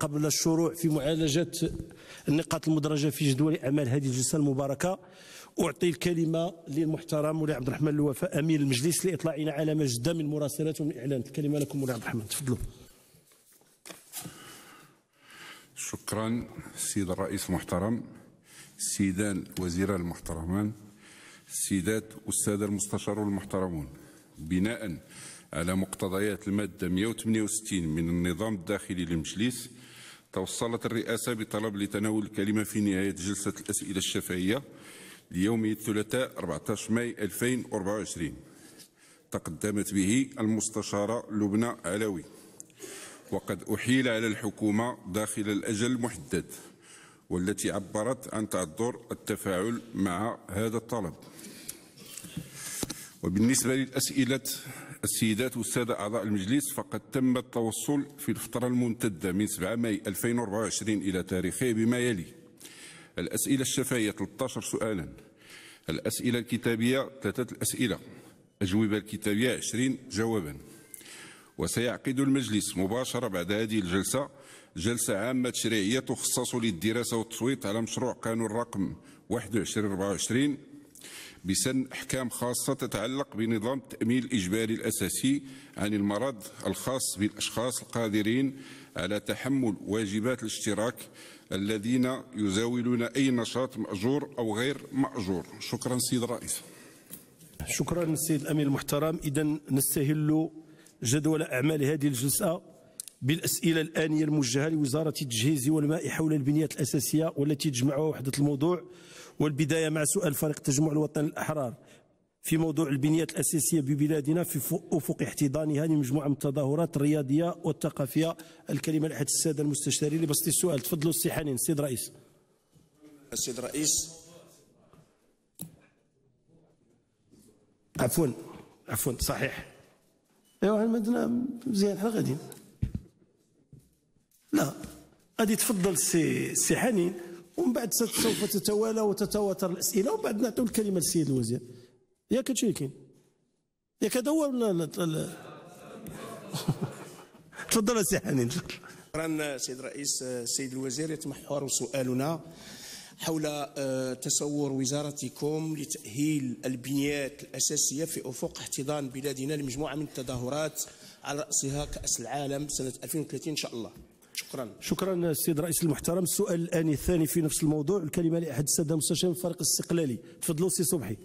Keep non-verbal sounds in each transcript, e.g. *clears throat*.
قبل الشروع في معالجة النقاط المدرجة في جدول أعمال هذه الجلسة المباركة أعطي الكلمة للمحترم مولاي عبد الرحمن الوفاء أمين المجلس لإطلاعنا على ما جد من مراسلات ومن إعلانات الكلمة لكم مولاي عبد الرحمن تفضلوا شكرا السيد الرئيس المحترم السيدان الوزيران المحترمان السيدات والسادة المستشارون المحترمون بناء على مقتضيات المادة 168 من النظام الداخلي للمجلس توصلت الرئاسة بطلب لتناول الكلمة في نهاية جلسة الأسئلة الشفهية ليوم الثلاثاء 14 ماي 2024 تقدمت به المستشارة لبنى علوي وقد أحيل على الحكومة داخل الأجل المحدد والتي عبرت عن تعذر التفاعل مع هذا الطلب وبالنسبة للأسئلة السيدات والسادة أعضاء المجلس فقد تم التوصل في الفترة الممتدة من 7 ماي 2024 إلى تاريخه بما يلي الأسئلة الشفهية 13 سؤالا الأسئلة الكتابية ثلاثة الأسئلة أجوبة الكتابية 20 جوابا وسيعقد المجلس مباشرة بعد هذه الجلسة جلسة عامة تشريعية تخصص للدراسة والتصويت على مشروع قانون رقم 2124 بسن أحكام خاصة تتعلق بنظام التأمين الإجباري الأساسي عن المرض الخاص بالأشخاص القادرين على تحمل واجبات الاشتراك الذين يزاولون أي نشاط مأجور أو غير مأجور شكرا سيد الرئيس شكرا سيد الأمير المحترم إذا نستهل جدول أعمال هذه الجلسة بالاسئله الانيه الموجهه لوزاره التجهيز والماء حول البنيه الاساسيه والتي تجمعها وحده الموضوع والبداية مع سؤال فريق تجمع الوطن الأحرار في موضوع البنيات الأساسية ببلادنا في أفق احتضانها لمجموعة من التظاهرات الرياضية والثقافية الكلمة لأحد السادة المستشارين لبسط السؤال تفضلوا السي حنين السيد الرئيس السيد الرئيس عفوا عفوا صحيح ايوا عندنا مزيان حنا غاديين لا غادي تفضل السي السي حنين ومن بعد سوف تتوالى وتتواتر الاسئله ومن بعد نعطيو الكلمه للسيد الوزير ياك هادشي اللي كاين ياك هذا هو *laughs* تفضل سي حنين شكرا سيد الرئيس السيد الوزير يتمحور سؤالنا حول آه، تصور وزارتكم لتأهيل البنيات الأساسية في أفق احتضان بلادنا لمجموعة من التظاهرات على رأسها كأس العالم سنة 2030 إن شاء الله شكرا شكرا السيد الرئيس المحترم السؤال الآني الثاني في نفس الموضوع الكلمة لأحد السادة في الفريق الاستقلالي تفضلوا سي صبحي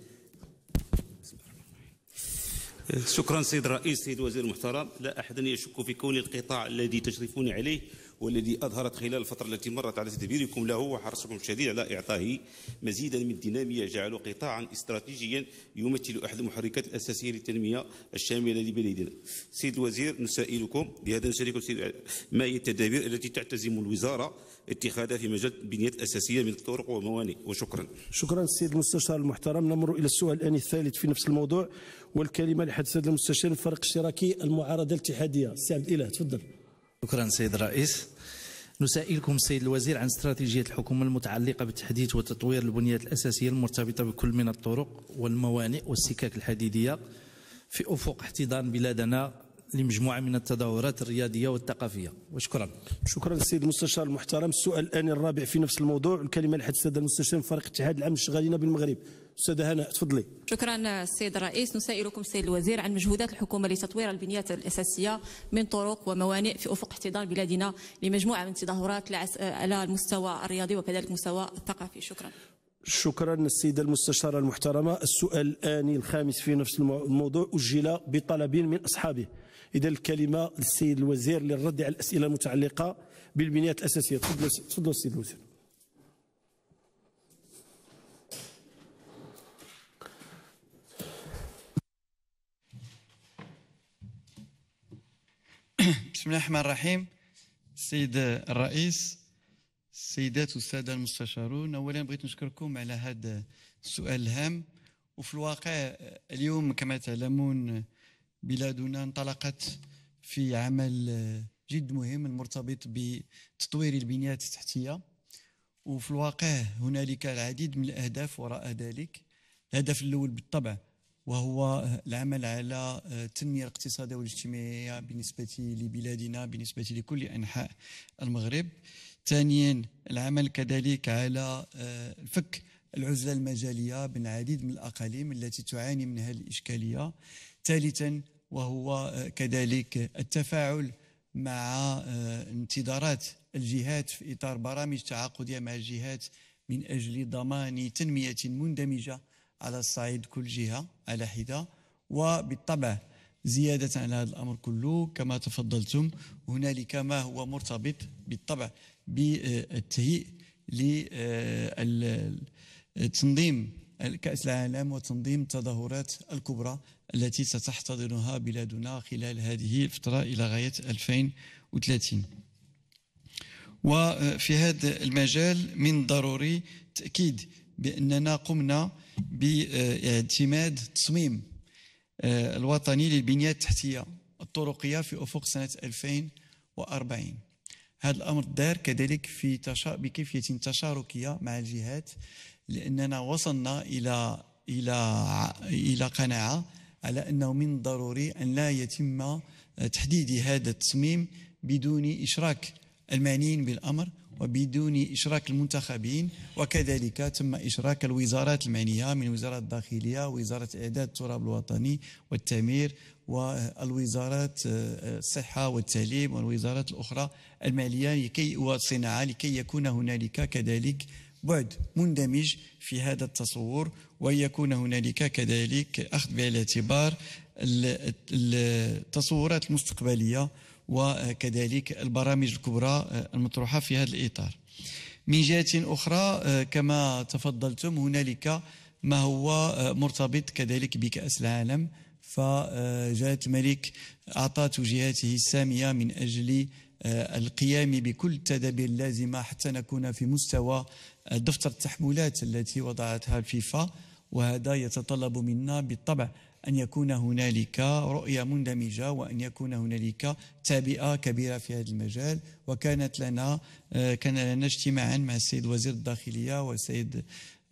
شكرا سيد الرئيس سيد الوزير المحترم لا أحد يشك في كون القطاع الذي تشرفون عليه والذي أظهرت خلال الفترة التي مرت على تدبيركم له وحرصكم الشديد على إعطائه مزيدا من الدينامية جعله قطاعا استراتيجيا يمثل أحد المحركات الأساسية للتنمية الشاملة لبلادنا سيد الوزير نسائلكم لهذا نسألكم سيد ما هي التدابير التي تعتزم الوزارة اتخاذها في مجال البنيات الأساسية من الطرق والموانئ وشكرا شكرا السيد المستشار المحترم نمر إلى السؤال الآن الثالث في نفس الموضوع والكلمة لحد السيد المستشار الفريق الاشتراكي المعارضة الاتحادية سعد الاله تفضل شكرا سيد الرئيس نسائلكم السيد الوزير عن استراتيجية الحكومة المتعلقة بتحديث وتطوير البنيات الأساسية المرتبطة بكل من الطرق والموانئ والسكك الحديدية في أفق احتضان بلادنا لمجموعة من التظاهرات الرياضية والثقافية وشكرا شكرا السيد المستشار المحترم السؤال الآن الرابع في نفس الموضوع الكلمة لحد السادة المستشار من فريق اتحاد العام الشغالين بالمغرب استاذه هناء تفضلي شكرا السيد الرئيس نسائلكم السيد الوزير عن مجهودات الحكومه لتطوير البنيات الاساسيه من طرق وموانئ في افق احتضان بلادنا لمجموعه من التظاهرات على المستوى الرياضي وكذلك المستوى الثقافي شكرا شكرا السيدة المستشارة المحترمة السؤال الآني الخامس في نفس الموضوع أجل بطلب من أصحابه إذا الكلمة للسيد الوزير للرد على الأسئلة المتعلقة بالبنيات الأساسية تفضل السيد الوزير *coughs* بسم الله الرحمن الرحيم السيد الرئيس السيدات والسادة المستشارون أولا بغيت نشكركم على هذا السؤال الهام وفي الواقع اليوم كما تعلمون بلادنا انطلقت في عمل جد مهم المرتبط بتطوير البنيات التحتية وفي الواقع هنالك العديد من الأهداف وراء ذلك الهدف الأول بالطبع وهو آه، العمل على التنمية آه، الاقتصادية والاجتماعية بالنسبة لبلادنا بالنسبة لكل أنحاء المغرب ثانيا العمل كذلك على آه، فك العزلة المجالية بين العديد من الأقاليم التي تعاني من هذه الإشكالية ثالثا وهو كذلك التفاعل مع انتظارات الجهات في إطار برامج تعاقدية مع الجهات من أجل ضمان تنمية مندمجة على الصعيد كل جهة على حدة وبالطبع زيادة على هذا الأمر كله كما تفضلتم هنالك ما هو مرتبط بالطبع بالتهيئ لتنظيم كأس العالم وتنظيم التظاهرات الكبرى التي ستحتضنها بلادنا خلال هذه الفترة إلى غاية 2030 وفي هذا المجال من ضروري تأكيد بأننا قمنا باعتماد آه، آه، تصميم آه، الوطني للبنية التحتية الطرقية في أفق سنة 2040 هذا الأمر دار كذلك في تشا... بكيفية تشاركية مع الجهات لأننا وصلنا إلى إلى إلى قناعة على أنه من الضروري أن لا يتم تحديد هذا التصميم بدون إشراك المعنيين بالأمر وبدون إشراك المنتخبين وكذلك تم إشراك الوزارات المعنية من وزارة الداخلية وزارة إعداد التراب الوطني والتعمير والوزارات آه، الصحة والتعليم والوزارات الأخرى المالية لكي والصناعة لكي يكون هنالك كذلك بعد مندمج في هذا التصور ويكون هنالك كذلك أخذ بالاعتبار التصورات المستقبلية وكذلك البرامج الكبرى آه، المطروحه في هذا الاطار. من جهه اخرى آه، كما تفضلتم هنالك ما هو آه، مرتبط كذلك بكاس العالم فجلاله الملك اعطى توجيهاته الساميه من اجل القيام بكل التدابير اللازمه حتى نكون في مستوى دفتر التحملات التي وضعتها الفيفا وهذا يتطلب منا بالطبع أن يكون هنالك رؤية مندمجة وأن يكون هنالك تابئة كبيرة في هذا المجال وكانت لنا آه، كان لنا اجتماعا مع السيد وزير الداخلية والسيد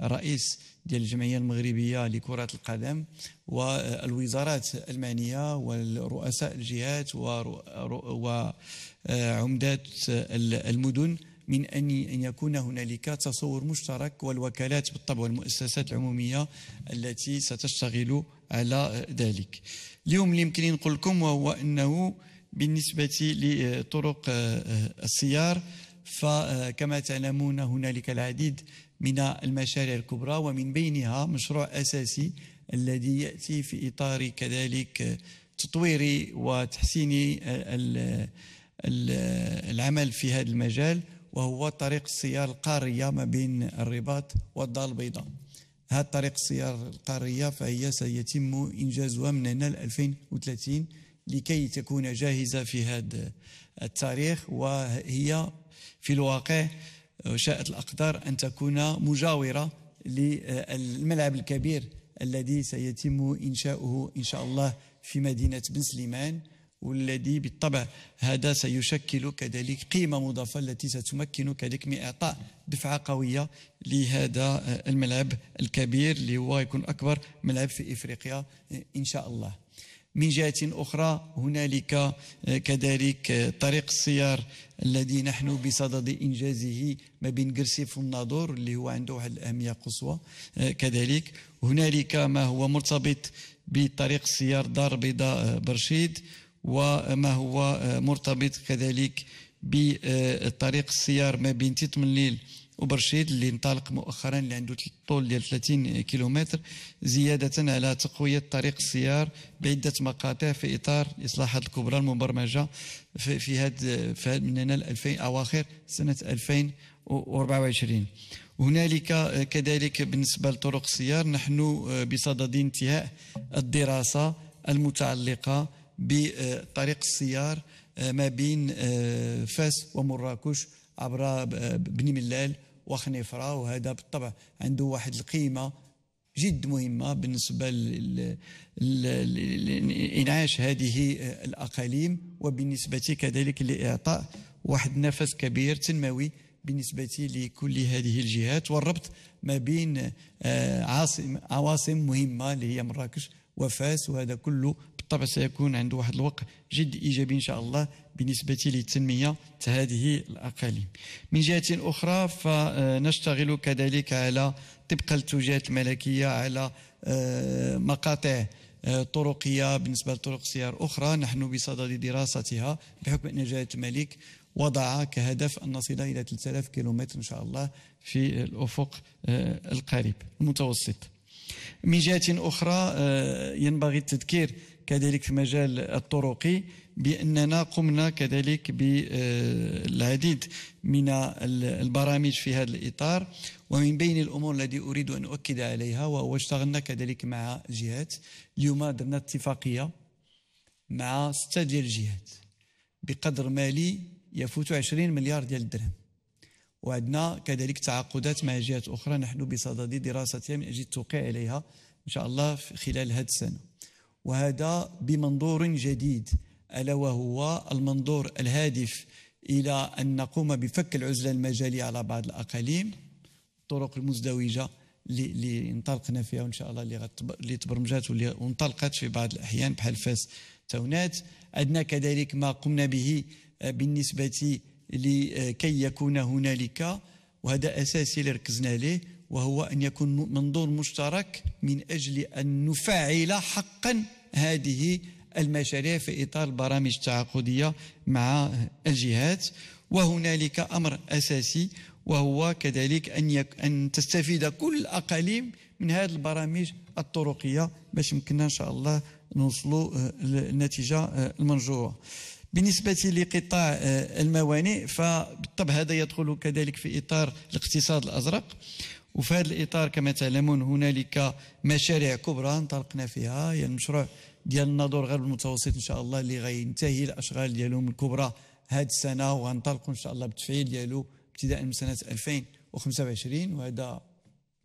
رئيس ديال الجمعيه المغربيه لكره القدم والوزارات المعنيه والرؤساء الجهات وعمدات آه، المدن من ان ان يكون هنالك تصور مشترك والوكالات بالطبع والمؤسسات العموميه التي ستشتغل على ذلك اليوم اللي يمكن نقول لكم وهو أنه بالنسبة لطرق آه، آه، السيار فكما تعلمون هنالك العديد من المشاريع الكبرى ومن بينها مشروع أساسي الذي يأتي في إطار كذلك آه، تطوير وتحسين العمل في هذا المجال وهو طريق السيار القارية ما بين الرباط والدار البيضاء هذا الطريق السيارة القارية فهي سيتم إنجازها من هنا ل 2030 لكي تكون جاهزة في هذا التاريخ وهي في الواقع شاءت الأقدار أن تكون مجاورة للملعب الكبير الذي سيتم إنشاؤه إن شاء الله في مدينة بن سليمان والذي بالطبع هذا سيشكل كذلك قيمة مضافة التي ستمكنك كذلك من إعطاء دفعة قوية لهذا آه، الملعب الكبير اللي هو يكون أكبر ملعب في إفريقيا آه، إن شاء الله من جهة أخرى هنالك آه، كذلك طريق السيار الذي نحن بصدد إنجازه ما بين قرسيف والناظور اللي هو عنده واحد الأهمية قصوى كذلك هنالك ما هو مرتبط بطريق السيار دار بيضاء برشيد وما هو آه، مرتبط كذلك بطريق السيار ما بين تيت من وبرشيد اللي انطلق مؤخرا اللي عنده طول ديال 30 كيلومتر زيادة على تقوية طريق السيار بعدة مقاطع في إطار الإصلاحات الكبرى المبرمجة في في هذا في هاد من هنا 2000 أواخر سنة 2024 هنالك آه، كذلك بالنسبة لطرق السيار نحن آه، بصدد انتهاء الدراسة المتعلقة بطريق السيار آه، ما بين آه، فاس ومراكش عبر آه، بني ملال وخنيفرة وهذا بالطبع عنده واحد القيمة جد مهمة بالنسبة لإنعاش هذه الأقاليم وبالنسبة كذلك لإعطاء واحد نفس كبير تنموي بالنسبة لكل هذه الجهات والربط ما بين عاصم عواصم مهمة اللي هي مراكش وفاس وهذا كله بالطبع سيكون عنده واحد الوقع جد إيجابي إن شاء الله بالنسبة لتنمية هذه الأقاليم من جهة أخرى فنشتغل كذلك على طبق التوجيهات الملكية على آه، مقاطع آه، طرقية بالنسبة لطرق سيار أخرى نحن بصدد دراستها بحكم أن جلالة الملك وضع كهدف أن نصل إلى 3000 كيلومتر إن شاء الله في الأفق آه، القريب المتوسط من جهة أخرى ينبغي التذكير كذلك في مجال الطرقي بأننا قمنا كذلك بالعديد آه، من البرامج في هذا الإطار ومن بين الأمور التي أريد أن أؤكد عليها وهو اشتغلنا كذلك مع جهات اليوم درنا اتفاقية مع ستة ديال الجهات بقدر مالي يفوت 20 مليار ديال الدرهم وعندنا كذلك تعاقدات مع جهات أخرى نحن بصدد دراستها من أجل التوقيع عليها إن شاء الله خلال هذه السنة وهذا بمنظور جديد الا وهو المنظور الهادف الى ان نقوم بفك العزله المجاليه على بعض الاقاليم الطرق المزدوجه اللي انطلقنا فيها وان شاء الله اللي اللي تبرمجات واللي انطلقت في بعض الاحيان بحال فاس تونات عندنا كذلك ما قمنا به آه، بالنسبه لكي يكون هنالك وهذا اساسي اللي ركزنا عليه وهو أن يكون منظور مشترك من أجل أن نفعل حقا هذه المشاريع في إطار البرامج التعاقدية مع الجهات وهنالك أمر أساسي وهو كذلك أن, يك أن تستفيد كل الأقاليم من هذه البرامج الطرقية باش يمكننا إن شاء الله نوصلوا آه، للنتيجة المنجوة آه، بالنسبة لقطاع آه، الموانئ فبالطبع هذا يدخل كذلك في إطار الاقتصاد الأزرق وفي هذا الإطار كما تعلمون هنالك مشاريع كبرى انطلقنا فيها هي يعني المشروع ديال الناظور غرب المتوسط إن شاء الله اللي غينتهي الأشغال ديالهم الكبرى هذه السنة وغنطلقوا إن شاء الله بالتفعيل ديالو ابتداء من سنة 2025 وهذا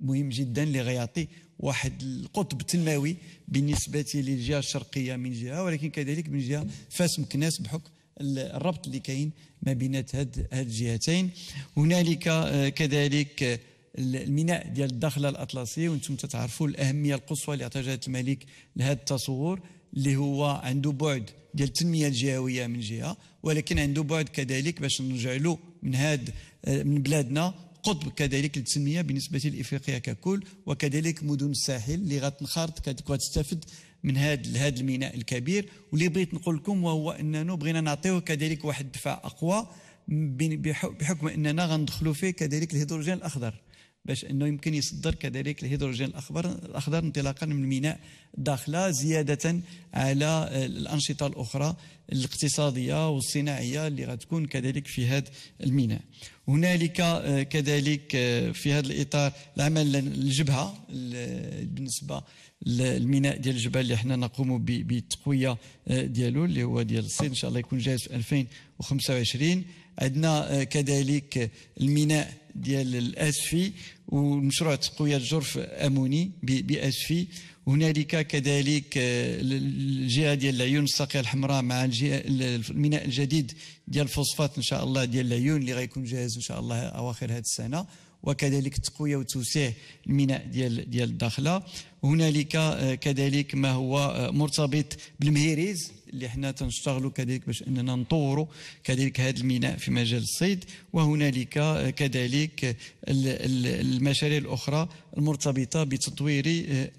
مهم جدا اللي غيعطي واحد القطب تنموي بالنسبه للجهه الشرقيه من جهه ولكن كذلك من جهه فاس مكناس بحكم الربط اللي كاين ما بين هاد الجهتين هنالك آه، كذلك الميناء ديال الداخله الاطلسي وانتم تتعرفوا الاهميه القصوى اللي عطاها جلاله الملك لهذا التصور اللي هو عنده بعد ديال التنميه الجهويه من جهه ولكن عنده بعد كذلك باش نجعلوا من هاد آه، من بلادنا قطب كذلك للتنميه بالنسبه لافريقيا ككل وكذلك مدن الساحل اللي غتنخرط وتستفد من هذا هذا الميناء الكبير واللي بغيت نقول لكم وهو اننا بغينا نعطيوه كذلك واحد الدفع اقوى بحكم اننا غندخلوا فيه كذلك الهيدروجين الاخضر باش انه يمكن يصدر كذلك الهيدروجين الاخضر الاخضر انطلاقا من ميناء الداخله زياده على الانشطه الاخرى الاقتصاديه والصناعيه اللي غتكون كذلك في هذا الميناء هنالك آه، كذلك آه، في هذا الاطار العمل الجبهه بالنسبه للميناء ديال الجبل اللي حنا نقوم بالتقويه آه، ديالو اللي هو ديال الصين ان شاء الله يكون جاهز في 2025 عندنا آه، كذلك الميناء ديال الاسفي ومشروع تقويه الجرف اموني باسفي هنالك كذلك آه، الجهه ديال العيون الساقيه الحمراء مع الجهه الميناء الجديد ديال الفوسفات ان شاء الله ديال العيون اللي غيكون جاهز ان شاء الله اواخر هذه السنه وكذلك تقويه وتوسيع الميناء ديال ديال الداخله هنالك آه، كذلك ما هو مرتبط بالمهيريز اللي حنا تنشتغلوا كذلك باش اننا نطوروا كذلك هذا الميناء في مجال الصيد وهنالك كذلك المشاريع الاخرى المرتبطه بتطوير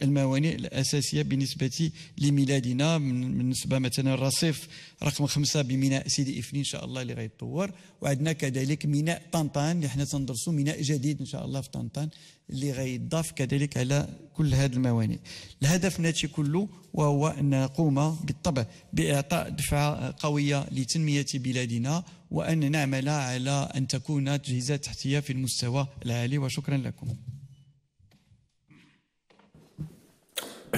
الموانئ الاساسيه بالنسبه لميلادنا بالنسبه مثلا الرصيف رقم خمسه بميناء سيدي افني ان شاء الله اللي غيتطور وعندنا كذلك ميناء طنطان اللي حنا تندرسوا ميناء جديد ان شاء الله في طنطان اللي غيضاف كذلك على كل هذه الموانئ الهدف من هذا كله وهو أن نقوم بالطبع بإعطاء دفعة قوية لتنمية بلادنا وأن نعمل على أن تكون تجهيزات تحتية في المستوى العالي وشكرا لكم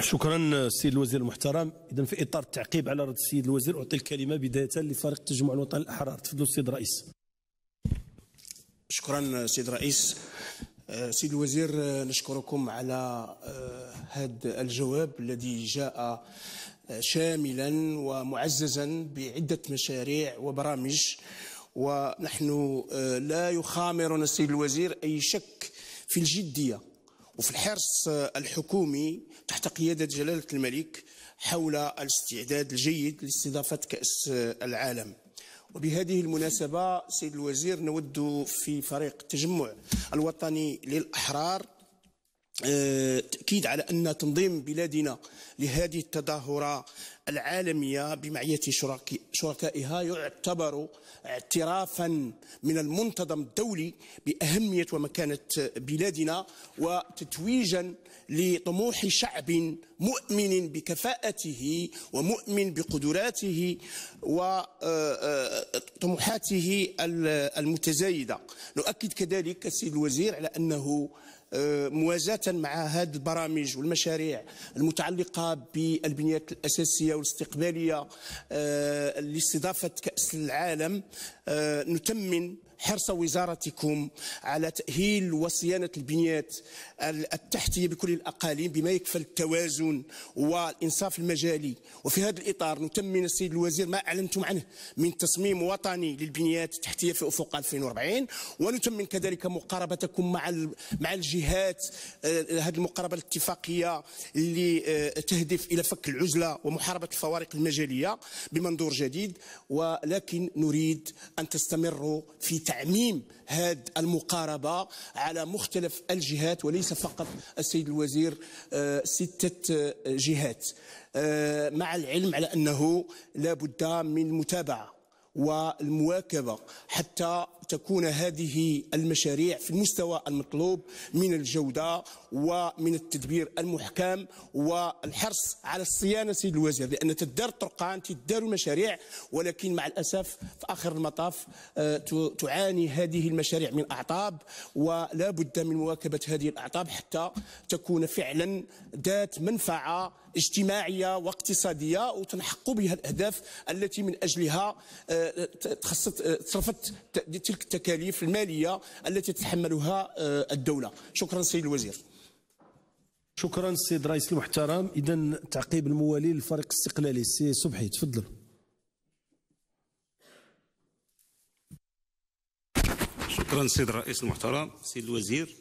شكرا السيد الوزير المحترم اذا في اطار التعقيب على رد السيد الوزير اعطي الكلمه بدايه لفريق التجمع الوطني الاحرار تفضل السيد الرئيس شكرا السيد الرئيس آه، سيد الوزير آه، نشكركم على آه، هذا الجواب الذي جاء شاملا ومعززا بعدة مشاريع وبرامج ونحن لا يخامرنا السيد الوزير أي شك في الجدية وفي الحرص الحكومي تحت قيادة جلالة الملك حول الاستعداد الجيد لاستضافة كأس العالم وبهذه المناسبة سيد الوزير نود في فريق التجمع الوطني للأحرار تأكيد على أن تنظيم بلادنا لهذه التظاهرة العالمية بمعية شركائها يعتبر اعترافا من المنتظم الدولي بأهمية ومكانة بلادنا وتتويجا لطموح شعب مؤمن بكفاءته ومؤمن بقدراته وطموحاته آه، آه، المتزايدة نؤكد كذلك السيد الوزير على أنه آه، موازاة مع هذه البرامج والمشاريع المتعلقة بالبنيات الأساسية والاستقبالية آه، لاستضافة كأس العالم آه، نتمن حرص وزارتكم على تأهيل وصيانة البنيات التحتية بكل الأقاليم بما يكفل التوازن والإنصاف المجالي وفي هذا الإطار نتمنى السيد الوزير ما أعلنتم عنه من تصميم وطني للبنيات التحتية في أفق 2040 ونتمنى كذلك مقاربتكم مع مع الجهات آه، هذه المقاربة الاتفاقية اللي تهدف إلى فك العزلة ومحاربة الفوارق المجالية بمنظور جديد ولكن نريد أن تستمروا في تعميم هذه المقاربة على مختلف الجهات وليس فقط السيد الوزير آه، ستة آه، جهات آه، مع العلم على أنه لا بد من المتابعة والمواكبة حتى تكون هذه المشاريع في المستوى المطلوب من الجودة ومن التدبير المحكم والحرص على الصيانة سيد الوزير لأن تدار الطرقان تدار المشاريع ولكن مع الأسف في آخر المطاف آه، تعاني هذه المشاريع من أعطاب ولا بد من مواكبة هذه الأعطاب حتى تكون فعلا ذات منفعة اجتماعية واقتصادية وتنحق بها الأهداف التي من أجلها آه، آه، صرفت تلك تلك التكاليف الماليه التي تتحملها آه، الدوله شكرا سيد الوزير شكرا السيد رئيس المحترم اذا تعقيب الموالي للفريق الاستقلالي سي صبحي تفضل شكرا السيد الرئيس المحترم السيد الوزير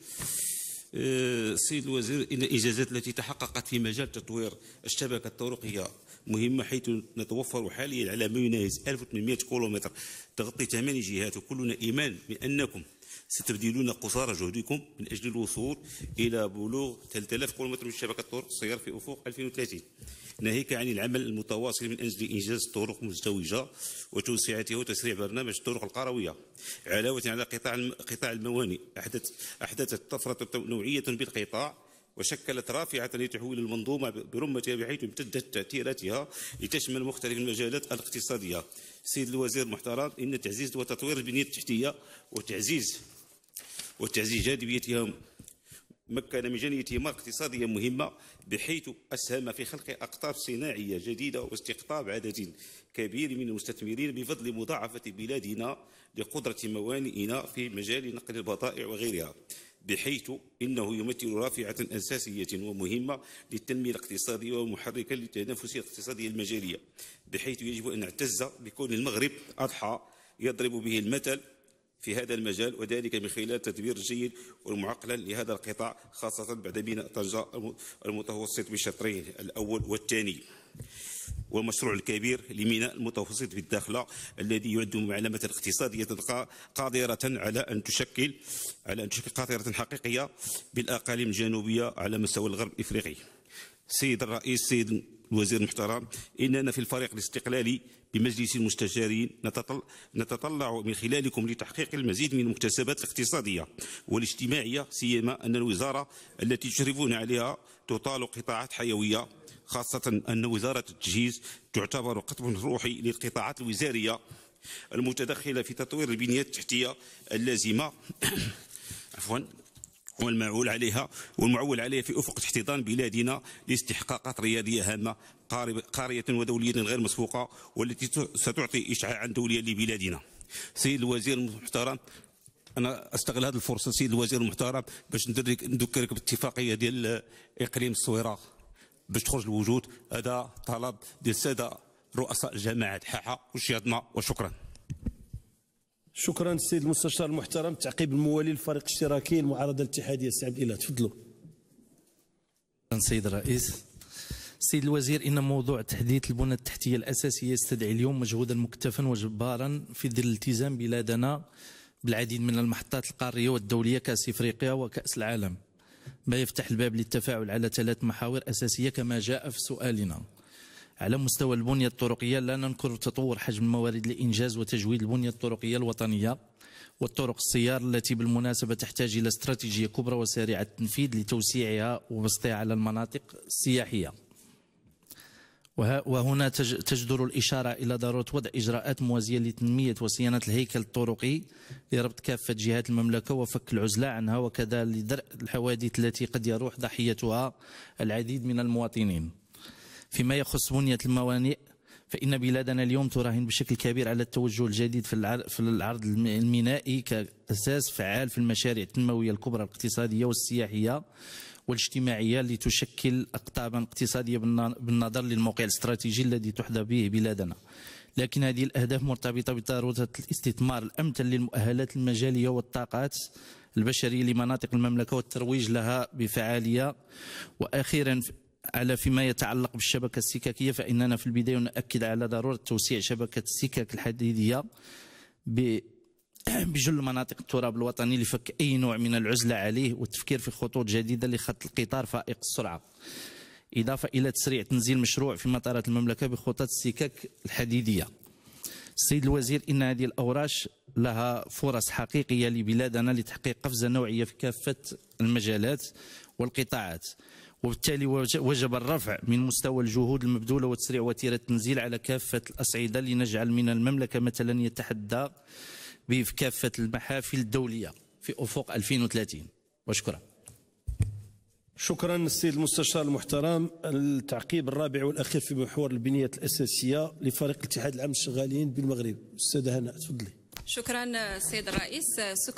السيد آه، الوزير ان الاجازات التي تحققت في مجال تطوير الشبكه الطرقيه مهمة حيث نتوفر حاليا على ما يناهز 1800 كيلومتر تغطي ثمان جهات وكلنا إيمان بأنكم ستبذلون قصارى جهدكم من أجل الوصول إلى بلوغ 3000 كيلومتر من شبكة الطرق السيارة في أفق 2030 ناهيك عن العمل المتواصل من أجل إنجاز الطرق المزدوجة وتوسعتها وتسريع برنامج الطرق القروية علاوة على قطاع قطاع الموانئ أحدث أحدثت طفرة نوعية بالقطاع وشكلت رافعة لتحويل المنظومة برمتها بحيث امتدت تأثيراتها لتشمل مختلف المجالات الاقتصادية سيد الوزير المحترم إن تعزيز وتطوير البنية التحتية وتعزيز وتعزيز جاذبيتها مكن من جنيتهما اقتصادية مهمة بحيث أسهم في خلق أقطاب صناعية جديدة واستقطاب عدد كبير من المستثمرين بفضل مضاعفة بلادنا لقدرة موانئنا في مجال نقل البضائع وغيرها بحيث إنه يمثل رافعة أساسية ومهمة للتنمية الاقتصادية ومحركا للتنافسية الاقتصادية المجالية بحيث يجب أن نعتز بكون المغرب أضحى يضرب به المثل في هذا المجال وذلك من خلال تدبير الجيد والمعقل لهذا القطاع خاصة بعد بناء طنجة المتوسط بشطرين الأول والثاني والمشروع الكبير لميناء المتوسط في الداخلة الذي يعد معلمة اقتصادية قادرة على أن تشكل على أن تشكل قاطرة حقيقية بالأقاليم الجنوبية على مستوى الغرب الإفريقي. سيد الرئيس سيد الوزير المحترم إننا في الفريق الاستقلالي بمجلس المستشارين نتطلع من خلالكم لتحقيق المزيد من المكتسبات الاقتصادية والاجتماعية سيما أن الوزارة التي تشرفون عليها تطال قطاعات حيوية خاصة أن وزارة التجهيز تعتبر قطب روحي للقطاعات الوزارية المتدخلة في تطوير البنية التحتية اللازمة *coughs* عفوا والمعول عليها والمعول عليها في افق احتضان بلادنا لاستحقاقات رياديه هامه قاريه ودوليه غير مسبوقه والتي ستعطي اشعاعا دوليا لبلادنا. سيد الوزير المحترم انا استغل هذه الفرصه سيد الوزير المحترم باش نذكرك بالاتفاقيه ديال اقليم الصويره باش تخرج الوجود هذا طلب ديال الساده رؤساء الجماعات حاحه وشيادنا وشكرا شكرا السيد المستشار المحترم تعقيب الموالي للفريق الاشتراكي المعارضه الاتحاديه السي عبد الاله تفضلوا السيد الرئيس السيد الوزير ان موضوع تحديث البنى التحتيه الاساسيه يستدعي اليوم مجهودا مكتفا وجبارا في ظل الالتزام بلادنا بالعديد من المحطات القاريه والدوليه كاس افريقيا وكاس العالم ما يفتح الباب للتفاعل على ثلاث محاور أساسية كما جاء في سؤالنا على مستوى البنية الطرقية لا ننكر تطور حجم الموارد لإنجاز وتجويد البنية الطرقية الوطنية والطرق السيار التي بالمناسبة تحتاج إلى استراتيجية كبرى وسريعة التنفيذ لتوسيعها وبسطها على المناطق السياحية وهنا تجدر الإشارة إلى ضرورة وضع إجراءات موازية لتنمية وصيانة الهيكل الطرقي لربط كافة جهات المملكة وفك العزلة عنها وكذا لدرء الحوادث التي قد يروح ضحيتها العديد من المواطنين فيما يخص بنية الموانئ فإن بلادنا اليوم تراهن بشكل كبير على التوجه الجديد في العرض المينائي كأساس فعال في المشاريع التنموية الكبرى الاقتصادية والسياحية والاجتماعية لتشكل أقطابا اقتصادية بالنظر للموقع الاستراتيجي الذي تحظى به بلادنا لكن هذه الأهداف مرتبطة بضرورة الاستثمار الأمثل للمؤهلات المجالية والطاقات البشرية لمناطق المملكة والترويج لها بفعالية وأخيرا على فيما يتعلق بالشبكة السككية فإننا في البداية نؤكد على ضرورة توسيع شبكة السكك الحديدية ب *clears throat* بجل مناطق التراب الوطني لفك أي نوع من العزلة عليه والتفكير في خطوط جديدة لخط القطار فائق السرعة إضافة إلى تسريع تنزيل مشروع في مطارات المملكة بخطط السكك الحديدية السيد الوزير إن هذه الأوراش لها فرص حقيقية لبلادنا لتحقيق قفزة نوعية في كافة المجالات والقطاعات وبالتالي وجب الرفع من مستوى الجهود المبذولة وتسريع وتيرة التنزيل على كافة الأصعدة لنجعل من المملكة مثلا يتحدى به في كافة المحافل الدولية في أفق 2030 وشكرا شكرا السيد المستشار المحترم التعقيب الرابع والاخير في محور البنيه الاساسيه لفريق الاتحاد العام للشغالين بالمغرب استاذه هناء تفضلي شكرا سيد الرئيس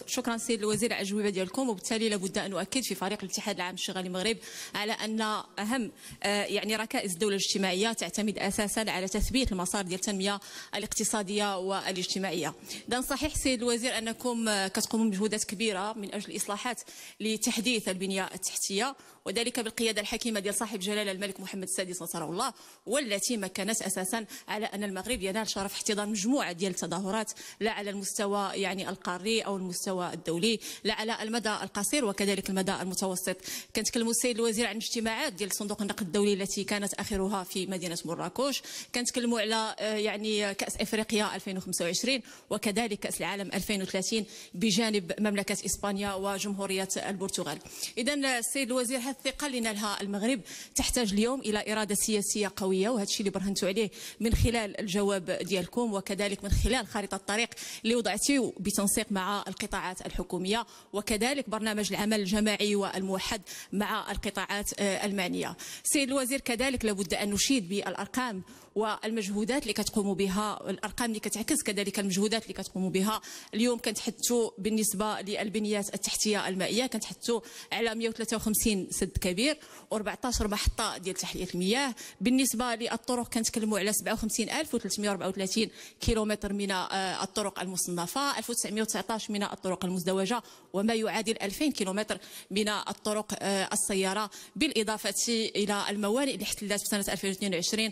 شكرا سيد الوزير على الاجوبه ديالكم وبالتالي لابد ان نؤكد في فريق الاتحاد العام الشغال المغرب على ان اهم آه، يعني ركائز الدوله الاجتماعيه تعتمد اساسا على تثبيت المسار ديال التنميه الاقتصاديه والاجتماعيه اذا صحيح سيد الوزير انكم آه، كتقوموا بمجهودات كبيره من اجل الاصلاحات لتحديث البنيه التحتيه وذلك بالقيادة الحكيمة ديال صاحب جلالة الملك محمد السادس نصره الله والتي مكنت أساسا على أن المغرب ينال شرف احتضان مجموعة ديال التظاهرات لا على المستوى يعني القاري أو المستوى الدولي لا على المدى القصير وكذلك المدى المتوسط كنتكلموا السيد الوزير عن اجتماعات ديال صندوق النقد الدولي التي كانت آخرها في مدينة مراكش كنتكلموا على آه، يعني كأس إفريقيا 2025 وكذلك كأس العالم 2030 بجانب مملكة إسبانيا وجمهورية البرتغال إذا السيد الوزير الثقة اللي نالها المغرب تحتاج اليوم إلى إرادة سياسية قوية وهذا الشيء اللي برهنتوا عليه من خلال الجواب ديالكم وكذلك من خلال خريطة الطريق اللي وضعتي بتنسيق مع القطاعات الحكومية وكذلك برنامج العمل الجماعي والموحد مع القطاعات آه، المعنية سيد الوزير كذلك لابد أن نشيد بالأرقام والمجهودات اللي كتقوموا بها الارقام اللي كتعكس كذلك المجهودات اللي كتقوموا بها اليوم كنتحدثوا بالنسبه للبنيات التحتيه المائيه كنتحدثوا على 153 سد كبير و14 محطه ديال تحليه المياه بالنسبه للطرق كنتكلموا على 57334 كيلومتر من آه، الطرق المصنفه 1919 من الطرق المزدوجه وما يعادل 2000 كيلومتر من الطرق آه، السياره بالاضافه الى الموانئ اللي احتلت في سنه 2022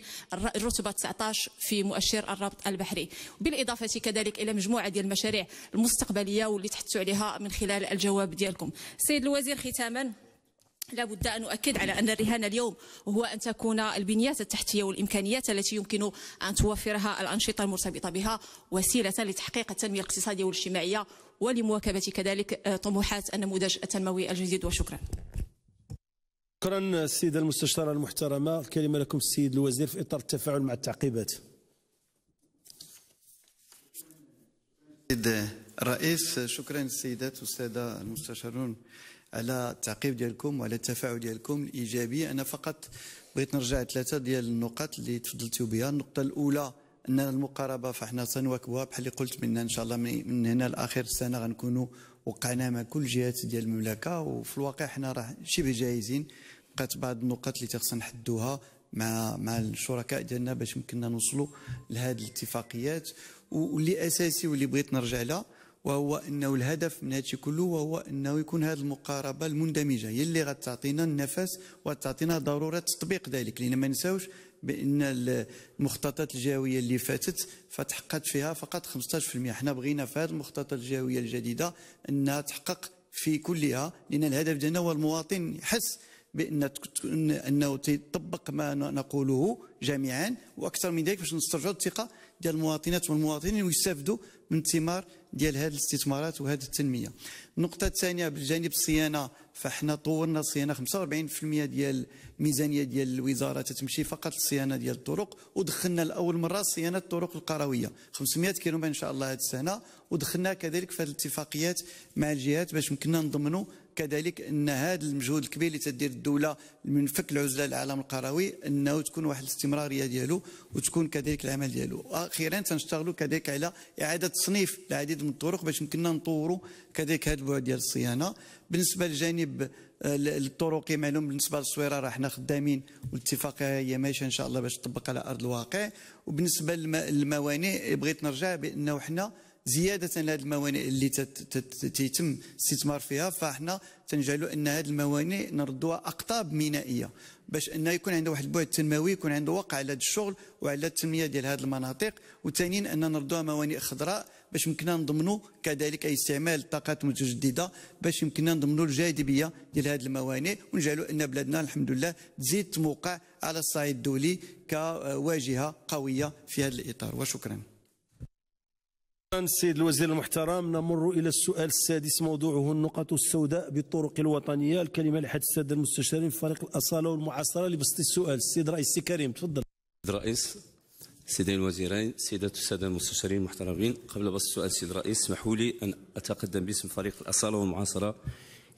الرتبة 19 في مؤشر الربط البحري بالإضافة كذلك إلى مجموعة ديال المشاريع المستقبلية واللي تحدثوا عليها من خلال الجواب ديالكم سيد الوزير ختاما لابد أن أؤكد على أن الرهان اليوم هو أن تكون البنيات التحتية والإمكانيات التي يمكن أن توفرها الأنشطة المرتبطة بها وسيلة لتحقيق التنمية الاقتصادية والاجتماعية ولمواكبة كذلك طموحات النموذج التنموي الجديد وشكرا شكرا السيدة المستشارة المحترمة الكلمة لكم السيد الوزير في إطار التفاعل مع التعقيبات السيد الرئيس شكرا السيدات والسادة المستشارون على التعقيب ديالكم وعلى التفاعل ديالكم الإيجابي أنا فقط بغيت نرجع ثلاثة ديال النقاط اللي تفضلتوا بها النقطة الأولى أن المقاربة فإحنا سنواكبها بحال اللي قلت منا إن شاء الله من هنا لآخر السنة غنكونوا وقعنا مع كل جهات ديال المملكه وفي الواقع حنا راه شبه جاهزين بقات بعض النقط اللي تخصنا نحدوها مع مع الشركاء ديالنا باش يمكننا نوصلوا لهذه الاتفاقيات واللي اساسي واللي بغيت نرجع لها وهو انه الهدف من هادشي كله وهو انه يكون هذه المقاربه المندمجه هي اللي غتعطينا النفس وتعطينا ضروره تطبيق ذلك لان ما نساوش بان المخططات الجهويه اللي فاتت فتحققت فيها فقط 15% حنا بغينا في هذه المخططات الجهويه الجديده انها تحقق في كلها لان الهدف ديالنا هو المواطن يحس بان انه تطبق ما نقوله جميعا واكثر من ذلك باش نسترجعوا الثقه ديال المواطنات والمواطنين ويستافدوا من الثمار ديال هذه الاستثمارات وهذه التنميه النقطه الثانيه بالجانب الصيانه فاحنا طورنا الصيانه 45% ديال الميزانيه ديال الوزاره تتمشي فقط للصيانه ديال الطرق ودخلنا لاول مره صيانه الطرق القرويه 500 كيلومتر ان شاء الله هذه السنه ودخلنا كذلك في الاتفاقيات مع الجهات باش يمكننا نضمنوا كذلك ان هذا المجهود الكبير اللي تدير الدوله من فك العزله للعالم القروي انه تكون واحد الاستمراريه ديالو وتكون كذلك العمل ديالو اخيرا تنشتغلوا كذلك على اعاده تصنيف العديد من الطرق باش يمكننا نطوروا كذلك هذا البعد ديال الصيانه بالنسبه للجانب آه، الطرق معلوم بالنسبه للصويره راه حنا خدامين والاتفاقيه هي ماشيه ان شاء الله باش تطبق على ارض الواقع وبالنسبه للموانئ بغيت نرجع بانه حنا زياده لهذه الموانئ اللي تيتم الاستثمار فيها فاحنا تنجعلوا ان هذه الموانئ نردوها اقطاب مينائيه باش انه يكون عنده واحد البعد تنموي يكون عنده وقع على هذا الشغل وعلى التنميه ديال هذه المناطق وثانيا ان نردوها موانئ خضراء باش يمكننا نضمنوا كذلك اي استعمال الطاقات المتجدده باش يمكننا نضمنوا الجاذبيه ديال هذه الموانئ ونجعلوا ان بلادنا الحمد لله تزيد تموقع على الصعيد الدولي كواجهه قويه في هذا الاطار وشكرا السيد الوزير المحترم نمر إلى السؤال السادس موضوعه النقط السوداء بالطرق الوطنية الكلمة لحد السادة المستشارين في فريق الأصالة والمعاصرة لبسط السؤال السيد رئيس سي كريم تفضل السيد الرئيس السيدين الوزيرين سيدات السادة المستشارين المحترمين قبل بسط السؤال السيد الرئيس اسمحوا لي أن أتقدم باسم فريق الأصالة والمعاصرة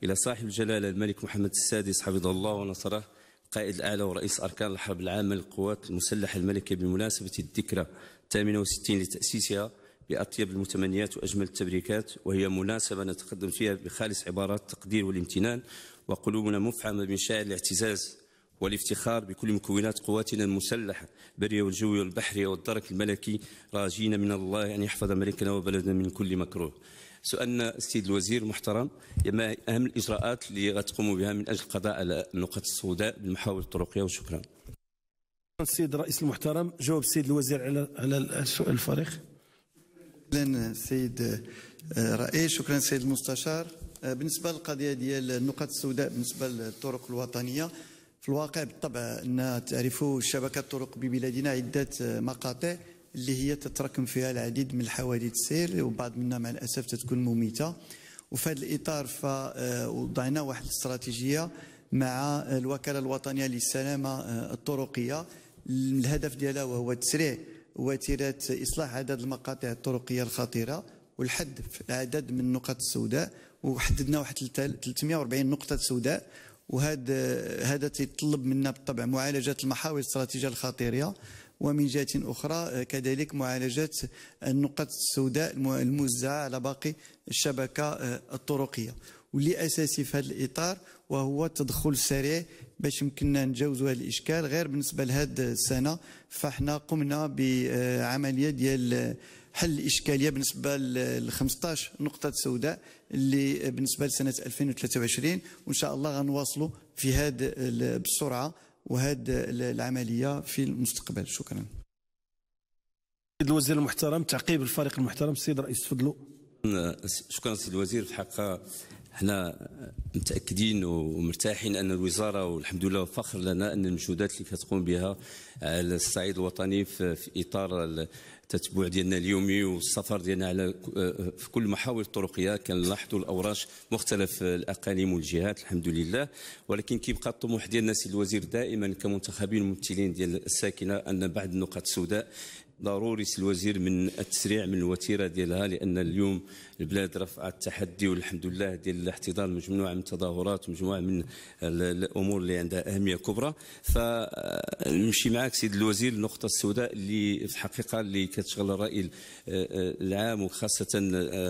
إلى صاحب الجلالة الملك محمد السادس حفظه الله ونصره القائد الأعلى ورئيس أركان الحرب العامة للقوات المسلحة الملكية بمناسبة الذكرى 68 لتأسيسها بأطيب المتمنيات وأجمل التبريكات وهي مناسبة نتقدم فيها بخالص عبارات التقدير والامتنان وقلوبنا مفعمة من شاعر الاعتزاز والافتخار بكل مكونات قواتنا المسلحة البرية والجوية والبحرية والدرك الملكي راجين من الله أن يحفظ ملكنا وبلدنا من كل مكروه سؤالنا السيد الوزير المحترم ما أهم الإجراءات اللي غتقوموا بها من أجل القضاء على النقط السوداء بالمحاور الطرقية وشكرا السيد الرئيس المحترم جواب السيد الوزير على على السؤال الفريق شكرا سيد آه، رئيس شكرا سيد المستشار آه، بالنسبه للقضيه ديال النقاط السوداء بالنسبه للطرق الوطنيه في الواقع بالطبع ان تعرفوا شبكه الطرق ببلادنا عده آه، مقاطع اللي هي تتراكم فيها العديد من الحوادث السير وبعض منها مع الاسف تتكون مميته وفي هذا الاطار فوضعنا واحد الاستراتيجيه مع الوكاله الوطنيه للسلامه الطرقيه الهدف ديالها وهو تسريع وتيره اصلاح عدد المقاطع الطرقيه الخطيره والحد في عدد من النقط السوداء وحددنا واحد 340 نقطه سوداء وهذا هذا تيطلب منا بالطبع معالجه المحاور الاستراتيجيه الخطيره ومن جهه اخرى كذلك معالجه النقط السوداء الموزعه على باقي الشبكه آه، الطرقيه واللي اساسي في هذا الاطار وهو التدخل السريع باش يمكننا نتجاوزوا هذا الاشكال غير بالنسبه لهاد السنه فاحنا قمنا بعمليه ديال حل الاشكاليه بالنسبه ل 15 نقطه سوداء اللي بالنسبه لسنه 2023 وان شاء الله غنواصلوا في هاد بالسرعه وهاد العمليه في المستقبل شكرا الوزير المحترم تعقيب الفريق المحترم السيد رئيس تفضلوا شكرا السيد الوزير في الحقيقه احنا متاكدين ومرتاحين ان الوزاره والحمد لله فخر لنا ان المجهودات اللي كتقوم بها على الصعيد الوطني في, اطار التتبع ديالنا اليومي والسفر ديالنا على في كل محاور الطرقيه كنلاحظوا الاوراش مختلف الاقاليم والجهات الحمد لله ولكن كيبقى الطموح ديالنا سي الوزير دائما كمنتخبين ممثلين ديال الساكنه ان بعض النقاط السوداء ضروري الوزير من التسريع من الوتيره ديالها لان اليوم البلاد رفعت التحدي والحمد لله ديال الاحتضان مجموعه من التظاهرات ومجموعه من الامور اللي عندها اهميه كبرى فنمشي آه، معك سيد الوزير النقطه السوداء اللي في الحقيقه اللي كتشغل الراي آه، آه، العام وخاصه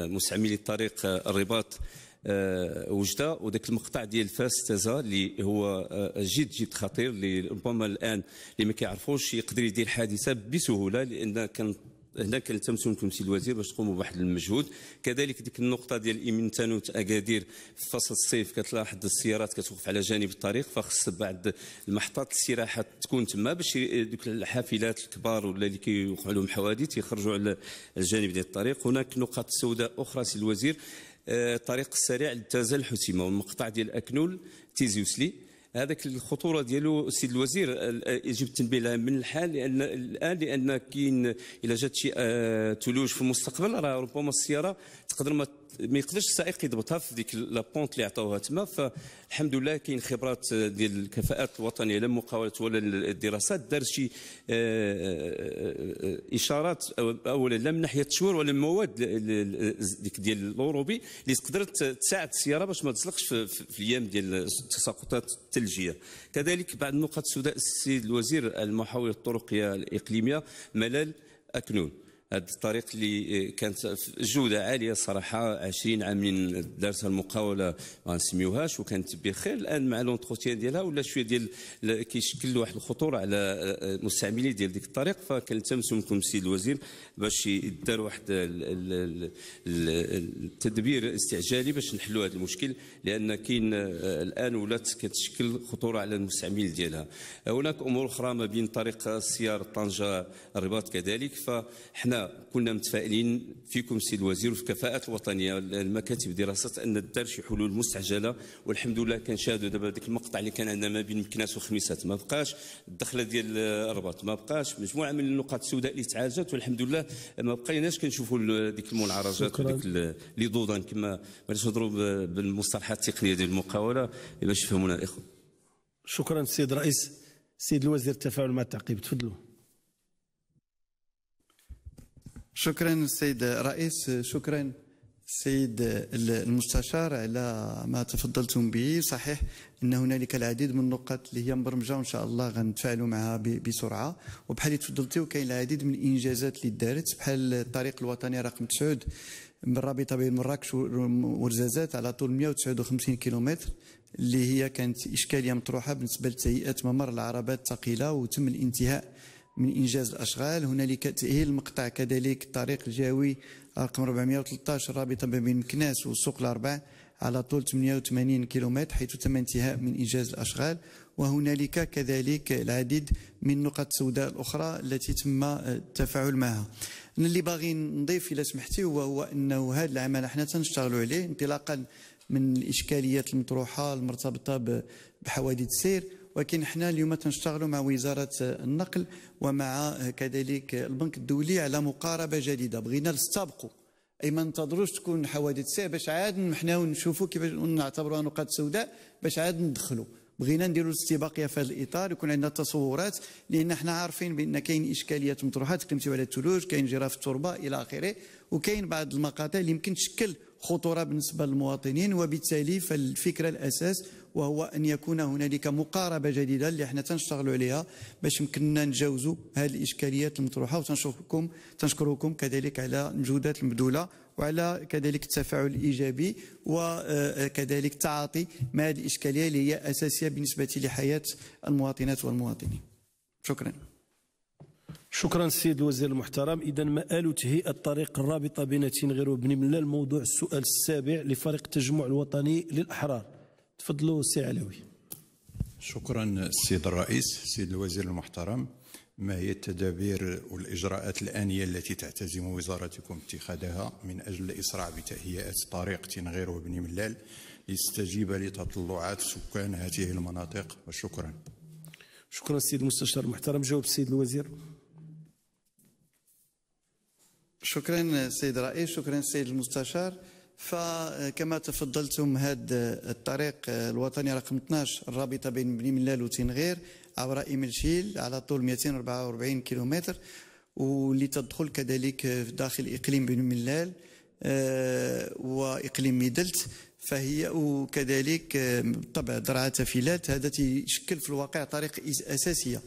مستعملي الطريق الرباط آه، وجده وذاك المقطع ديال فاس تازا اللي هو آه، جد جد خطير اللي ربما الان اللي ما كيعرفوش يقدر يدير حادثه بسهوله لان كان هنا كنلتمسوا منكم سي الوزير باش تقوموا بواحد المجهود كذلك ديك النقطه ديال ايمن تانوت اكادير في فصل الصيف كتلاحظ السيارات كتوقف على جانب الطريق فخص بعد المحطات الاستراحه تكون تما باش ذوك الحافلات الكبار ولا اللي كيوقعوا لهم حوادث يخرجوا على الجانب ديال الطريق هناك نقاط سوداء اخرى سي الوزير الطريق آه، السريع لتازل حسيمه والمقطع ديال اكنول تيزيوسلي هذاك الخطوره ديالو السيد الوزير يجب التنبيه لها من الحال لان الان لان كاين الا جات شي ثلوج آه، في المستقبل راه ربما السياره تقدر ما ما يقدرش السائق يضبطها في ديك لابونت اللي عطاوها تما فالحمد لله كاين خبرات آه، ديال الكفاءات الوطنيه لا المقاولات ولا الدراسات دار شي آه، آه، اشارات اولا لا من ناحيه التشوير ولا المواد ديك ديال الاوروبي اللي تقدر تساعد السياره باش ما تزلقش في, الايام ديال التساقطات الثلجيه كذلك بعد النقط السوداء السيد الوزير المحاور الطرقيه الاقليميه ملال اكنون هذا الطريق اللي كانت جوده عاليه صراحه 20 عام من دارتها المقاوله ما نسميوهاش وكانت بخير الان مع لونتروتيان ديالها ولا شويه ديال كيشكل واحد الخطوره على آه، المستعملين ديال ديك الطريق فكنلتمسوا منكم السيد الوزير باش يدار واحد التدبير استعجالي باش نحلوا هذا المشكل لان كاين آه، الان ولات كتشكل خطوره على المستعمل ديالها هناك امور اخرى ما بين طريق السيار طنجه الرباط كذلك فحنا كنا متفائلين فيكم سي الوزير وفي الكفاءات الوطنيه المكاتب دراسات ان دار شي حلول مستعجله والحمد لله كنشاهدوا دابا ذاك المقطع اللي كان عندنا ما بين مكناس وخميسات ما بقاش الدخله ديال الرباط ما بقاش مجموعه من النقاط السوداء اللي تعالجت والحمد لله ما بقيناش كنشوفوا ديك المنعرجات وديك لي دوضان كما بغيت نهضروا بالمصطلحات التقنيه ديال المقاوله باش يفهمونا الاخوه شكرا السيد الرئيس السيد الوزير التفاعل مع التعقيب تفضلوا شكرا السيد الرئيس شكرا السيد المستشار على ما تفضلتم به صحيح ان هنالك العديد من النقاط اللي هي مبرمجه وان شاء الله غنتفاعلوا معها بسرعه وبحال اللي تفضلتي وكاين العديد من الانجازات اللي دارت بحال الطريق الوطني رقم 9 من بين مراكش ورزازات على طول 159 كيلومتر اللي هي كانت اشكاليه مطروحه بالنسبه لتهيئه ممر العربات الثقيله وتم الانتهاء من إنجاز الأشغال هنالك تأهيل المقطع كذلك الطريق الجوي رقم 413 رابطة ما بين مكناس وسوق الأربع على طول 88 كيلومتر حيث تم انتهاء من إنجاز الأشغال وهنالك كذلك العديد من النقط السوداء الأخرى التي تم التفاعل معها أنا اللي باغي نضيف إلى سمحتي هو, هو أنه هذا العمل احنا تنشتغلوا عليه انطلاقا من الإشكاليات المطروحة المرتبطة بحوادث السير ولكن حنا اليوم تنشتغلوا مع وزاره النقل ومع كذلك البنك الدولي على مقاربه جديده بغينا نستبقوا اي ما ننتظروش تكون حوادث سير باش عاد حنا ونشوفوا كيفاش نعتبروها نقاط سوداء باش عاد ندخلوا بغينا نديروا الاستباقيه في هذا الاطار يكون عندنا تصورات لان حنا عارفين بان كاين اشكاليات مطروحه قيمتي على الثلوج كاين جراف التربه الى اخره وكاين بعض المقاطع اللي يمكن تشكل خطوره بالنسبه للمواطنين وبالتالي فالفكره الاساس وهو ان يكون هنالك مقاربه جديده اللي حنا تنشتغلوا عليها باش يمكننا نتجاوزوا هذه الاشكاليات المطروحه وتنشكركم تنشكركم كذلك على المجهودات المبذوله وعلى كذلك التفاعل الايجابي وكذلك آه، التعاطي مع هذه الاشكاليه اللي هي اساسيه بالنسبه لحياه المواطنات والمواطنين شكرا شكرا السيد الوزير المحترم اذا مآل تهيئه طريق الرابطه بين تنغير وبن ملا الموضوع السؤال السابع لفريق التجمع الوطني للاحرار تفضلوا السي علوي شكرا السيد الرئيس السيد الوزير المحترم ما هي التدابير والإجراءات الآنية التي تعتزم وزارتكم اتخاذها من أجل الإسراع بتهيئة طريق تنغير وبني ملال ليستجيب لتطلعات سكان هذه المناطق وشكرا شكرا السيد المستشار المحترم جاوب السيد الوزير شكرا السيد الرئيس شكرا السيد المستشار فكما تفضلتم هذا الطريق الوطني رقم 12 الرابطه بين بني ملال وتنغير عبر ايميلشيل على طول 244 كيلومتر واللي تدخل كذلك داخل اقليم بني ملال آه، واقليم ميدلت فهي وكذلك آه، بالطبع درعا تفيلات هذا تيشكل في الواقع طريق اساسيه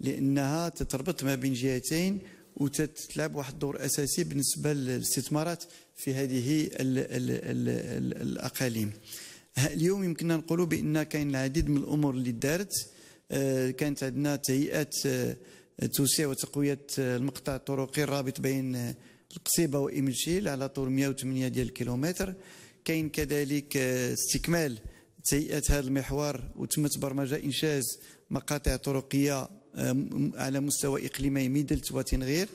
لانها تتربط ما بين جهتين وتتلعب واحد الدور اساسي بالنسبه للاستثمارات في هذه ال ال ال الـ الاقاليم اليوم يمكننا نقولوا بان كاين العديد من الامور اللي دارت آه، كانت عندنا تهيئات آه، توسيع وتقويه آه، المقطع الطرقي الرابط بين القصيبه وامنشيل على طول 108 ديال الكيلومتر كاين كذلك استكمال تهيئه هذا المحور وتمت برمجه انشاز مقاطع طرقيه على مستوى إقليمي ميدلت وتنغير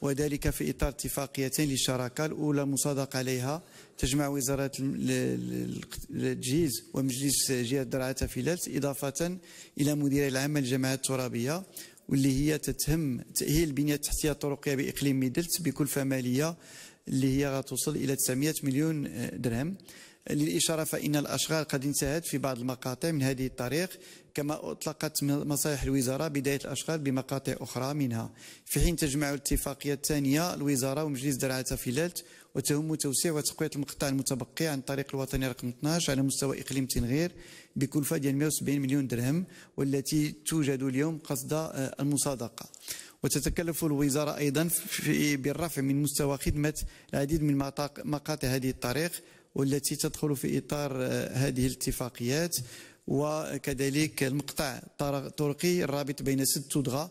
وذلك في إطار اتفاقيتين للشراكة الأولى مصادق عليها تجمع وزارة التجهيز ومجلس جهة درعا تافيلات إضافة إلى مدير العامة للجماعات الترابية واللي هي تتهم تأهيل البنية التحتية الطرقية بإقليم ميدلت بكلفة مالية اللي هي غتوصل إلى 900 مليون آه، درهم للإشارة فإن الأشغال قد انتهت في بعض المقاطع من هذه الطريق كما أطلقت مصالح الوزارة بداية الأشغال بمقاطع أخرى منها في حين تجمع الاتفاقية الثانية الوزارة ومجلس درعة في وتهم توسيع وتقوية المقطع المتبقي عن الطريق الوطني رقم 12 على مستوى إقليم تنغير بكلفة ديال 170 مليون درهم والتي توجد اليوم قصد آه، المصادقة وتتكلف الوزارة أيضا بالرفع من مستوى خدمة العديد من مقاطع هذه الطريق والتي تدخل في إطار آه، هذه الاتفاقيات وكذلك المقطع الطرقي الرابط بين سد تودغا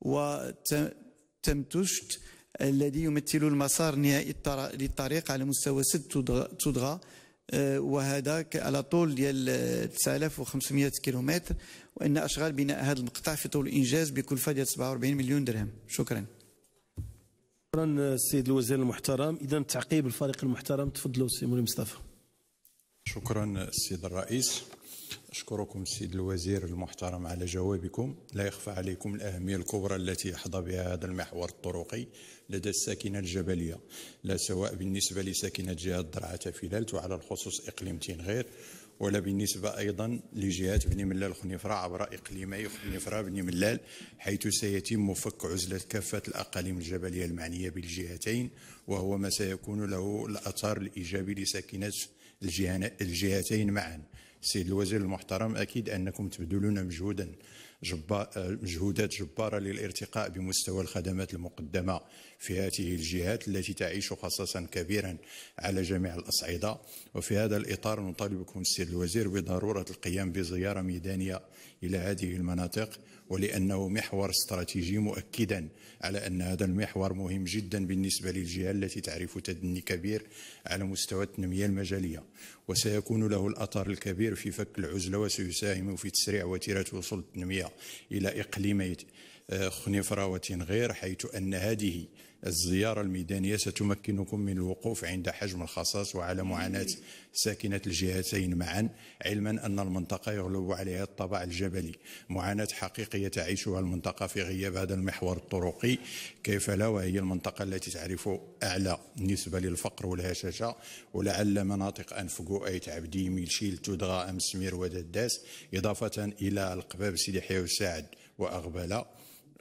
وتمتشت الذي يمثل المسار النهائي للطريق على مستوى سد تودغا آه، وهذا على طول ديال 9500 كيلومتر وان اشغال بناء هذا المقطع في طول الانجاز بكلفه ديال 47 مليون درهم شكرا شكرا السيد الوزير المحترم اذا تعقيب الفريق المحترم تفضلوا سي مصطفى شكرا السيد الرئيس أشكركم السيد الوزير المحترم على جوابكم لا يخفى عليكم الأهمية الكبرى التي يحظى بها هذا المحور الطرقي لدى الساكنة الجبلية لا سواء بالنسبة لساكنة جهة درعة فيلالت وعلى الخصوص إقليم تينغير ولا بالنسبة أيضا لجهات بني ملال خنيفرة عبر إقليمي خنيفرة بني ملال حيث سيتم فك عزلة كافة الأقاليم الجبلية المعنية بالجهتين وهو ما سيكون له الأثر الإيجابي لساكنة الجهتين معا السيد الوزير المحترم أكيد أنكم تبذلون مجهودا جبار مجهودات جبارة للارتقاء بمستوى الخدمات المقدمة في هذه الجهات التي تعيش خصاصا كبيرا على جميع الأصعدة وفي هذا الإطار نطالبكم السيد الوزير بضرورة القيام بزيارة ميدانية إلى هذه المناطق ولأنه محور استراتيجي مؤكدا على أن هذا المحور مهم جدا بالنسبة للجهة التي تعرف تدني كبير على مستوى التنمية المجالية وسيكون له الأثر الكبير في فك العزلة وسيساهم في تسريع وتيرة وصول التنمية إلى إقليمي آه، خنفرة وتنغير حيث أن هذه الزيارة الميدانية ستمكنكم من الوقوف عند حجم الخصاص وعلى معاناة ساكنة الجهتين معا علما أن المنطقة يغلب عليها الطابع الجبلي معاناة حقيقية تعيشها المنطقة في غياب هذا المحور الطرقي كيف لا وهي المنطقة التي تعرف أعلى نسبة للفقر والهشاشة ولعل مناطق أنفقو أيت عبدي ميلشيل تدغى أمسمير وداداس إضافة إلى القباب سيدي حيو الساعد وأغبالة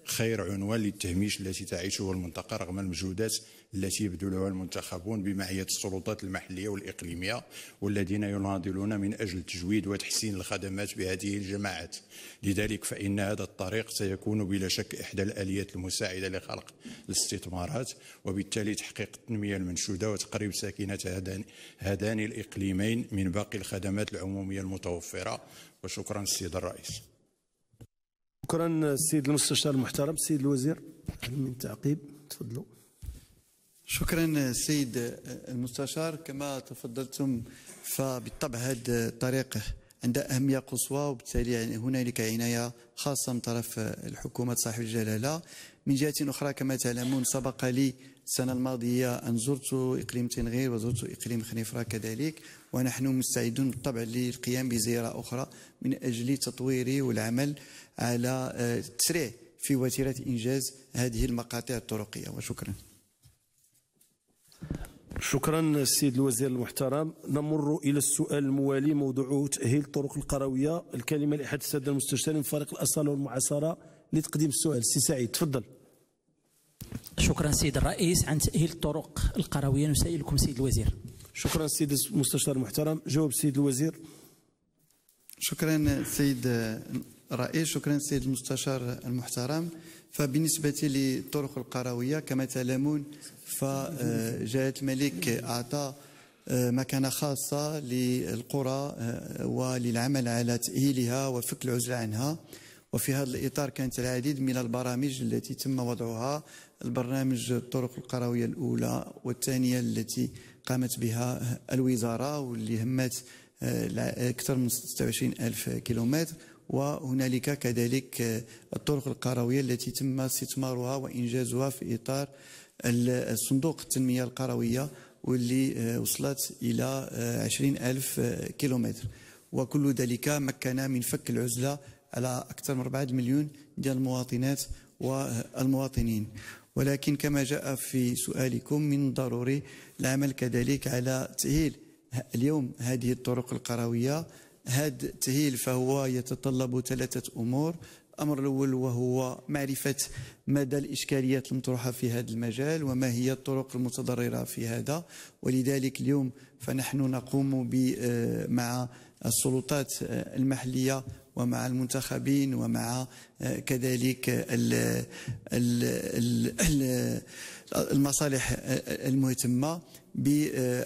خير عنوان للتهميش التي تعيشه المنطقة رغم المجهودات التي يبذلها المنتخبون بمعية السلطات المحلية والإقليمية والذين يناضلون من أجل تجويد وتحسين الخدمات بهذه الجماعات لذلك فإن هذا الطريق سيكون بلا شك إحدى الآليات المساعدة لخلق الاستثمارات وبالتالي تحقيق التنمية المنشودة وتقريب ساكنة هذان, هذان الإقليمين من باقي الخدمات العمومية المتوفرة وشكرا السيد الرئيس شكرا السيد المستشار المحترم السيد الوزير من التعقيب تفضلوا شكرا السيد المستشار كما تفضلتم فبالطبع هذا الطريق عندها أهمية قصوى وبالتالي يعني هنالك عناية خاصة من طرف الحكومة صاحب الجلالة من جهة أخرى كما تعلمون سبق لي السنة الماضية أن زرت إقليم تنغير وزرت إقليم خنيفرة كذلك ونحن مستعدون بالطبع للقيام بزيارة أخرى من أجل تطوير والعمل على التسريع آه، في وتيرة إنجاز هذه المقاطع الطرقية وشكرا شكرا السيد الوزير المحترم نمر الى السؤال الموالي موضوعه تاهيل الطرق القرويه الكلمه لاحد الساده المستشارين من فريق الاصاله والمعاصره لتقديم السؤال السي سعيد تفضل شكرا سيد الرئيس عن تاهيل الطرق القرويه نسالكم سيد الوزير شكرا السيد المستشار المحترم جواب السيد الوزير شكرا السيد الرئيس شكرا السيد المستشار المحترم فبالنسبة للطرق القروية كما تعلمون فجلالة الملك أعطى مكانة خاصة للقرى وللعمل على تأهيلها وفك العزلة عنها وفي هذا الإطار كانت العديد من البرامج التي تم وضعها البرنامج الطرق القروية الأولى والثانية التي قامت بها الوزارة واللي همت آه، أكثر من 26 ألف كيلومتر وهنالك كذلك آه، الطرق القروية التي تم استثمارها وإنجازها في إطار الصندوق التنمية القروية واللي آه، وصلت إلى 20 ألف كيلومتر وكل ذلك مكن من فك العزلة على أكثر من 4 مليون ديال المواطنات والمواطنين ولكن كما جاء في سؤالكم من ضروري العمل كذلك على تأهيل اليوم هذه الطرق القروية هذا التأهيل فهو يتطلب ثلاثة أمور الأمر الأول وهو معرفة مدى الإشكاليات المطروحة في هذا المجال وما هي الطرق المتضررة في هذا ولذلك اليوم فنحن نقوم آه، مع السلطات آه، المحلية ومع المنتخبين ومع آه، كذلك ال ال, ال المصالح المهتمه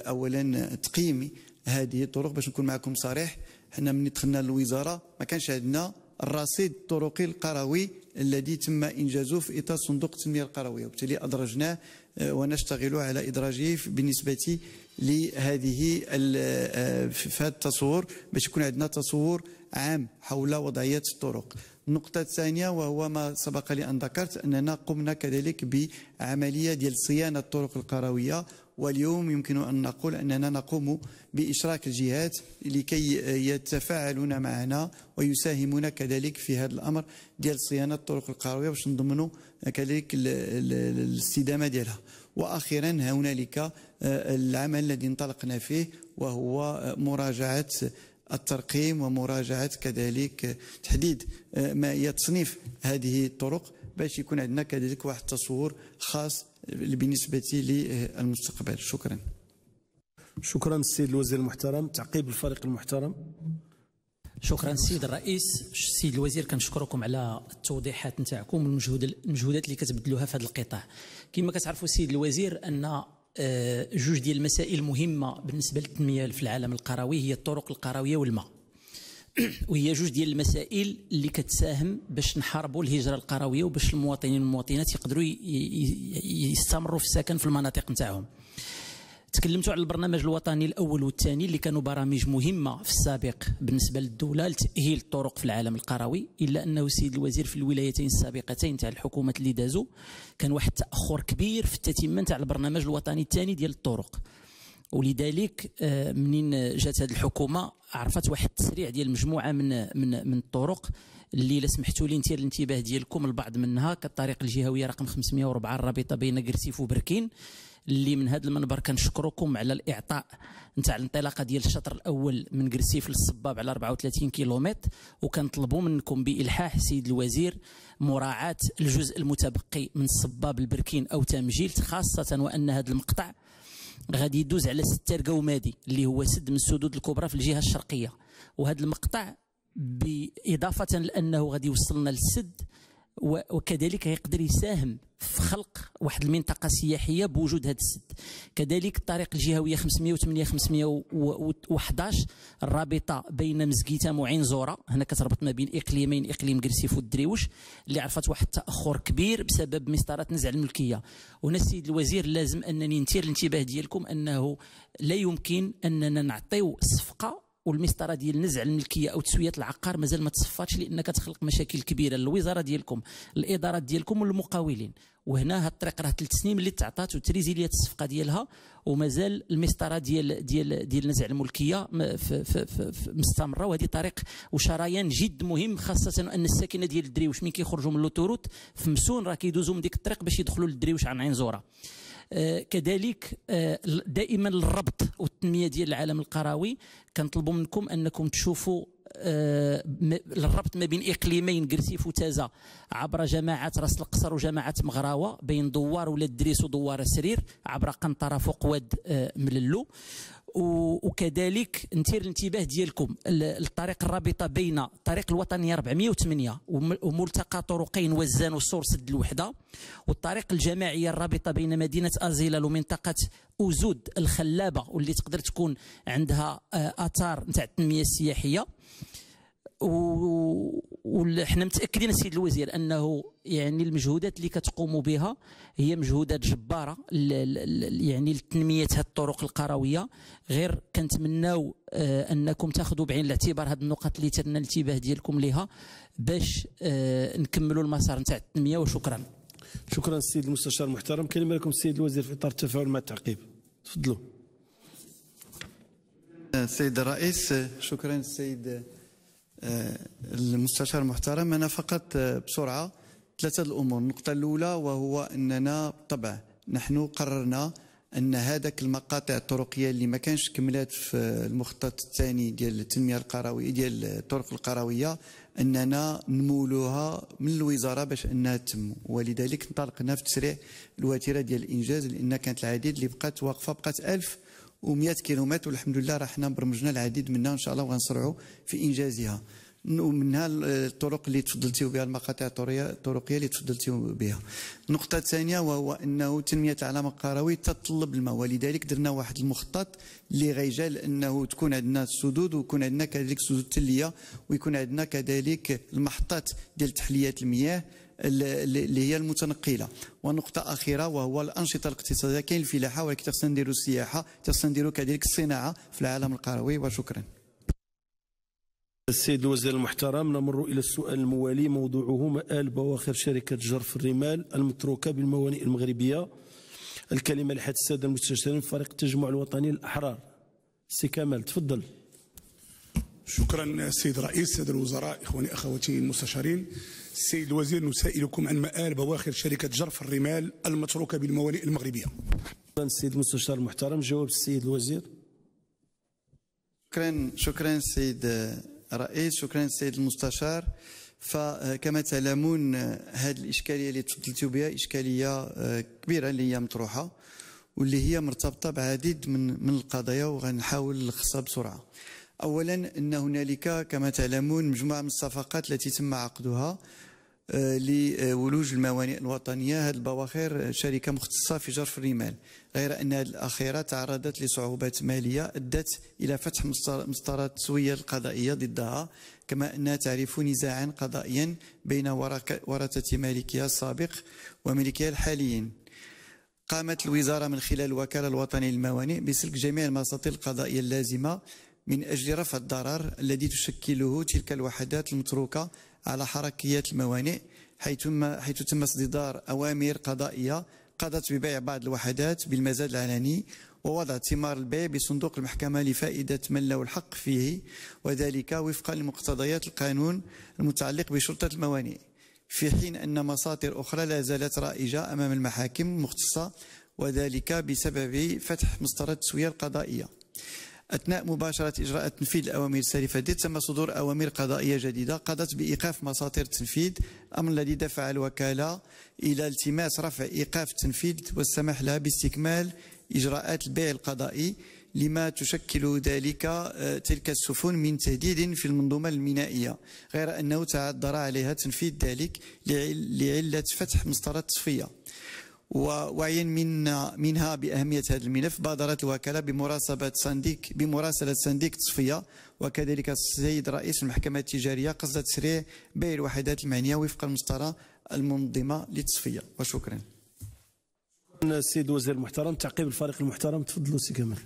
اولا تقييم هذه الطرق باش نكون معكم صريح حنا ملي دخلنا للوزاره ما كانش عندنا الرصيد الطرقي القروي الذي تم انجازه في اطار صندوق التنميه القرويه وبالتالي ادرجناه آه، ونشتغل على ادراجه بالنسبه لهذه آه، في هذا التصور باش يكون عندنا تصور عام حول وضعيه الطرق النقطة الثانية وهو ما سبق لي أن ذكرت أننا قمنا كذلك بعملية ديال صيانة الطرق القروية واليوم يمكن أن نقول أننا نقوم بإشراك الجهات لكي يتفاعلون معنا ويساهمون كذلك في هذا الأمر ديال صيانة الطرق القروية باش نضمنوا كذلك الاستدامة ديالها واخيرا هنالك العمل الذي انطلقنا فيه وهو مراجعه الترقيم ومراجعة كذلك تحديد آه، ما هي تصنيف هذه الطرق باش يكون عندنا كذلك واحد التصور خاص بالنسبة للمستقبل شكرا شكرا السيد الوزير المحترم تعقيب الفريق المحترم شكرا السيد الرئيس السيد الوزير كنشكركم على التوضيحات نتاعكم والمجهودات اللي كتبدلوها في هذا القطاع كما كتعرفوا السيد الوزير ان آه، جوج ديال المسائل المهمه بالنسبه للتنميه في العالم القروي هي الطرق القرويه والماء *clears throat* وهي جوج ديال المسائل اللي كتساهم باش نحاربوا الهجره القرويه وباش المواطنين والمواطنات يقدروا يستمروا في السكن في المناطق نتاعهم تكلمتوا على البرنامج الوطني الاول والثاني اللي كانوا برامج مهمه في السابق بالنسبه للدوله لتاهيل الطرق في العالم القروي الا انه السيد الوزير في الولايتين السابقتين تاع الحكومات اللي دازوا كان واحد التاخر كبير في التتمه تاع البرنامج الوطني الثاني ديال الطرق ولذلك آه، منين جات هذه الحكومه عرفت واحد التسريع ديال مجموعه من من من الطرق اللي لا سمحتوا لي نثير الانتباه ديالكم لبعض منها كالطريق الجهويه رقم 504 الرابطه بين كرسيف وبركين اللي من هذا المنبر كنشكركم على الاعطاء نتاع الانطلاقه ديال الشطر الاول من كرسيف للصباب على 34 كيلومتر وكنطلبوا منكم بالحاح سيد الوزير مراعاه الجزء المتبقي من الصباب البركين او تمجيلت خاصه وان هذا المقطع غادي يدوز على ست قومادي اللي هو سد من السدود الكبرى في الجهه الشرقيه وهذا المقطع باضافه لانه غادي يوصلنا للسد وكذلك يقدر يساهم في خلق واحد المنطقه سياحيه بوجود هذا السد كذلك الطريق الجهويه 508 511 الرابطه بين مزكيته وعين زوره هنا كتربط ما بين اقليمين اقليم كرسيف والدريوش اللي عرفت واحد التاخر كبير بسبب مسطره نزع الملكيه هنا السيد الوزير لازم انني نثير الانتباه ديالكم انه لا يمكن اننا نعطيو صفقه والمسطره ديال نزع الملكيه او تسويه العقار مازال ما تصفاتش لان كتخلق مشاكل كبيره للوزاره ديالكم الادارات ديالكم والمقاولين وهنا هاد الطريق راه ثلاث سنين ملي تعطات وتريزيليات الصفقه ديالها ومازال المسطره ديال ديال ديال نزع الملكيه مستمره وهذه طريق وشريان جد مهم خاصه ان الساكنه ديال الدريوش من كيخرجوا من لوتوروت في مسون راه كيدوزوا من ديك الطريق باش يدخلوا للدريوش عن عين زوره كذلك آه، دائما الربط والتنميه ديال العالم القروي كنطلبوا منكم انكم تشوفوا آه، الربط ما بين اقليمين كرسيف وتازا عبر جماعه راس القصر وجماعه مغراوه بين دوار ولاد دريس ودوار سرير عبر قنطره فوق واد آه، مللو وكذلك نثير الانتباه ديالكم الطريق الرابطه بين الطريق الوطنيه 408 وملتقى طرقين وزان وسور سد الوحده والطريق الجماعيه الرابطه بين مدينه ازيلال ومنطقه اوزود الخلابه واللي تقدر تكون عندها آه، اثار نتاع التنميه السياحيه وحنا متاكدين السيد الوزير انه يعني المجهودات اللي كتقوموا بها هي مجهودات جباره يعني لتنميه هذه الطرق القرويه غير كنتمناو آه، انكم تاخذوا بعين الاعتبار هذه النقط اللي ترنا الانتباه ديالكم ليها باش آه، نكملوا المسار نتاع التنميه وشكرا شكرا السيد المستشار المحترم كلمه لكم السيد الوزير في اطار التفاعل مع التعقيب تفضلوا السيد آه، الرئيس شكرا السيد آه، المستشار المحترم أنا فقط آه، بسرعة ثلاثة الأمور النقطة الأولى وهو أننا طبعا نحن قررنا أن هذاك المقاطع الطرقية اللي ما كانش كملات في المخطط الثاني ديال التنمية القروية ديال الطرق القروية أننا نمولوها من الوزارة باش أنها تتم ولذلك انطلقنا في تسريع الوتيرة ديال الإنجاز لأن كانت العديد اللي بقات واقفة بقات 1000 و100 كيلومتر والحمد لله راه حنا برمجنا العديد منها ان شاء الله وغنسرعوا في انجازها ومنها الطرق اللي تفضلتي بها المقاطع الطرقيه اللي تفضلتي بها النقطه الثانيه وهو انه تنميه العلامه القروي تتطلب الماء ولذلك درنا واحد المخطط اللي غيجال انه تكون عندنا السدود ويكون عندنا كذلك سدود تليه ويكون عندنا كذلك المحطات ديال تحليات المياه اللي هي المتنقله ونقطه اخيره وهو الانشطه الاقتصاديه كاين الفلاحه ولكن خصنا نديروا السياحه خصنا نديروا كذلك الصناعه في العالم القروي وشكرا السيد الوزير المحترم نمر إلى السؤال الموالي موضوعه مآل بواخر شركة جرف الرمال المتروكة بالموانئ المغربية الكلمة لحد السادة المستشارين في فريق التجمع الوطني الأحرار سي كمال تفضل شكرا سيد رئيس سيد الوزراء إخواني أخواتي المستشارين السيد الوزير نسائلكم عن مآل بواخر شركة جرف الرمال المتروكة بالموانئ المغربية السيد المستشار المحترم جواب السيد الوزير شكرا شكرا السيد الرئيس شكرا السيد المستشار فكما تعلمون هذه الإشكالية اللي تفضلتوا بها إشكالية آه، كبيرة اللي هي مطروحة واللي هي مرتبطة بعديد من من القضايا وغنحاول نلخصها بسرعة أولا أن هنالك كما تعلمون مجموعة من الصفقات التي تم عقدها آه، لولوج الموانئ الوطنية هذه البواخير آه، شركة مختصة في جرف الرمال غير أن الأخيرة تعرضت لصعوبات مالية أدت إلى فتح مسطرات التسوية القضائية ضدها كما أنها تعرف نزاعا قضائيا بين ورثة مالكها السابق وملكها الحاليين قامت الوزارة من خلال الوكالة الوطنية للموانئ بسلك جميع المساطيل القضائية اللازمة من أجل رفع الضرر الذي تشكله تلك الوحدات المتروكة على حركيات الموانئ حيث حيث تم اصدار اوامر قضائيه قضت ببيع بعض الوحدات بالمزاد العلني ووضع ثمار البيع بصندوق المحكمة لفائدة من له الحق فيه وذلك وفقا لمقتضيات القانون المتعلق بشرطة الموانئ في حين أن مساطر أخرى لا زالت رائجة أمام المحاكم المختصة وذلك بسبب فتح مسطرة التسوية القضائية أثناء مباشرة إجراء تنفيذ الأوامر السالفة دي تم صدور أوامر قضائية جديدة قضت بإيقاف مساطير التنفيذ أمر الذي دفع الوكالة إلى التماس رفع إيقاف التنفيذ والسماح لها باستكمال إجراءات البيع القضائي لما تشكل ذلك آه، تلك السفن من تهديد في المنظومة المينائية غير أنه تعذر عليها تنفيذ ذلك لعلة فتح مسطرة تصفية من منها بأهمية هذا الملف بادرت الوكالة بمراسبة صنديق بمراسلة صنديق تصفية وكذلك السيد رئيس المحكمة التجارية قصد تسريع بيع الوحدات المعنية وفق المسطرة المنظمة للتصفية وشكرا السيد وزير المحترم تعقيب الفريق المحترم تفضلوا سي كامل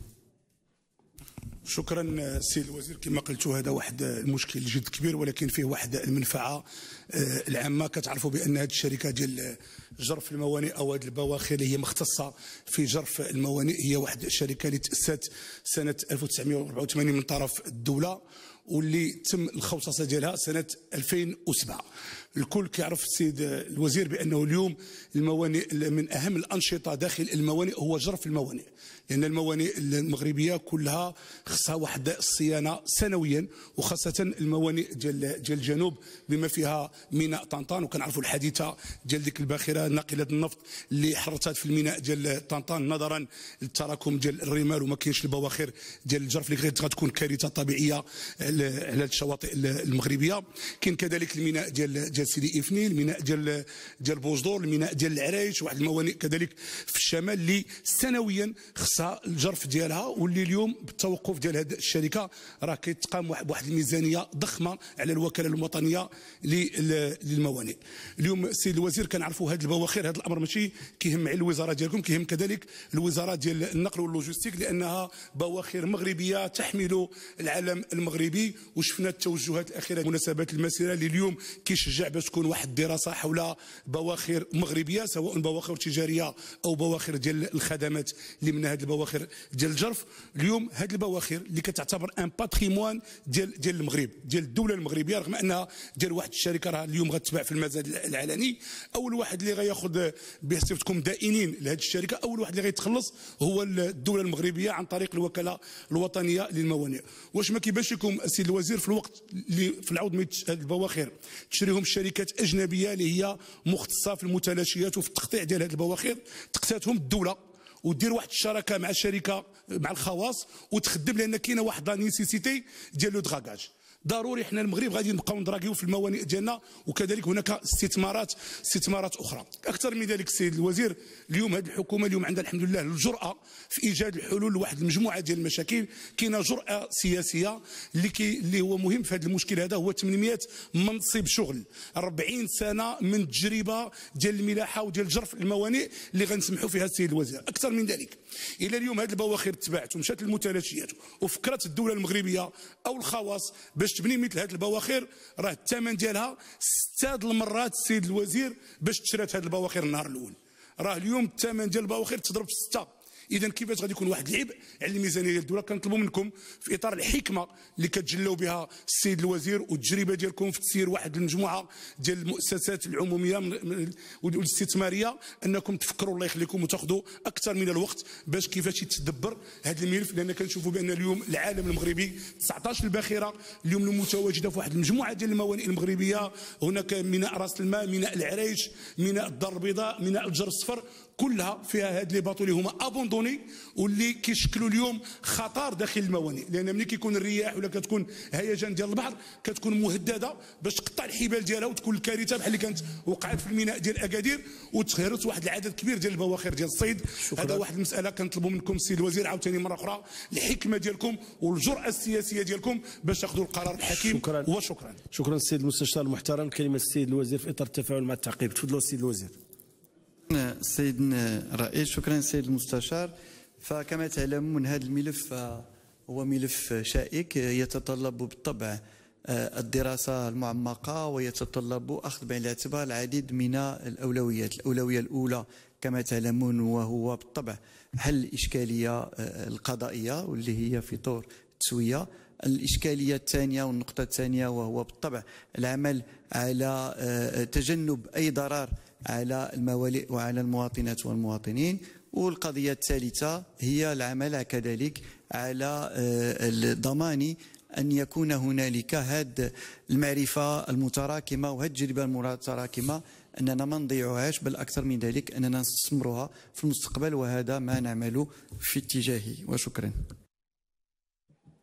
شكرا سي الوزير كما قلت هذا واحد المشكل جد كبير ولكن فيه واحد المنفعه آه، العامه كتعرفوا بان هذه الشركه ديال جرف الموانئ او هذه البواخر اللي هي مختصه في جرف الموانئ هي واحد الشركه اللي تاسست سنه 1984 من طرف الدوله واللي تم الخوصصه ديالها سنه 2007 الكل كيعرف السيد الوزير بانه اليوم الموانئ من اهم الانشطه داخل الموانئ هو جرف الموانئ لان الموانئ المغربيه كلها خصها واحد الصيانه سنويا وخاصه الموانئ ديال ديال الجنوب بما فيها ميناء طنطان وكنعرفوا الحادثه ديال ديك الباخره ناقله النفط اللي حرتات في الميناء ديال طنطان نظرا للتراكم ديال الرمال وما كاينش البواخر ديال الجرف اللي غتكون كارثه طبيعيه على الشواطئ المغربيه كاين كذلك الميناء ديال سيدي إفني الميناء ديال ديال بوجدور الميناء ديال العرايش واحد الموانئ كذلك في الشمال اللي سنويا خصها الجرف ديالها واللي اليوم بالتوقف ديال هذه الشركه راه كيتقام واحد الميزانيه ضخمه على الوكاله الوطنيه للموانئ اليوم السيد الوزير كنعرفوا هذه البواخر هذا الامر ماشي كيهم على الوزاره ديالكم كيهم كذلك الوزاره ديال النقل واللوجستيك لانها بواخر مغربيه تحمل العالم المغربي وشفنا التوجهات الاخيره مناسبات المسيره اللي اليوم كيشجع باش تكون واحد الدراسه حول بواخر مغربيه سواء بواخر تجاريه او بواخر ديال الخدمات اللي من هذه البواخر ديال الجرف اليوم هذه البواخر اللي كتعتبر ان باتريمون ديال ديال المغرب ديال الدوله المغربيه رغم انها ديال واحد الشركه راه اليوم غتتباع في المزاد العلني اول واحد اللي غياخذ به صفتكم دائنين لهذه الشركه اول واحد اللي غيتخلص هو الدوله المغربيه عن طريق الوكاله الوطنيه للموانئ واش ما كيبانش لكم السيد الوزير في الوقت اللي في العود البواخر تشريهم شركات اجنبيه اللي هي مختصه في المتلاشيات وفي التقطيع ديال هذه البواخر تقتاتهم الدوله ودير واحد الشراكه مع شركه مع الخواص وتخدم لان كاينه واحد لا نيسيسيتي ديال لو دراكاج ضروري حنا المغرب غادي نبقاو نراقيو في الموانئ ديالنا وكذلك هناك استثمارات استثمارات اخرى اكثر من ذلك السيد الوزير اليوم هذه الحكومه اليوم عندها الحمد لله الجراه في ايجاد الحلول لواحد المجموعه ديال المشاكل كاينه جراه سياسيه اللي كي اللي هو مهم في هذا المشكل هذا هو 800 منصب شغل 40 سنه من التجربه ديال الملاحه وديال جرف الموانئ اللي غنسمحوا فيها السيد الوزير اكثر من ذلك الى اليوم هذه البواخر تبعت ومشات للمتلاشيات وفكرت الدوله المغربيه او الخواص باش تبني مثل هذه البواخر راه الثمن ديالها ست المرات السيد الوزير باش تشرات هذه البواخر النهار الاول راه اليوم الثمن ديال البواخر تضرب سته اذا كيفاش غادي يكون واحد العبء على الميزانيه ديال الدوله كنطلبوا منكم في اطار الحكمه اللي كتجلاو بها السيد الوزير والتجربه ديالكم في تسيير واحد المجموعه ديال المؤسسات العموميه والاستثماريه انكم تفكروا الله يخليكم وتاخذوا اكثر من الوقت باش كيفاش يتدبر هذا الملف لان كنشوفوا بان اليوم العالم المغربي 19 الباخره اليوم المتواجده في واحد المجموعه ديال الموانئ المغربيه هناك ميناء راس الماء ميناء العريش ميناء الدار البيضاء ميناء الجر الصفر كلها فيها هاد لي باطو اللي هما ابوندوني واللي كيشكلوا اليوم خطر داخل الموانئ لان ملي كيكون الرياح ولا كتكون هيجان ديال البحر كتكون مهدده باش تقطع الحبال ديالها وتكون الكارثه بحال اللي كانت وقعت في الميناء ديال اكادير وتهرت واحد العدد كبير ديال البواخر ديال الصيد هذا واحد المساله كنطلبوا منكم السيد الوزير عاوتاني مره اخرى الحكمه ديالكم والجراه السياسيه ديالكم باش تاخذوا القرار الحكيم شكرا وشكرا شكرا السيد المستشار المحترم كلمه السيد الوزير في اطار التفاعل مع التعقيب تفضلوا السيد الوزير السيد الرئيس شكرا السيد المستشار فكما تعلمون هذا الملف هو ملف شائك يتطلب بالطبع آه، الدراسة المعمقة ويتطلب أخذ بعين الاعتبار العديد من الأولويات الأولوية الأولى كما تعلمون وهو بالطبع حل الإشكالية آه، القضائية واللي هي في طور التسوية الإشكالية الثانية والنقطة الثانية وهو بالطبع العمل على آه، تجنب أي ضرر على الموالئ وعلى المواطنات والمواطنين والقضية الثالثة هي العمل كذلك على آه، ضمان أن يكون هنالك هذه المعرفة المتراكمة وهذه التجربة المتراكمة أننا ما نضيعوهاش بل أكثر من ذلك أننا نستثمرها في المستقبل وهذا ما نعمل في اتجاهه وشكرا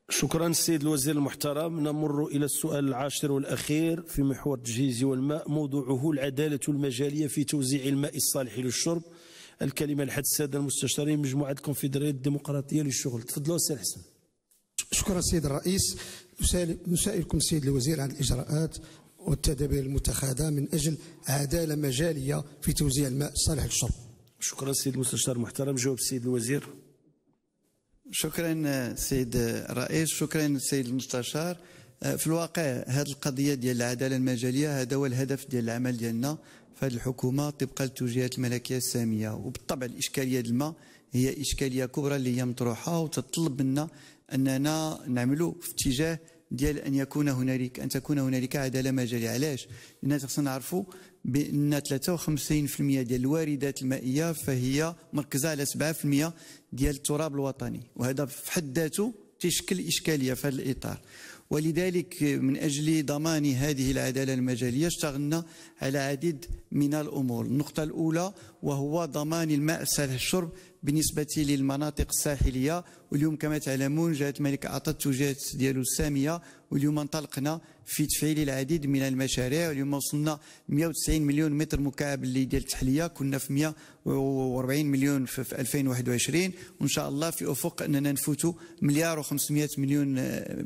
شكرا السيد الوزير المحترم نمر إلى السؤال العاشر والأخير في محور التجهيز والماء موضوعه العدالة المجالية في توزيع الماء الصالح للشرب الكلمة لحد السادة المستشارين مجموعة الكونفدرالية الديمقراطية للشغل تفضلوا السيد حسن شكرا السيد الرئيس نسائلكم السيد الوزير عن الإجراءات والتدابير المتخاذه من أجل عدالة مجالية في توزيع الماء الصالح للشرب شكرا السيد المستشار المحترم جواب السيد الوزير شكرا سيد الرئيس شكرا سيد المستشار آه، في الواقع هذه القضيه ديال العداله المجاليه هذا هو الهدف ديال العمل ديالنا في هذه الحكومه طبقا للتوجيهات الملكيه الساميه وبالطبع الاشكاليه الماء هي اشكاليه كبرى اللي هي مطروحه وتطلب منا اننا نعملوا في اتجاه ديال ان يكون هنالك ان تكون هنالك عداله مجاليه علاش لان خصنا نعرفوا بان 53% ديال الواردات المائيه فهي مركزه على 7% ديال التراب الوطني وهذا في حد ذاته تشكل اشكاليه في هذا الاطار ولذلك من اجل ضمان هذه العداله المجاليه اشتغلنا على عديد من الامور النقطه الاولى وهو ضمان الماء سهل الشرب بالنسبه للمناطق الساحليه واليوم كما تعلمون جهه الملك اعطى التوجيهات ديالو الساميه واليوم انطلقنا في تفعيل العديد من المشاريع واليوم وصلنا 190 مليون متر مكعب اللي ديال التحليه كنا في 140 مليون في 2021 وان شاء الله في افق اننا نفوتوا مليار و500 مليون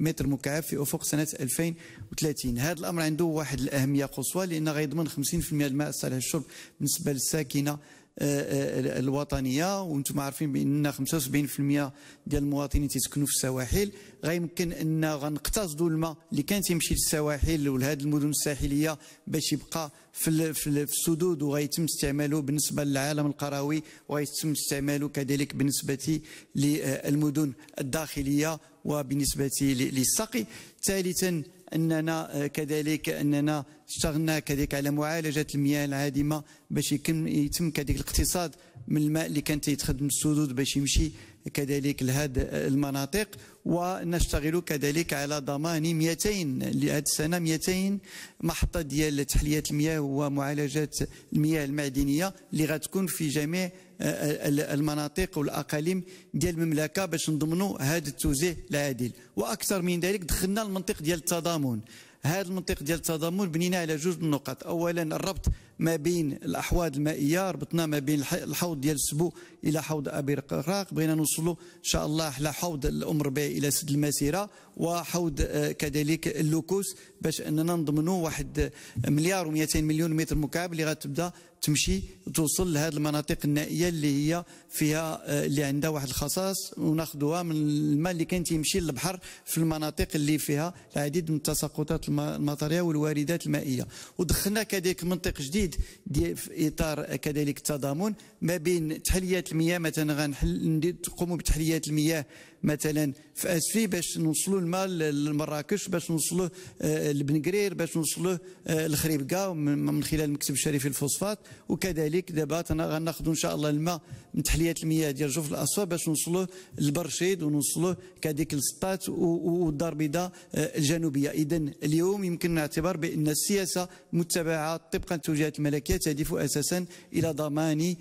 متر مكعب في افق سنه 2030 هذا الامر عنده واحد الاهميه قصوى لان غيضمن 50% الماء الصالح للشرب بالنسبه للساكنه آه، آه، الوطنيه وانتم عارفين بان 75% ديال المواطنين تيسكنوا في السواحل غيمكن ان غنقتصدوا الماء اللي كان تيمشي للسواحل ولهاد المدن الساحليه باش يبقى في في السدود وغيتم استعماله بالنسبه للعالم القروي وغيتم استعماله كذلك بالنسبه للمدن الداخليه وبالنسبه للسقي ثالثا اننا آه، كذلك اننا اشتغلنا كذلك على معالجه المياه العادمه باش يتم كذلك الاقتصاد من الماء اللي كان تيتخدم السدود باش يمشي كذلك لهذه المناطق ونشتغل كذلك على ضمان 200 لهذه السنه 200 محطه ديال تحليه المياه ومعالجه المياه المعدنيه اللي غتكون في جميع آه، المناطق والاقاليم ديال المملكه باش نضمنوا هذا التوزيع العادل واكثر من ذلك دخلنا المنطق ديال التضامن هذا المنطق ديال التضامن بنينا على جوج النقاط اولا الربط ما بين الاحواض المائيه ربطنا ما بين الحوض ديال السبو الى حوض ابي رقراق بغينا نوصلوا ان شاء الله على حوض الام ربيع الى سد المسيره وحوض آه، كذلك اللوكوس باش اننا نضمنوا واحد مليار و200 مليون متر مكعب اللي غتبدا تمشي توصل لهاد المناطق النائيه اللي هي فيها آه، اللي عندها واحد الخصائص وناخذوها من الماء اللي كان تيمشي للبحر في المناطق اللي فيها العديد من التساقطات المطريه والواردات المائيه ودخلنا كذلك منطق جديد في اطار كذلك التضامن ما بين تحليات المياه مثلا غنحل تقوموا بتحليات المياه مثلا في اسفي باش نوصلوا الماء لمراكش باش نوصلوا آه، لبنكرير باش نوصلوا آه، لخريبكا من خلال المكتب الشريفي للفوسفات وكذلك دابا غناخذوا ان شاء الله الماء من تحليات المياه ديال جوف الاصفر باش نوصلوا لبرشيد ونوصلوا كذلك لسطات والدار البيضاء آه، الجنوبيه اذا اليوم يمكن نعتبر بان السياسه متبعه طبقا توجيهات الملكيه تهدف اساسا الى ضمان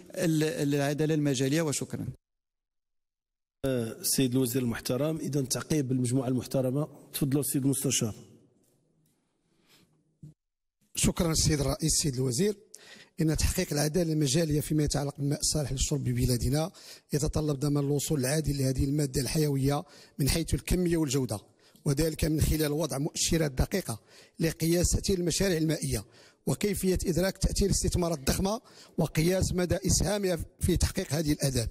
العداله المجاليه وشكرا السيد أه، الوزير المحترم اذا تعقيب المجموعه المحترمه تفضلوا السيد المستشار شكرا السيد الرئيس السيد الوزير ان تحقيق العداله المجاليه فيما يتعلق بالماء الصالح للشرب ببلادنا يتطلب ضمان الوصول العادل لهذه الماده الحيويه من حيث الكميه والجوده وذلك من خلال وضع مؤشرات دقيقه لقياس المشاريع المائيه وكيفية إدراك تأثير الاستثمارات الضخمة وقياس مدى إسهامها في تحقيق هذه الأهداف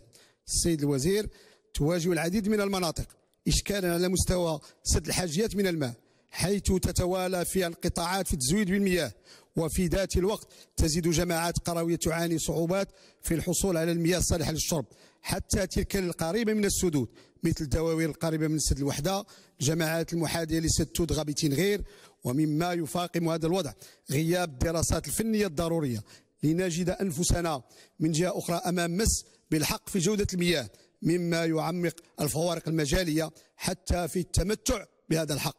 السيد الوزير تواجه العديد من المناطق إشكالا على مستوى سد الحاجيات من الماء حيث تتوالى في القطاعات في التزويد بالمياه وفي ذات الوقت تزيد جماعات قروية تعاني صعوبات في الحصول على المياه الصالحة للشرب حتى تلك القريبة من السدود مثل الدواوين القريبة من سد الوحدة جماعات المحادية لسد تود غابتين غير ومما يفاقم هذا الوضع غياب الدراسات الفنية الضرورية لنجد أنفسنا من جهة أخرى أمام مس بالحق في جودة المياه مما يعمق الفوارق المجالية حتى في التمتع بهذا الحق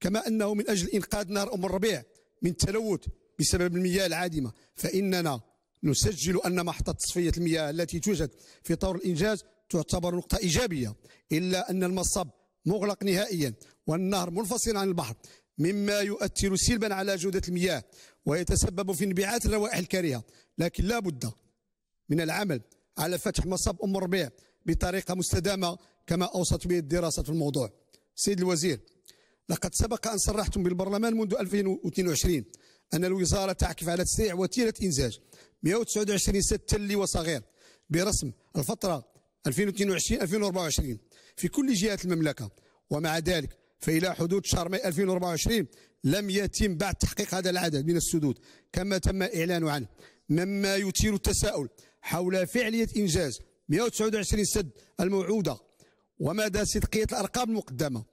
كما أنه من أجل إنقاذ نهر أم الربيع من التلوث بسبب المياه العادمة فإننا نسجل أن محطة تصفية المياه التي توجد في طور الإنجاز تعتبر نقطة إيجابية إلا أن المصب مغلق نهائيا والنهر منفصل عن البحر مما يؤثر سلبا على جودة المياه ويتسبب في انبعاث الروائح الكريهة لكن لا بد من العمل على فتح مصب أم الربيع بطريقة مستدامة كما أوصت به الدراسة في الموضوع سيد الوزير لقد سبق أن صرحتم بالبرلمان منذ 2022 أن الوزارة تعكف على تسريع وتيرة إنزاج 129 ست تلي وصغير برسم الفترة 2022 2024 في كل جهات المملكة ومع ذلك فإلى حدود شهر ماي 2024 لم يتم بعد تحقيق هذا العدد من السدود كما تم إعلان عنه مما يثير التساؤل حول فعلية إنجاز 129 سد الموعودة ومدى صدقية الأرقام المقدمة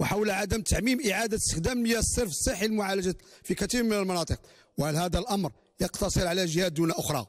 وحول عدم تعميم إعادة استخدام مياه الصرف الصحي المعالجة في كثير من المناطق وهل هذا الأمر يقتصر على جهات دون أخرى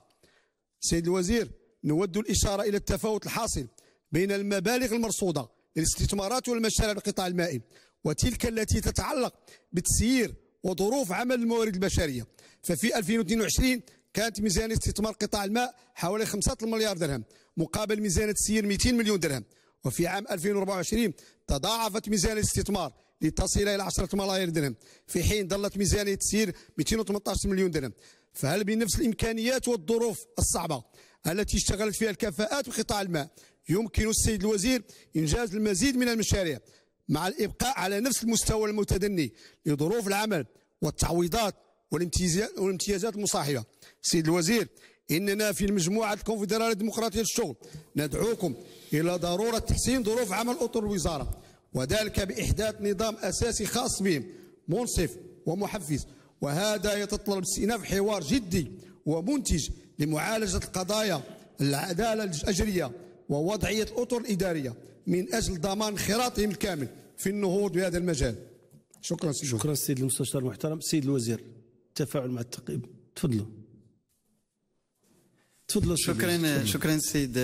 سيد الوزير نود الإشارة إلى التفاوت الحاصل بين المبالغ المرصودة للاستثمارات والمشاريع القطاع المائي وتلك التي تتعلق بتسيير وظروف عمل الموارد البشرية ففي 2022 كانت ميزانية استثمار قطاع الماء حوالي 5 مليار درهم مقابل ميزانية تسيير 200 مليون درهم وفي عام 2024 تضاعفت ميزانية الاستثمار لتصل إلى 10 ملايير درهم في حين ظلت ميزانية تسيير 218 مليون درهم فهل بنفس الإمكانيات والظروف الصعبة التي اشتغلت فيها الكفاءات في قطاع الماء يمكن السيد الوزير إنجاز المزيد من المشاريع مع الإبقاء على نفس المستوى المتدني لظروف العمل والتعويضات والامتيازات المصاحبة سيد الوزير إننا في المجموعة الكونفدرالية الديمقراطية للشغل ندعوكم إلى ضرورة تحسين ظروف عمل أطر الوزارة وذلك بإحداث نظام أساسي خاص بهم منصف ومحفز وهذا يتطلب استئناف حوار جدي ومنتج لمعالجة القضايا العدالة الأجرية ووضعية الأطر الإدارية من أجل ضمان انخراطهم الكامل في النهوض بهذا المجال شكرا سيدي شكرا سيد المستشار المحترم سيد الوزير التفاعل مع التقييم تفضلوا تفضلوا شكرا شكرا سيد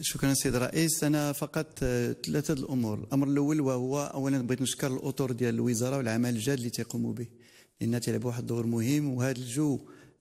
شكرا سيد الرئيس انا فقط ثلاثه الامور الامر الاول وهو اولا بغيت نشكر الاطر ديال الوزاره والعمل الجاد اللي تيقوموا به لان تيلعبوا واحد الدور مهم وهذا الجو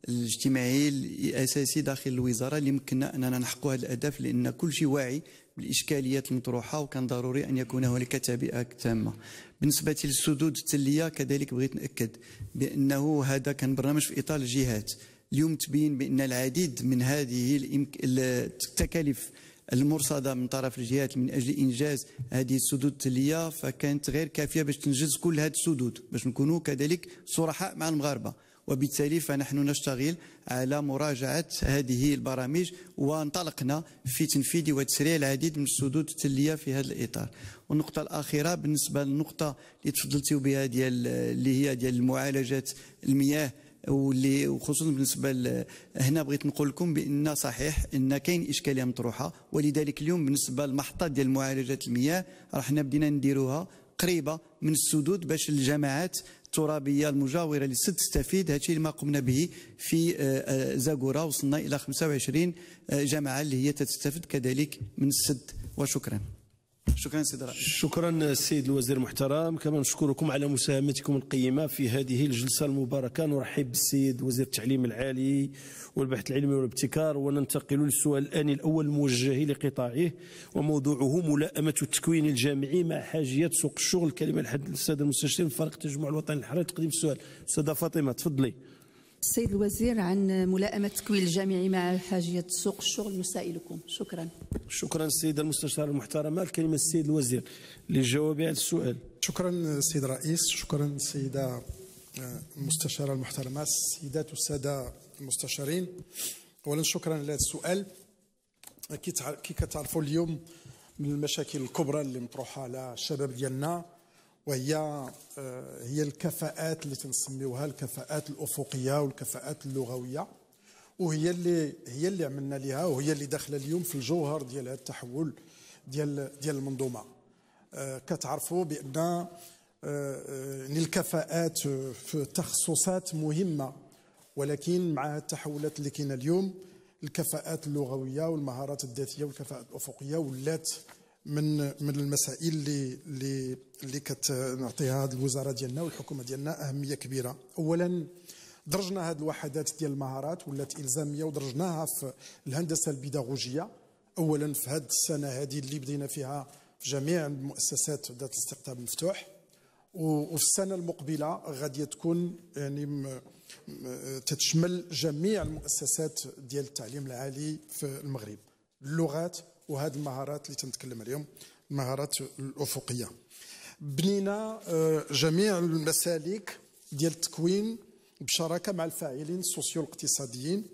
الاجتماعي الاساسي داخل الوزاره اللي مكنا اننا نحققوا هذا الاهداف لان كل شيء واعي بالاشكاليات المطروحه وكان ضروري ان يكون هناك تعبئه تامه بالنسبه للسدود التليه كذلك بغيت ناكد بانه هذا كان برنامج في اطار الجهات اليوم تبين بان العديد من هذه التكاليف المرصدة من طرف الجهات من أجل إنجاز هذه السدود التلية فكانت غير كافية باش تنجز كل هذه السدود باش نكونوا كذلك صرحاء مع المغاربة وبالتالي فنحن نشتغل على مراجعة هذه البرامج وانطلقنا في تنفيذ وتسريع العديد من السدود التلية في هذا الإطار والنقطة الأخيرة بالنسبة للنقطة اللي تفضلتي بها ديال اللي هي ديال معالجة المياه واللي وخصوصا بالنسبه هنا بغيت نقول لكم بان صحيح ان كاين اشكاليه مطروحه ولذلك اليوم بالنسبه للمحطه ديال معالجه المياه راه حنا بدينا نديروها قريبه من السدود باش الجماعات الترابيه المجاوره للسد تستفيد هادشي اللي ما قمنا به في آه، آه، زاكورا وصلنا الى 25 آه، جماعه اللي هي تستفيد كذلك من السد وشكرا شكرا سيد الرئيس شكرا السيد الوزير المحترم كما نشكركم على مساهمتكم القيمة في هذه الجلسة المباركة نرحب بالسيد وزير التعليم العالي والبحث العلمي والابتكار وننتقل للسؤال الان الأول الموجه لقطاعه وموضوعه ملائمة التكوين الجامعي مع حاجيات سوق الشغل كلمة لحد السادة المستشارين فريق التجمع الوطني الحراري تقديم السؤال أستاذة فاطمة تفضلي السيد الوزير عن ملائمة تكوين الجامعي مع حاجية سوق الشغل نسائلكم شكرا شكرا السيدة المستشارة المحترمة الكلمة السيد الوزير للجواب على السؤال شكرا السيد الرئيس شكرا السيدة المستشارة المحترمة السيدات والسادة المستشارين أولا شكرا على هذا السؤال كي كتعرفوا اليوم من المشاكل الكبرى اللي مطروحة على الشباب ديالنا وهي آه، هي الكفاءات اللي تنسميوها الكفاءات الافقيه والكفاءات اللغويه وهي اللي هي اللي عملنا لها وهي اللي داخله اليوم في الجوهر ديال هذا التحول ديال ديال المنظومه آه، كتعرفوا بان يعني آه، الكفاءات في تخصصات مهمه ولكن مع التحولات اللي كاينه اليوم الكفاءات اللغويه والمهارات الذاتيه والكفاءات الافقيه ولات من من المسائل اللي اللي اللي كتعطيها الوزاره ديالنا والحكومه ديالنا اهميه كبيره اولا درجنا هذه الوحدات ديال المهارات ولات الزاميه ودرجناها في الهندسه البيداغوجيه اولا في هذه السنه هذه اللي بدينا فيها في جميع المؤسسات ذات الاستقطاب المفتوح وفي السنه المقبله غادي تكون يعني تتشمل جميع المؤسسات ديال التعليم العالي في المغرب اللغات وهذه المهارات اللي تنتكلم عليهم المهارات الافقيه بنينا آه، جميع المسالك ديال التكوين بشراكه مع الفاعلين السوسيو الاقتصاديين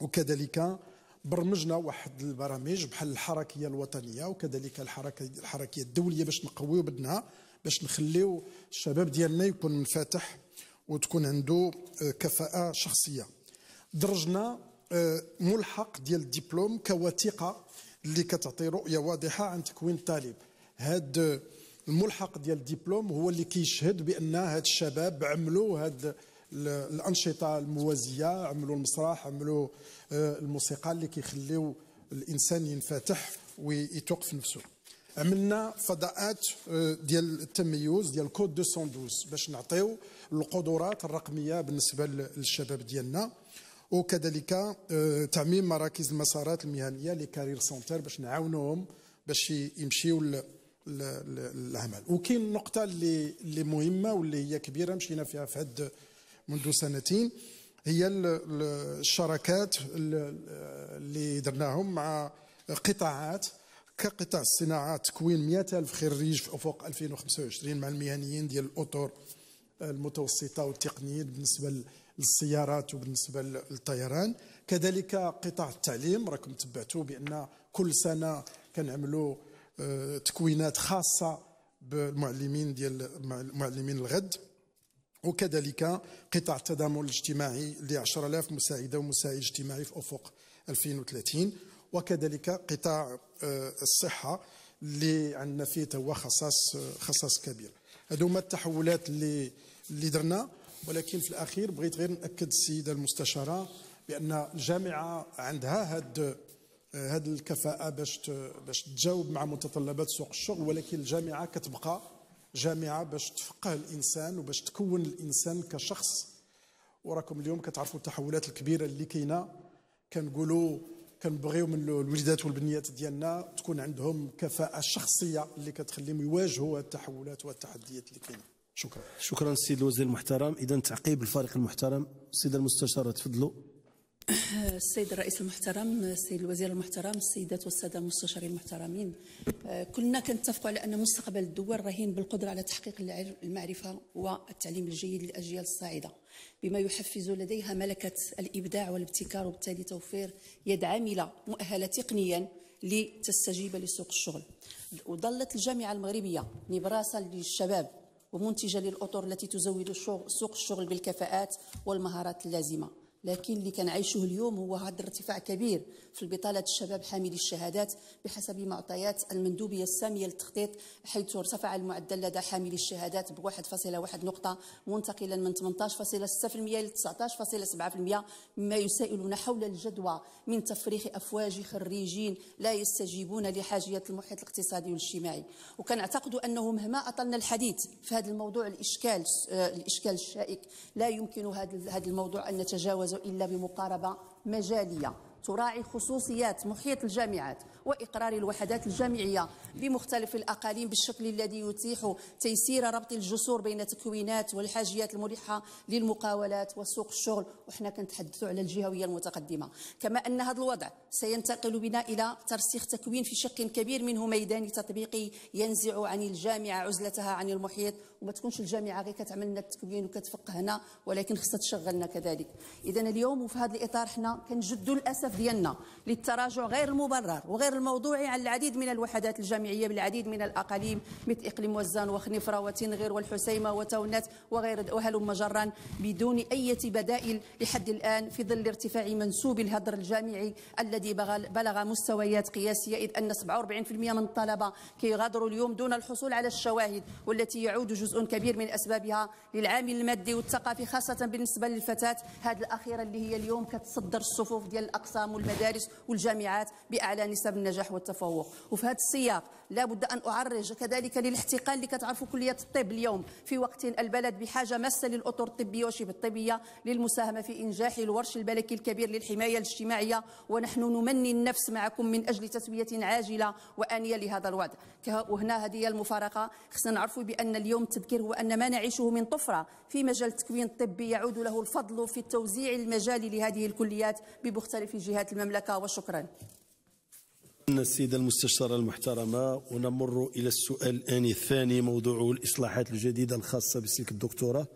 وكذلك برمجنا واحد البرامج بحال الحركيه الوطنيه وكذلك الحركه الحركيه الدوليه باش نقويو بدنها باش نخليو الشباب ديالنا يكون منفتح وتكون عنده آه، كفاءه شخصيه درجنا آه، ملحق ديال الدبلوم كوثيقه اللي كتعطي رؤيه واضحه عن تكوين الطالب هاد الملحق ديال الدبلوم هو اللي كيشهد بان هاد الشباب عملوا هاد الانشطه الموازيه عملوا المسرح عملوا آه، الموسيقى اللي كيخليو الانسان ينفتح ويتوقف نفسه عملنا فضاءات آه، ديال التميز ديال كود 212 باش نعطيو القدرات الرقميه بالنسبه للشباب ديالنا وكذلك آه، تعميم مراكز المسارات المهنيه لكارير سنتر باش نعاونوهم باش يمشيو للعمل وكاين النقطه اللي اللي مهمه واللي هي كبيره مشينا فيها في هاد منذ سنتين هي الشراكات اللي درناهم مع قطاعات كقطاع الصناعه تكوين 100000 خريج فوق 2025 مع المهنيين ديال الاطر المتوسطه والتقنيين بالنسبه للسيارات وبالنسبه للطيران كذلك قطاع التعليم راكم تبعتوا بان كل سنه كنعملوا آه، تكوينات خاصه بالمعلمين ديال المعلمين الغد وكذلك قطاع التضامن الاجتماعي ل 10000 مساعده ومساعد اجتماعي في افق 2030 وكذلك قطاع آه، الصحه اللي عندنا فيه هو خصاص آه، خصاص كبير هذو هما التحولات اللي اللي درنا ولكن في الأخير بغيت غير نأكد السيدة المستشارة بأن الجامعة عندها هاد هاد الكفاءة باش باش تجاوب مع متطلبات سوق الشغل ولكن الجامعة كتبقى جامعة باش تفقه الإنسان وباش تكون الإنسان كشخص وراكم اليوم كتعرفوا التحولات الكبيرة اللي كاينة كنقولوا كنبغيو من الوليدات والبنيات ديالنا تكون عندهم كفاءة شخصية اللي كتخليهم يواجهوا التحولات والتحديات اللي كاينه شكرا شكرا السيد الوزير المحترم اذا تعقيب الفريق المحترم السيده المستشاره تفضلوا السيد *laughs* الرئيس المحترم السيد الوزير المحترم السيدات والساده المستشارين المحترمين آه، كلنا كنتفقوا على ان مستقبل الدول رهين بالقدره على تحقيق المعرفه والتعليم الجيد للاجيال الصاعده بما يحفز لديها ملكه الابداع والابتكار وبالتالي توفير يد عامله مؤهله تقنيا لتستجيب لسوق الشغل وظلت الجامعه المغربيه نبراسا للشباب ومنتجة للأطر التي تزود سوق الشغل بالكفاءات والمهارات اللازمة لكن اللي كنعيشوه اليوم هو هذا الارتفاع كبير في البطالة الشباب حاملي الشهادات بحسب معطيات المندوبية السامية للتخطيط حيث ارتفع المعدل لدى حاملي الشهادات ب 1.1 نقطة منتقلا من 18.6% إلى 19.7% مما يسائلنا حول الجدوى من تفريخ أفواج خريجين لا يستجيبون لحاجية المحيط الاقتصادي والاجتماعي وكنعتقد أنه مهما أطلنا الحديث في هذا الموضوع الإشكال آه، الإشكال الشائك لا يمكن هذا الموضوع أن نتجاوزه إلا بمقاربة مجالية تراعي خصوصيات محيط الجامعات وإقرار الوحدات الجامعية بمختلف الأقاليم بالشكل الذي يتيح تيسير ربط الجسور بين التكوينات والحاجيات الملحة للمقاولات وسوق الشغل وحنا كنتحدثوا على الجهوية المتقدمة كما أن هذا الوضع سينتقل بنا إلى ترسيخ تكوين في شق كبير منه ميداني تطبيقي ينزع عن الجامعة عزلتها عن المحيط وما تكونش الجامعة غير كتعمل لنا التكوين وكتفقهنا ولكن خصها تشغلنا كذلك إذا اليوم وفي هذا الإطار حنا كنجدوا للأسف ديالنا للتراجع غير المبرر وغير الموضوعي عن العديد من الوحدات الجامعيه بالعديد من الاقاليم مثل اقليم وزان وخنفره وتنغير والحسيمه وتونات وغير وهلم جرا بدون اي بدائل لحد الان في ظل ارتفاع منسوب الهدر الجامعي الذي بلغ مستويات قياسيه اذ ان 47% من الطلبه كيغادروا اليوم دون الحصول على الشواهد والتي يعود جزء كبير من اسبابها للعامل المادي والثقافي خاصه بالنسبه للفتاه هذه الاخيره اللي هي اليوم كتصدر الصفوف ديال الاقصى النظام والمدارس والجامعات باعلى نسب النجاح والتفوق وفي هذا السياق لا بد أن أعرج كذلك للاحتقان اللي كتعرفوا كلية الطب اليوم في وقت البلد بحاجة ماسة للأطر الطبية وشبه الطبية للمساهمة في إنجاح الورش الملكي الكبير للحماية الاجتماعية ونحن نمني النفس معكم من أجل تسوية عاجلة وآنية لهذا الوضع وهنا هذه المفارقة خصنا نعرفوا بأن اليوم التذكير هو أن ما نعيشه من طفرة في مجال التكوين الطبي يعود له الفضل في التوزيع المجالي لهذه الكليات بمختلف جهات المملكة وشكرا السيدة المستشارة المحترمة ونمر إلى السؤال الآني الثاني موضوعه الإصلاحات الجديدة الخاصة بسلك الدكتوراه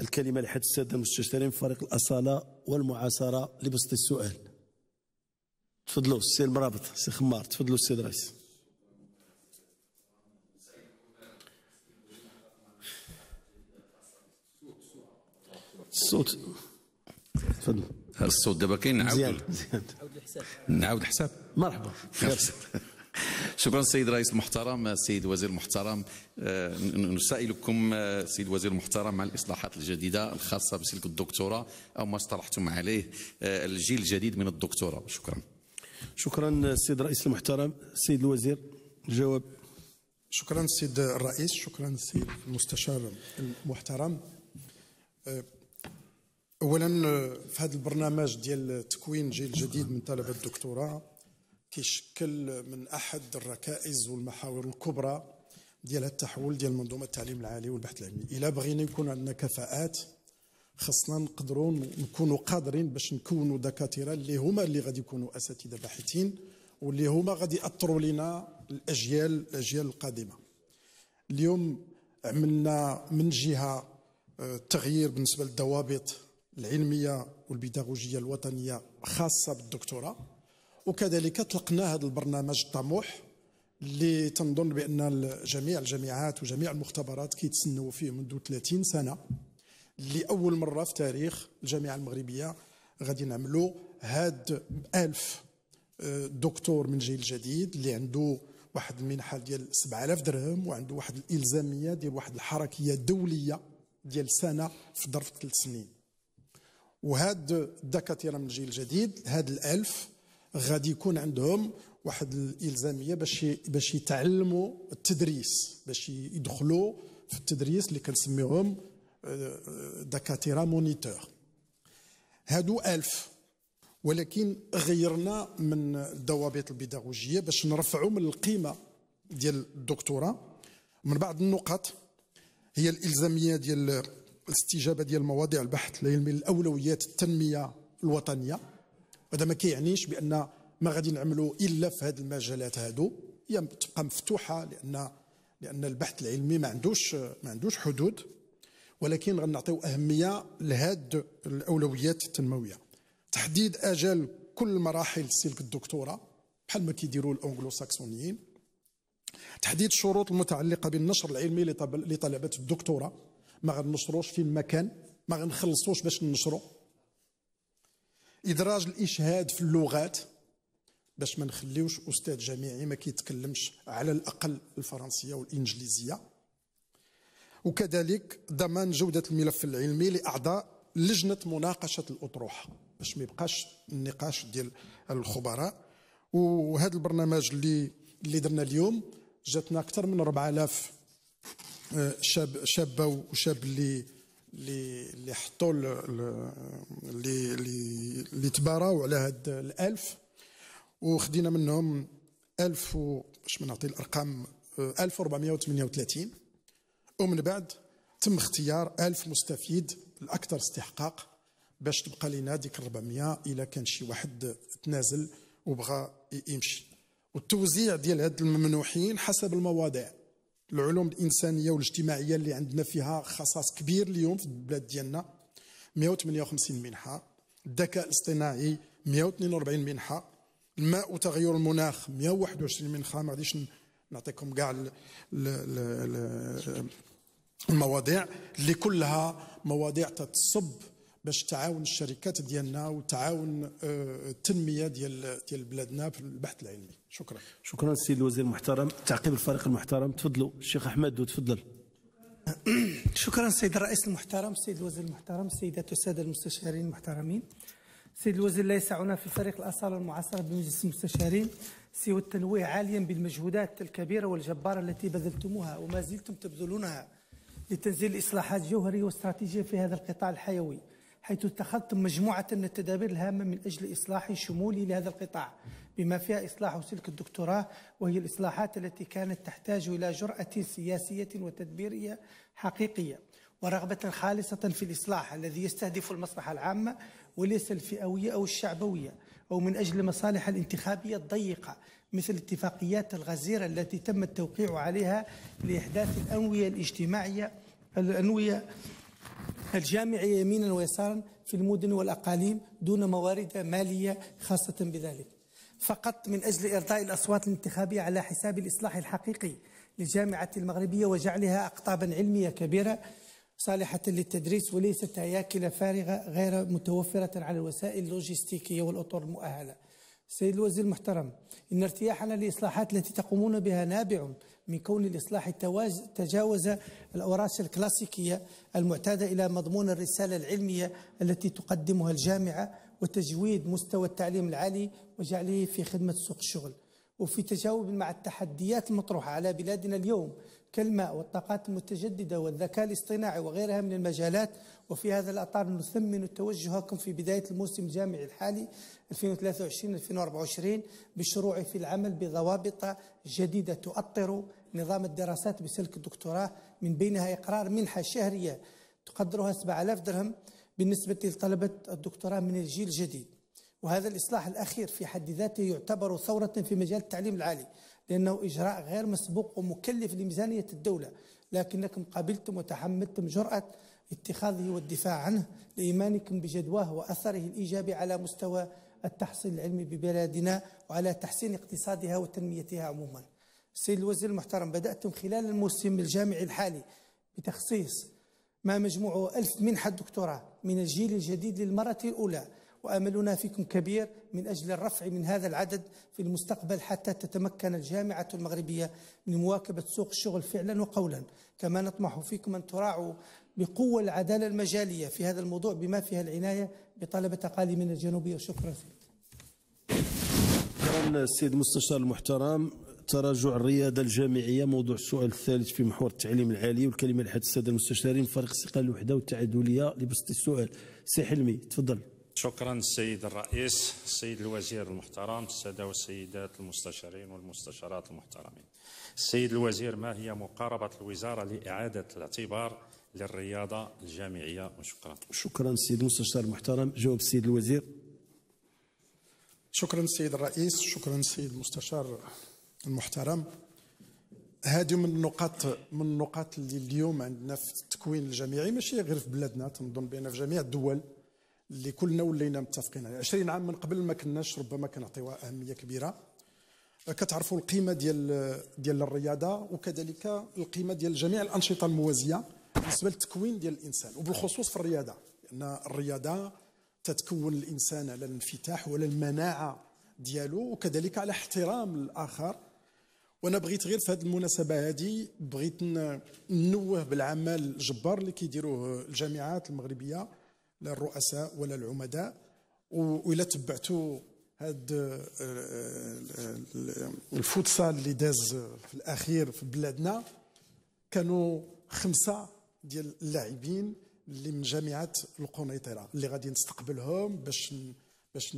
الكلمة لحد السادة المستشارين فريق الأصالة والمعاصرة لبسط السؤال تفضلوا السي المرابط السي خمار تفضلوا السيد رئيس الصوت تفضل الصوت دابا كاين نعاود مزيان مزيان نعاود الحساب مرحبا شكرا السيد الرئيس المحترم السيد الوزير المحترم آه، نسائلكم السيد آه، الوزير المحترم عن الاصلاحات الجديده الخاصه بسلك الدكتوراه او ما اصطلحتم عليه آه، الجيل الجديد من الدكتوراه شكرا شكرا السيد الرئيس المحترم السيد الوزير الجواب شكرا السيد الرئيس شكرا السيد المستشار المحترم اولا آه، في هذا البرنامج ديال تكوين جيل جديد من طلبه الدكتوراه كيشكل من احد الركائز والمحاور الكبرى ديال التحول ديال منظومه التعليم العالي والبحث العلمي الا بغينا يكون عندنا كفاءات خصنا نقدروا نكونوا قادرين باش نكونوا دكاتره اللي هما اللي غادي يكونوا اساتذه باحثين واللي هما غادي ياثروا لنا الاجيال الاجيال القادمه اليوم عملنا من جهه آه، تغيير بالنسبه للضوابط العلميه والبيداغوجيه الوطنيه خاصه بالدكتوراه وكذلك طلقنا هذا البرنامج الطموح اللي تنظن بان جميع الجامعات وجميع المختبرات كيتسنوا فيه منذ 30 سنه لاول مره في تاريخ الجامعه المغربيه غادي نعملوا هاد ألف آه، دكتور من جيل جديد اللي عنده واحد المنحه ديال 7000 درهم وعنده واحد الالزاميه ديال واحد الحركيه دوليه ديال سنه في ظرف ثلاث سنين وهاد الدكاتره من الجيل الجديد هاد الالف غادي يكون عندهم واحد الالزاميه باش باش يتعلموا التدريس باش يدخلوا في التدريس اللي كنسميوهم آه، دكاتره مونيتور هادو ألف ولكن غيرنا من الضوابط البيداغوجيه باش نرفعوا من القيمه ديال الدكتوراه من بعض النقط هي الالزاميه ديال الاستجابه ديال مواضيع البحث من الاولويات التنميه الوطنيه هذا ما كيعنيش بان ما غادي نعملوا الا في هذه المجالات هادو هي تبقى مفتوحه لان لان البحث العلمي ما عندوش ما عندوش حدود ولكن غنعطيو اهميه لهاد الاولويات التنمويه تحديد اجل كل مراحل سلك الدكتوراه بحال ما كيديروا الانجلو ساكسونيين تحديد الشروط المتعلقه بالنشر العلمي لطلبه الدكتوراه ما غنشروش فين المكان ما غنخلصوش باش ننشرو ادراج الاشهاد في اللغات باش ما نخليوش استاذ جامعي ما كيتكلمش على الاقل الفرنسيه والانجليزيه وكذلك ضمان جوده الملف العلمي لاعضاء لجنه مناقشه الاطروحه باش ما يبقاش النقاش ديال الخبراء وهذا البرنامج اللي اللي درنا اليوم جاتنا اكثر من 4000 شاب شابه وشاب اللي اللي اللي حطوا اللي اللي تباراو على هاد الألف وخدينا منهم 1000 واش ما نعطي الارقام 1438 ومن بعد تم اختيار 1000 مستفيد الاكثر استحقاق باش تبقى لنا ديك 400 الا كان شي واحد تنازل وبغى يمشي والتوزيع ديال هاد الممنوحين حسب المواضيع العلوم الانسانيه والاجتماعيه اللي عندنا فيها خصاص كبير اليوم في البلاد ديالنا 158 منحه الذكاء الاصطناعي 142 منحه الماء وتغير المناخ 121 منحه ما غاديش نعطيكم كاع المواضيع اللي كلها مواضيع تتصب باش تعاون الشركات ديالنا وتعاون آه، التنميه ديال ديال بلادنا في البحث العلمي شكرا شكرا السيد الوزير المحترم تعقيب الفريق المحترم تفضلوا الشيخ احمد تفضل *coughs* شكرا السيد الرئيس المحترم السيد الوزير المحترم السيدات والساده المستشارين المحترمين السيد الوزير لا يسعنا في فريق الاصاله المعاصره بمجلس المستشارين سوى التنويه عاليا بالمجهودات الكبيره والجباره التي بذلتموها وما زلتم تبذلونها لتنزيل اصلاحات جوهريه واستراتيجيه في هذا القطاع الحيوي حيث اتخذتم مجموعة من التدابير الهامة من أجل إصلاح شمولي لهذا القطاع بما فيها إصلاح سلك الدكتوراه وهي الإصلاحات التي كانت تحتاج إلى جرأة سياسية وتدبيرية حقيقية ورغبة خالصة في الإصلاح الذي يستهدف المصلحة العامة وليس الفئوية أو الشعبوية أو من أجل مصالح الانتخابية الضيقة مثل الاتفاقيات الغزيرة التي تم التوقيع عليها لإحداث الأنوية الاجتماعية الأنوية الجامعية يمينا ويسارا في المدن والأقاليم دون موارد مالية خاصة بذلك فقط من أجل إرضاء الأصوات الانتخابية على حساب الإصلاح الحقيقي للجامعة المغربية وجعلها أقطابا علمية كبيرة صالحة للتدريس وليست هياكل فارغة غير متوفرة على الوسائل اللوجستيكية والأطر المؤهلة سيد الوزير المحترم إن ارتياحنا للإصلاحات التي تقومون بها نابع من كون الإصلاح تجاوز الأوراش الكلاسيكية المعتادة إلى مضمون الرسالة العلمية التي تقدمها الجامعة وتجويد مستوى التعليم العالي وجعله في خدمة سوق الشغل وفي تجاوب مع التحديات المطروحة على بلادنا اليوم كالماء والطاقات المتجددة والذكاء الاصطناعي وغيرها من المجالات وفي هذا الأطار نثمن توجهكم في بداية الموسم الجامعي الحالي 2023-2024 بالشروع في العمل بضوابط جديدة تؤطر نظام الدراسات بسلك الدكتوراه من بينها إقرار منحة شهرية تقدرها 7000 درهم بالنسبة لطلبة الدكتوراه من الجيل الجديد وهذا الإصلاح الأخير في حد ذاته يعتبر ثورة في مجال التعليم العالي لأنه إجراء غير مسبوق ومكلف لميزانية الدولة لكنكم قبلتم وتحملتم جرأة اتخاذه والدفاع عنه لإيمانكم بجدواه وأثره الإيجابي على مستوى التحصيل العلمي ببلادنا وعلى تحسين اقتصادها وتنميتها عموما السيد الوزير المحترم بدأتم خلال الموسم الجامعي الحالي بتخصيص ما مجموعه ألف منحة دكتوراه من الجيل الجديد للمرة الأولى وأملنا فيكم كبير من أجل الرفع من هذا العدد في المستقبل حتى تتمكن الجامعة المغربية من مواكبة سوق الشغل فعلا وقولا كما نطمح فيكم أن تراعوا بقوة العدالة المجالية في هذا الموضوع بما فيها العناية بطلبة أقاليمنا الجنوبية شكرا سيد السيد نعم، المستشار المحترم تراجع الرياده الجامعيه موضوع السؤال الثالث في محور التعليم العالي والكلمه لحد الساده المستشارين فريق استقلال الوحده والتعدديه لبسط السؤال سي حلمي تفضل شكرا السيد الرئيس السيد الوزير المحترم الساده والسيدات المستشارين والمستشارات المحترمين السيد الوزير ما هي مقاربه الوزاره لاعاده الاعتبار للرياضة الجامعية وشكرا شكرا السيد المستشار المحترم جواب السيد الوزير شكرا السيد الرئيس شكرا السيد المستشار المحترم هذه من النقاط من النقاط اللي اليوم عندنا في التكوين الجامعي ماشي غير في بلادنا تنظن بان في جميع الدول اللي كلنا ولينا متفقين عليها 20 عام من قبل ما كناش ربما كنعطيوها اهميه كبيره كتعرفوا القيمه ديال ديال الرياضه وكذلك القيمه ديال جميع الانشطه الموازيه بالنسبه للتكوين ديال الانسان وبالخصوص في الرياضه لان الرياضه تتكون الانسان على الانفتاح وعلى المناعه ديالو وكذلك على احترام الاخر وانا بغيت غير في هذه المناسبه هذه بغيت نوه بالعمل الجبار اللي كيديروه الجامعات المغربيه لا الرؤساء ولا العمداء والا تبعتوا هاد آه، آه، الفوتسال اللي داز في الاخير في بلادنا كانوا خمسه ديال اللاعبين اللي من جامعه القنيطره اللي غادي نستقبلهم باش باش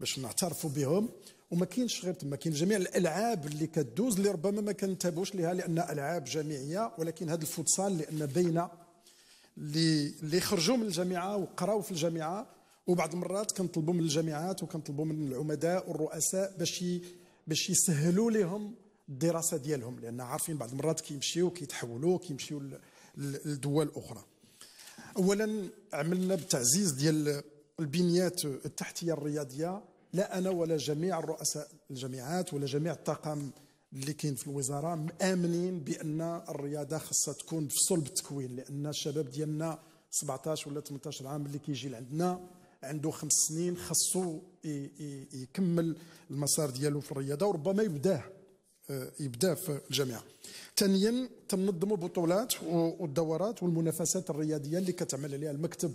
باش نعترفوا بهم وما كاينش غير تما كاين جميع الالعاب اللي كدوز اللي ربما ما كنتابوش لها لان العاب جامعيه ولكن هذا الفوتسال لان بين اللي اللي خرجوا من الجامعه وقراوا في الجامعه وبعض المرات كنطلبوا من الجامعات وكنطلبوا من العمداء والرؤساء باش باش يسهلوا لهم الدراسه ديالهم لان عارفين بعض المرات كيمشيو كيتحولوا كيمشيو لدول اخرى اولا عملنا بتعزيز ديال البنيات التحتيه الرياضيه لا انا ولا جميع الرؤساء الجامعات ولا جميع الطاقم اللي كاين في الوزاره مامنين بان الرياضه خاصها تكون في صلب التكوين لان الشباب ديالنا 17 ولا 18 عام اللي كيجي لعندنا عنده خمس سنين خاصو يكمل المسار ديالو في الرياضه وربما يبداه آه، يبدا في الجامعه ثانيا تنظموا البطولات والدورات والمنافسات الرياضيه اللي كتعمل عليها المكتب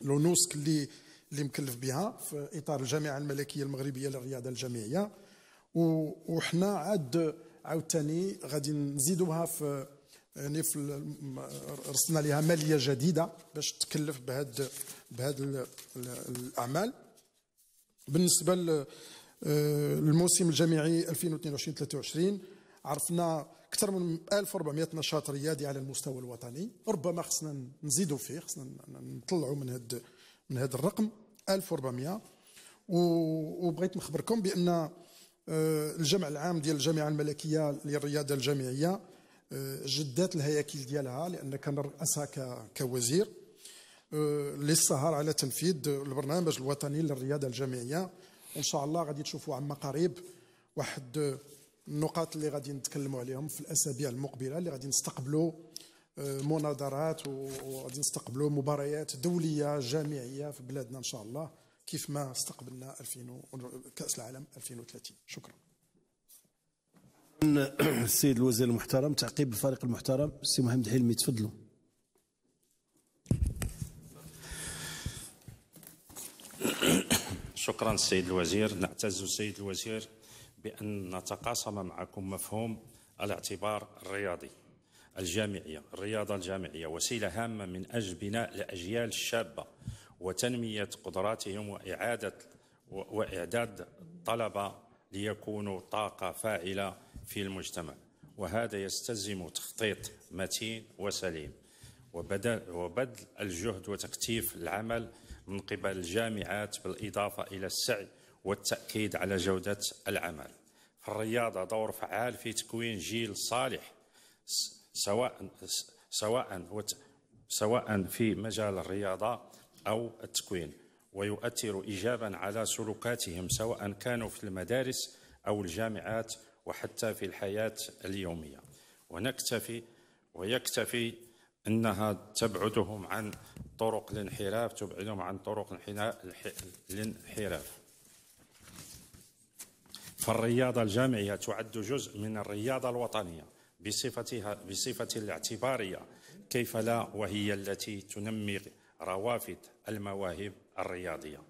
لونوسك اللي اللي مكلف بها في اطار الجامعه الملكيه المغربيه للرياضه الجامعيه وحنا عاد عاوتاني غادي نزيدوها في يعني آه، في رصنا لها ماليه جديده باش تكلف بهذا بهذه الاعمال بالنسبه آه، الموسم الجامعي 2022 23 عرفنا اكثر من 1400 نشاط رياضي على المستوى الوطني ربما خصنا نزيدوا فيه خصنا نطلعوا من هذا من هذا الرقم 1400 وبغيت نخبركم بان آه، الجمع العام ديال الجامعه الملكيه للرياضه الجامعيه آه، جدات الهياكل ديالها لان كان راسها كوزير للسهر على تنفيذ البرنامج الوطني للرياضه الجامعيه وان شاء الله غادي تشوفوا عما قريب واحد النقاط اللي غادي نتكلموا عليهم في الاسابيع المقبله اللي غادي نستقبلوا آه، مناظرات وغادي نستقبلوا مباريات دوليه جامعيه في بلادنا ان شاء الله كيف ما استقبلنا 2000 كاس العالم 2030 شكرا *clears throat* السيد الوزير المحترم تعقيب الفريق المحترم السي محمد حلمي تفضلوا شكرا السيد الوزير نعتز السيد الوزير بأن نتقاسم معكم مفهوم الاعتبار الرياضي الجامعية الرياضة الجامعية وسيلة هامة من أجل بناء الأجيال الشابة وتنمية قدراتهم وإعادة وإعداد الطلبة ليكونوا طاقة فاعلة في المجتمع وهذا يستلزم تخطيط متين وسليم وبدل, وبذل الجهد وتكثيف العمل من قبل الجامعات بالإضافة إلى السعي والتأكيد على جودة العمل في الرياضة دور فعال في تكوين جيل صالح سواء سواء سواء في مجال الرياضة أو التكوين ويؤثر إيجابا على سلوكاتهم سواء كانوا في المدارس أو الجامعات وحتى في الحياة اليومية ونكتفي ويكتفي أنها تبعدهم عن طرق الانحراف تبعدهم عن طرق الانحراف فالرياضة الجامعية تعد جزء من الرياضة الوطنية بصفتها بصفة الاعتبارية كيف لا وهي التي تنمي روافد المواهب الرياضية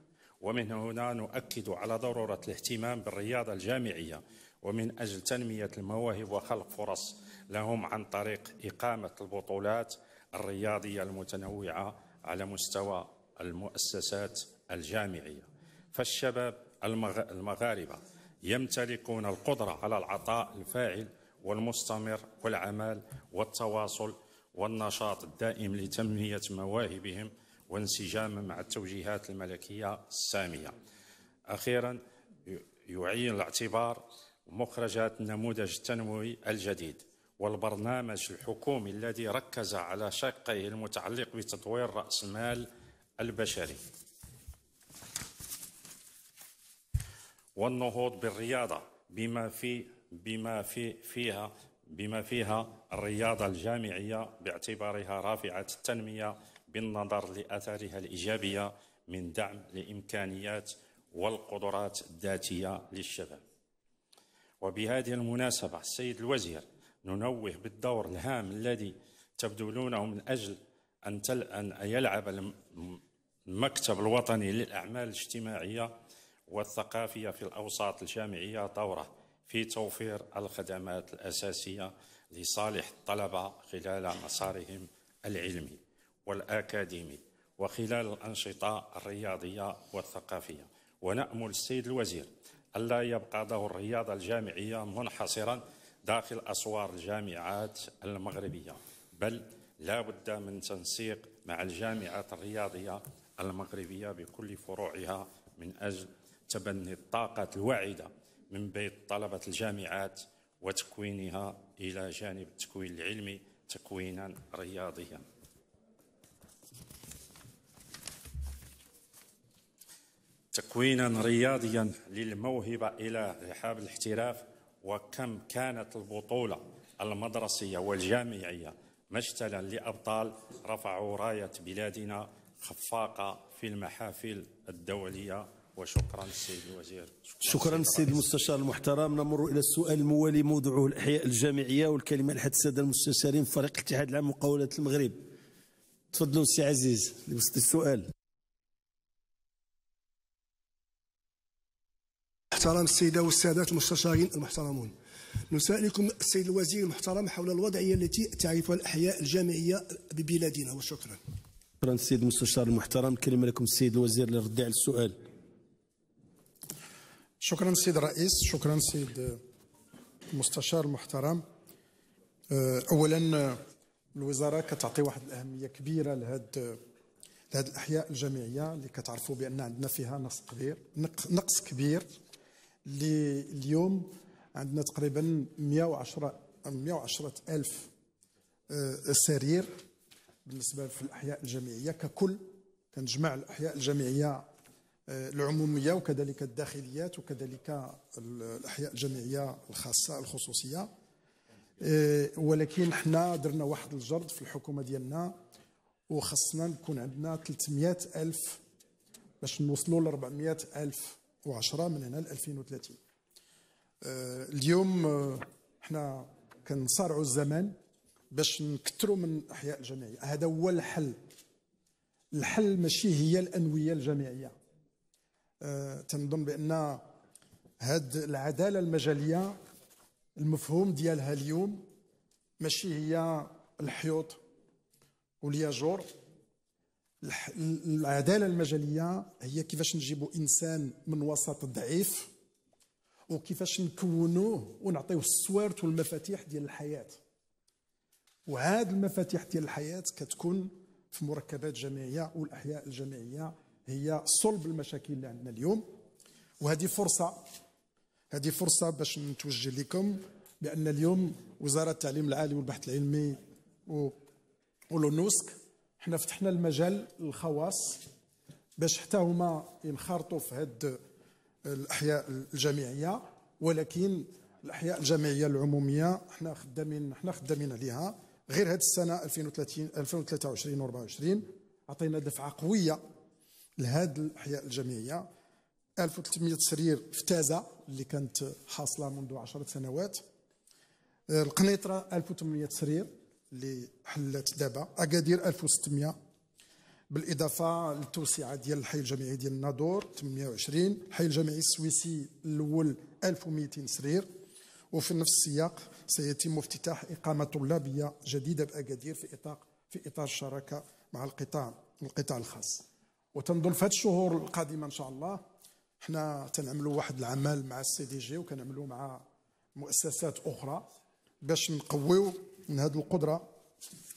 ومن هنا نؤكد على ضرورة الاهتمام بالرياضة الجامعية ومن أجل تنمية المواهب وخلق فرص لهم عن طريق إقامة البطولات الرياضية المتنوعة على مستوى المؤسسات الجامعية فالشباب المغاربة يمتلكون القدرة على العطاء الفاعل والمستمر والعمل والتواصل والنشاط الدائم لتنمية مواهبهم وانسجام مع التوجيهات الملكية السامية أخيرا يعين الاعتبار مخرجات النموذج التنموي الجديد والبرنامج الحكومي الذي ركز على شقيه المتعلق بتطوير راس المال البشري والنهوض بالرياضه بما في بما في فيها بما فيها الرياضه الجامعيه باعتبارها رافعه التنميه بالنظر لاثارها الايجابيه من دعم الامكانيات والقدرات الذاتيه للشباب وبهذه المناسبه السيد الوزير ننوه بالدور الهام الذي تبذلونه من أجل أن, أن يلعب المكتب الوطني للأعمال الاجتماعية والثقافية في الأوساط الجامعية دوره في توفير الخدمات الأساسية لصالح الطلبة خلال مسارهم العلمي والأكاديمي وخلال الأنشطة الرياضية والثقافية ونأمل السيد الوزير ألا يبقى دور الرياضة الجامعية منحصرا داخل أسوار الجامعات المغربية بل لا بد من تنسيق مع الجامعات الرياضية المغربية بكل فروعها من أجل تبني الطاقة الواعدة من بين طلبة الجامعات وتكوينها إلى جانب التكوين العلمي تكوينا رياضيا تكوينا رياضيا للموهبة إلى رحاب الاحتراف وكم كانت البطولة المدرسية والجامعية مشتلا لأبطال رفعوا راية بلادنا خفاقة في المحافل الدولية وشكرا السيد الوزير شكرا السيد المستشار المحترم نمر الى السؤال الموالي موضوعه الاحياء الجامعيه والكلمه لحد الساده المستشارين فريق الاتحاد العام مقاولة المغرب تفضلوا السي عزيز لبسط السؤال المحترم السيدة والسادات المستشارين المحترمون نسألكم السيد الوزير المحترم حول الوضعية التي تعرفها الأحياء الجامعية ببلادنا وشكرا شكرا السيد المستشار المحترم كلمة لكم السيد الوزير للرد على السؤال شكرا السيد الرئيس شكرا السيد المستشار المحترم أه، اولا الوزاره كتعطي واحد الاهميه كبيره لهاد لهاد الاحياء الجامعيه اللي كتعرفوا بان عندنا فيها نقص كبير نقص كبير اللي اليوم عندنا تقريبا 110 110 ألف آه، سرير بالنسبة في الأحياء الجامعية ككل كنجمع الأحياء الجامعية آه، العمومية وكذلك الداخليات وكذلك الأحياء الجامعية الخاصة الخصوصية آه، ولكن حنا درنا واحد الجرد في الحكومة ديالنا وخصنا نكون عندنا 300 ألف باش نوصلوا ل 400 ألف 2010 من هنا ل 2030 آه، اليوم احنا آه، كنصارعوا الزمان باش نكثروا من الاحياء الجامعيه هذا هو الحل الحل ماشي هي الانويه الجامعيه آه، تنظن بان هاد العداله المجاليه المفهوم ديالها اليوم ماشي هي الحيوط والياجور العداله المجاليه هي كيفاش نجيبوا انسان من وسط ضعيف وكيفاش نكونوه ونعطيوه السوارت والمفاتيح ديال الحياه وهاد المفاتيح ديال الحياه كتكون في مركبات جماعيه والاحياء الجماعيه هي صلب المشاكل اللي عندنا اليوم وهذه فرصه هذه فرصه باش نتوجه لكم بان اليوم وزاره التعليم العالي والبحث العلمي ولونوسك حنا فتحنا المجال للخواص باش حتى هما ينخرطوا في هاد الاحياء الجامعيه ولكن الاحياء الجامعيه العموميه حنا خدامين حنا خدامين عليها غير هاد السنه 2030 2023 و 24 عطينا دفعه قويه لهاد الاحياء الجامعيه 1300 سرير في تازه اللي كانت حاصله منذ 10 سنوات القنيطره 1800 سرير اللي حلت دابا اكادير 1600 بالاضافه للتوسعه ديال الحي الجامعي ديال النادور 820 الحي الجامعي السويسي الاول 1200 سرير وفي نفس السياق سيتم افتتاح اقامه طلابيه جديده باكادير في اطار في اطار الشراكه مع القطاع القطاع الخاص وتنظن في الشهور القادمه ان شاء الله حنا تنعملوا واحد العمل مع السي دي جي وكنعملوا مع مؤسسات اخرى باش نقويو من هذه القدره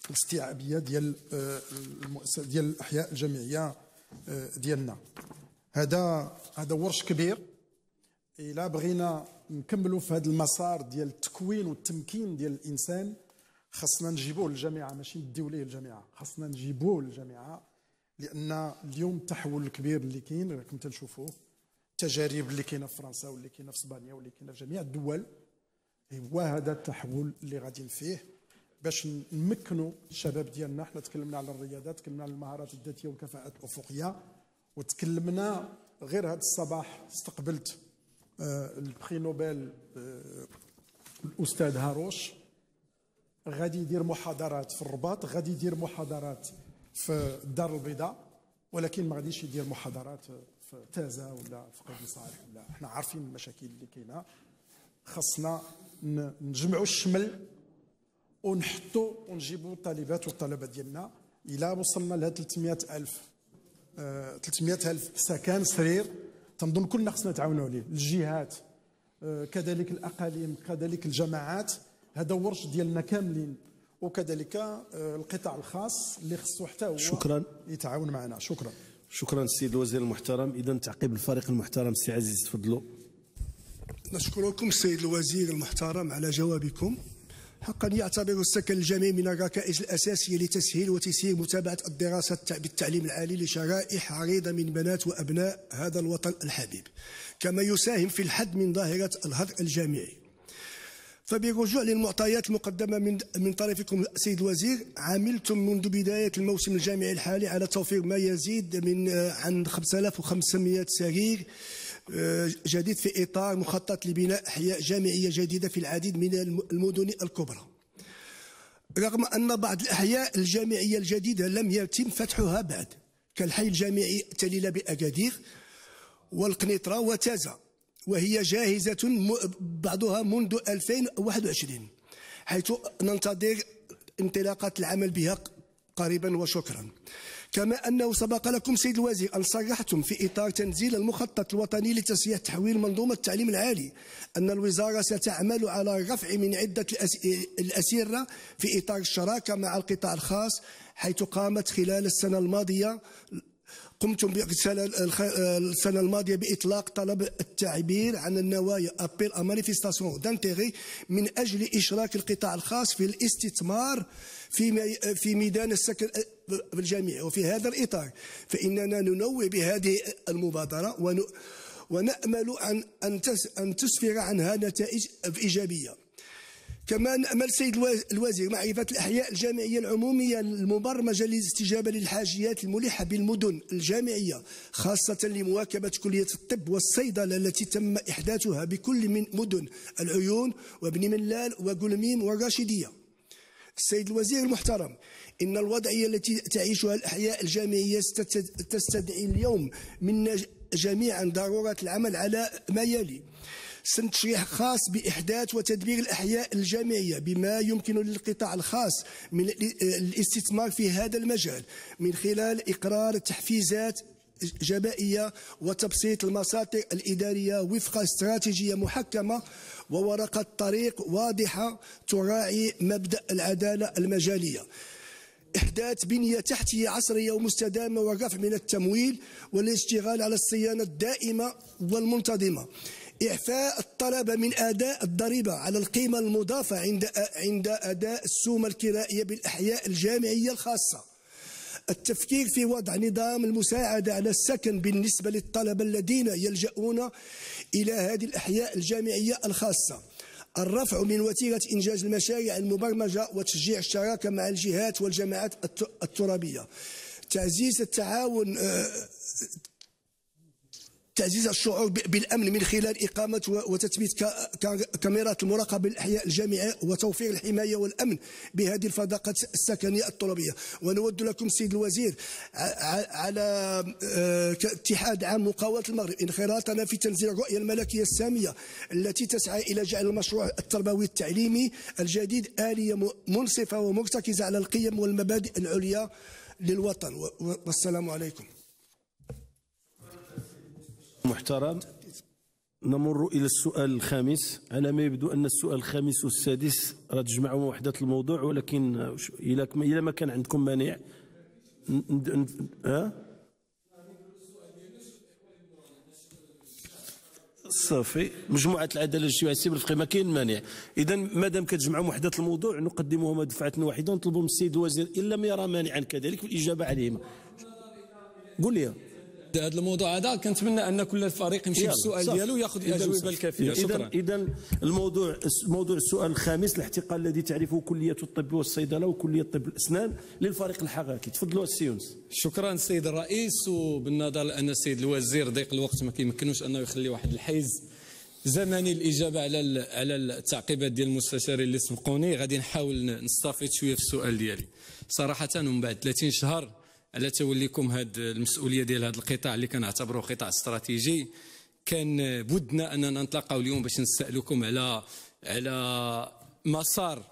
الاستيعابيه ديال آه، المؤسسه ديال الاحياء الجامعيه آه، ديالنا هذا هذا ورش كبير الا بغينا نكملوا في هذا المسار ديال التكوين والتمكين ديال الانسان خاصنا نجيبوه للجامعه ماشي نديو ليه الجامعه خاصنا نجيبوه للجامعه لان اليوم التحول الكبير اللي كاين راكم تنشوفوه التجارب اللي كاينه في فرنسا واللي كاينه في اسبانيا واللي كاينه في جميع الدول هو هذا التحول اللي غاديين فيه باش نمكنوا الشباب ديالنا حنا تكلمنا على الرياضات تكلمنا على المهارات الذاتيه والكفاءات الافقيه وتكلمنا غير هذا الصباح استقبلت آه، البري نوبل آه، الاستاذ هاروش غادي يدير محاضرات في الرباط غادي يدير محاضرات في الدار البيضاء ولكن ما غاديش يدير محاضرات في تازه ولا في قاضي صالح ولا حنا عارفين المشاكل اللي كاينه خاصنا نجمعوا الشمل ونحطوا ونجيبوا الطالبات والطلبه ديالنا الى وصلنا لها 300 الف آه 300 الف سكن سرير تنظن كلنا خصنا نتعاونوا عليه الجهات آه كذلك الاقاليم كذلك الجماعات هذا ورش ديالنا كاملين وكذلك آه القطاع الخاص اللي خصو حتى هو شكرا يتعاون معنا شكرا شكرا السيد الوزير المحترم اذا تعقيب الفريق المحترم السي عزيز تفضلوا نشكركم السيد الوزير المحترم على جوابكم حقا يعتبر السكن الجامعي من الركائز الأساسية لتسهيل وتيسير متابعة الدراسة بالتعليم العالي لشرائح عريضة من بنات وأبناء هذا الوطن الحبيب كما يساهم في الحد من ظاهرة الهدر الجامعي فبالرجوع للمعطيات المقدمة من من طرفكم سيد الوزير عملتم منذ بداية الموسم الجامعي الحالي على توفير ما يزيد من آه، عن 5500 سرير آه، جديد في إطار مخطط لبناء أحياء جامعية جديدة في العديد من المدن الكبرى رغم أن بعض الأحياء الجامعية الجديدة لم يتم فتحها بعد كالحي الجامعي تليلة بأكادير والقنيطرة وتازة وهي جاهزة بعضها منذ 2021 حيث ننتظر انطلاقة العمل بها قريبا وشكرا كما أنه سبق لكم سيد الوزير أن صرحتم في إطار تنزيل المخطط الوطني لتسيير تحويل منظومة التعليم العالي أن الوزارة ستعمل على الرفع من عدة الأسيرة في إطار الشراكة مع القطاع الخاص حيث قامت خلال السنة الماضية قمتم السنه الماضيه باطلاق طلب التعبير عن النوايا ابيل ا مانيفيستاسيون دانتيغي من اجل اشراك القطاع الخاص في الاستثمار في في ميدان السكن بالجميع وفي هذا الإطار فإننا ننوه بهذه المبادرة ون ونأمل أن أن أن تسفر عنها نتائج إيجابية كما نأمل السيد الوزير معرفة الأحياء الجامعية العمومية المبرمجة للاستجابة للحاجيات الملحة بالمدن الجامعية خاصة لمواكبة كلية الطب والصيدلة التي تم إحداثها بكل من مدن العيون وابن ملال وقلميم والراشدية السيد الوزير المحترم إن الوضعية التي تعيشها الأحياء الجامعية تستدعي اليوم منا جميعا ضرورة العمل على ما يلي سن تشريح خاص بإحداث وتدبير الأحياء الجامعية بما يمكن للقطاع الخاص من الاستثمار في هذا المجال من خلال إقرار تحفيزات جبائية وتبسيط المساطر الإدارية وفق استراتيجية محكمة وورقة طريق واضحة تراعي مبدأ العدالة المجالية إحداث بنية تحتية عصرية ومستدامة والرفع من التمويل والاشتغال على الصيانة الدائمة والمنتظمة إعفاء الطلبة من أداء الضريبة على القيمة المضافة عند عند أداء السومة الكرائية بالأحياء الجامعية الخاصة التفكير في وضع نظام المساعدة على السكن بالنسبة للطلبة الذين يلجؤون إلى هذه الأحياء الجامعية الخاصة الرفع من وتيرة إنجاز المشاريع المبرمجة وتشجيع الشراكة مع الجهات والجماعات الترابية تعزيز التعاون آه، تعزيز الشعور بالامن من خلال اقامه وتثبيت كاميرات المراقبه الاحياء الجامعه وتوفير الحمايه والامن بهذه الفضاءات السكنيه الطلبيه ونود لكم سيد الوزير على آه، كاتحاد عام مقاوله المغرب انخراطنا في تنزيل الرؤيه الملكيه الساميه التي تسعى الى جعل المشروع التربوي التعليمي الجديد اليه منصفه ومرتكزه على القيم والمبادئ العليا للوطن والسلام عليكم محترم نمر إلى السؤال الخامس على ما يبدو أن السؤال الخامس والسادس راه تجمعهم وحدة الموضوع ولكن إلى ما كان عندكم مانع ها صافي مجموعة العدالة الاجتماعية السي الفقهي ما كاين مانع إذا مادام كتجمعوا وحدة الموضوع نقدمهما دفعة واحدة ونطلبوا من السيد الوزير إن لم يرى مانعا كذلك في الإجابة عليهما قول لي هذا الموضوع هذا كنتمنى ان كل الفريق يمشي بالسؤال ديالو وياخذ الاجوبه الكافيه شكرا اذا الموضوع موضوع السؤال الخامس الاحتقال الذي تعرفه كليه الطب والصيدله وكليه طب الاسنان للفريق الحركي تفضلوا السيونس شكرا السيد الرئيس وبالنظر لان السيد الوزير ضيق الوقت ما كيمكنوش انه يخلي واحد الحيز زمني الاجابه على على التعقيبات ديال المستشارين اللي سبقوني غادي نحاول نستفيد شويه في السؤال ديالي صراحه ومن بعد 30 شهر على توليكم هذه المسؤوليه ديال هذا القطاع اللي كنعتبروه قطاع استراتيجي كان بدنا اننا نتلاقاو اليوم باش نسالكم على على مسار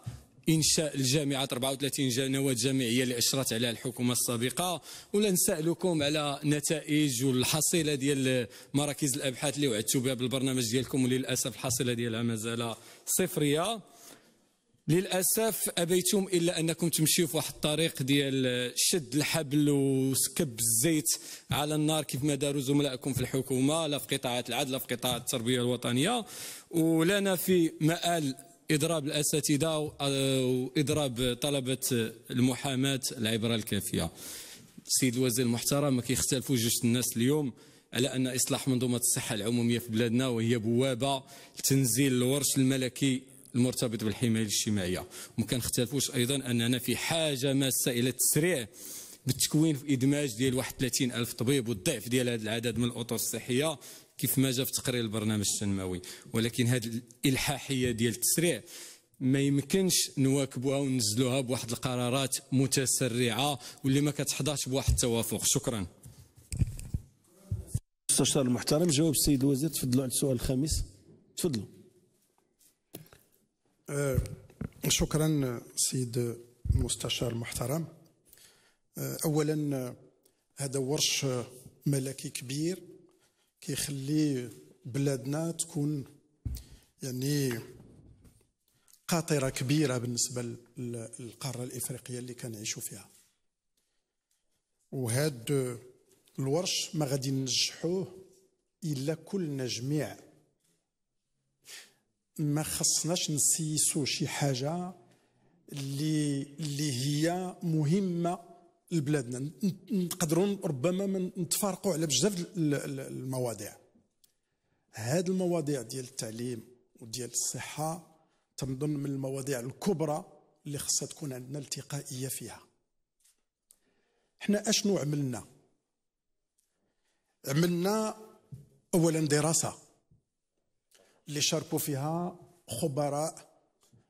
انشاء الجامعه 34 نواه جامعيه اللي اشرت عليها الحكومه السابقه ولا نسالكم على نتائج والحصيله ديال مراكز الابحاث اللي وعدتوا بها بالبرنامج ديالكم وللاسف الحصيله ديالها مازال صفريه للاسف ابيتم الا انكم تمشيو في واحد الطريق ديال شد الحبل وسكب الزيت على النار كيف ما داروا زملائكم في الحكومه لا في قطاعات العدل لا في قطاع التربيه الوطنيه ولنا في مآل اضراب الاساتذه واضراب آه، طلبه المحاماه العبره الكافيه السيد الوزير المحترم ما كيختلفوا جوج الناس اليوم على ان اصلاح منظومه الصحه العموميه في بلادنا وهي بوابه لتنزيل الورش الملكي المرتبط بالحمايه الاجتماعيه وما كنختلفوش ايضا اننا في حاجه ماسه الى التسريع بالتكوين في ادماج ديال 31 الف طبيب والضعف ديال هذا العدد من الاطر الصحيه كيف ما جا في تقرير البرنامج التنموي ولكن هذه الالحاحيه ديال التسريع ما يمكنش نواكبوها ونزلوها بواحد القرارات متسرعه واللي ما كتحضرش بواحد التوافق شكرا المستشار المحترم جاوب السيد الوزير تفضلوا على السؤال الخامس تفضلوا آه، شكرا سيد المستشار المحترم آه، اولا هذا ورش ملكي كبير كيخلي بلادنا تكون يعني قاطره كبيره بالنسبه للقاره الافريقيه اللي كنعيشوا فيها وهاد الورش ما غادي ننجحوه الا كلنا جميع ما خصناش نسيسو شي حاجه اللي اللي هي مهمه لبلادنا نقدروا ربما من نتفارقوا على بزاف المواضيع هذه المواضيع ديال التعليم وديال الصحه تنظن من المواضيع الكبرى اللي خصها تكون عندنا التقائيه فيها حنا اشنو عملنا عملنا اولا دراسه اللي شاركوا فيها خبراء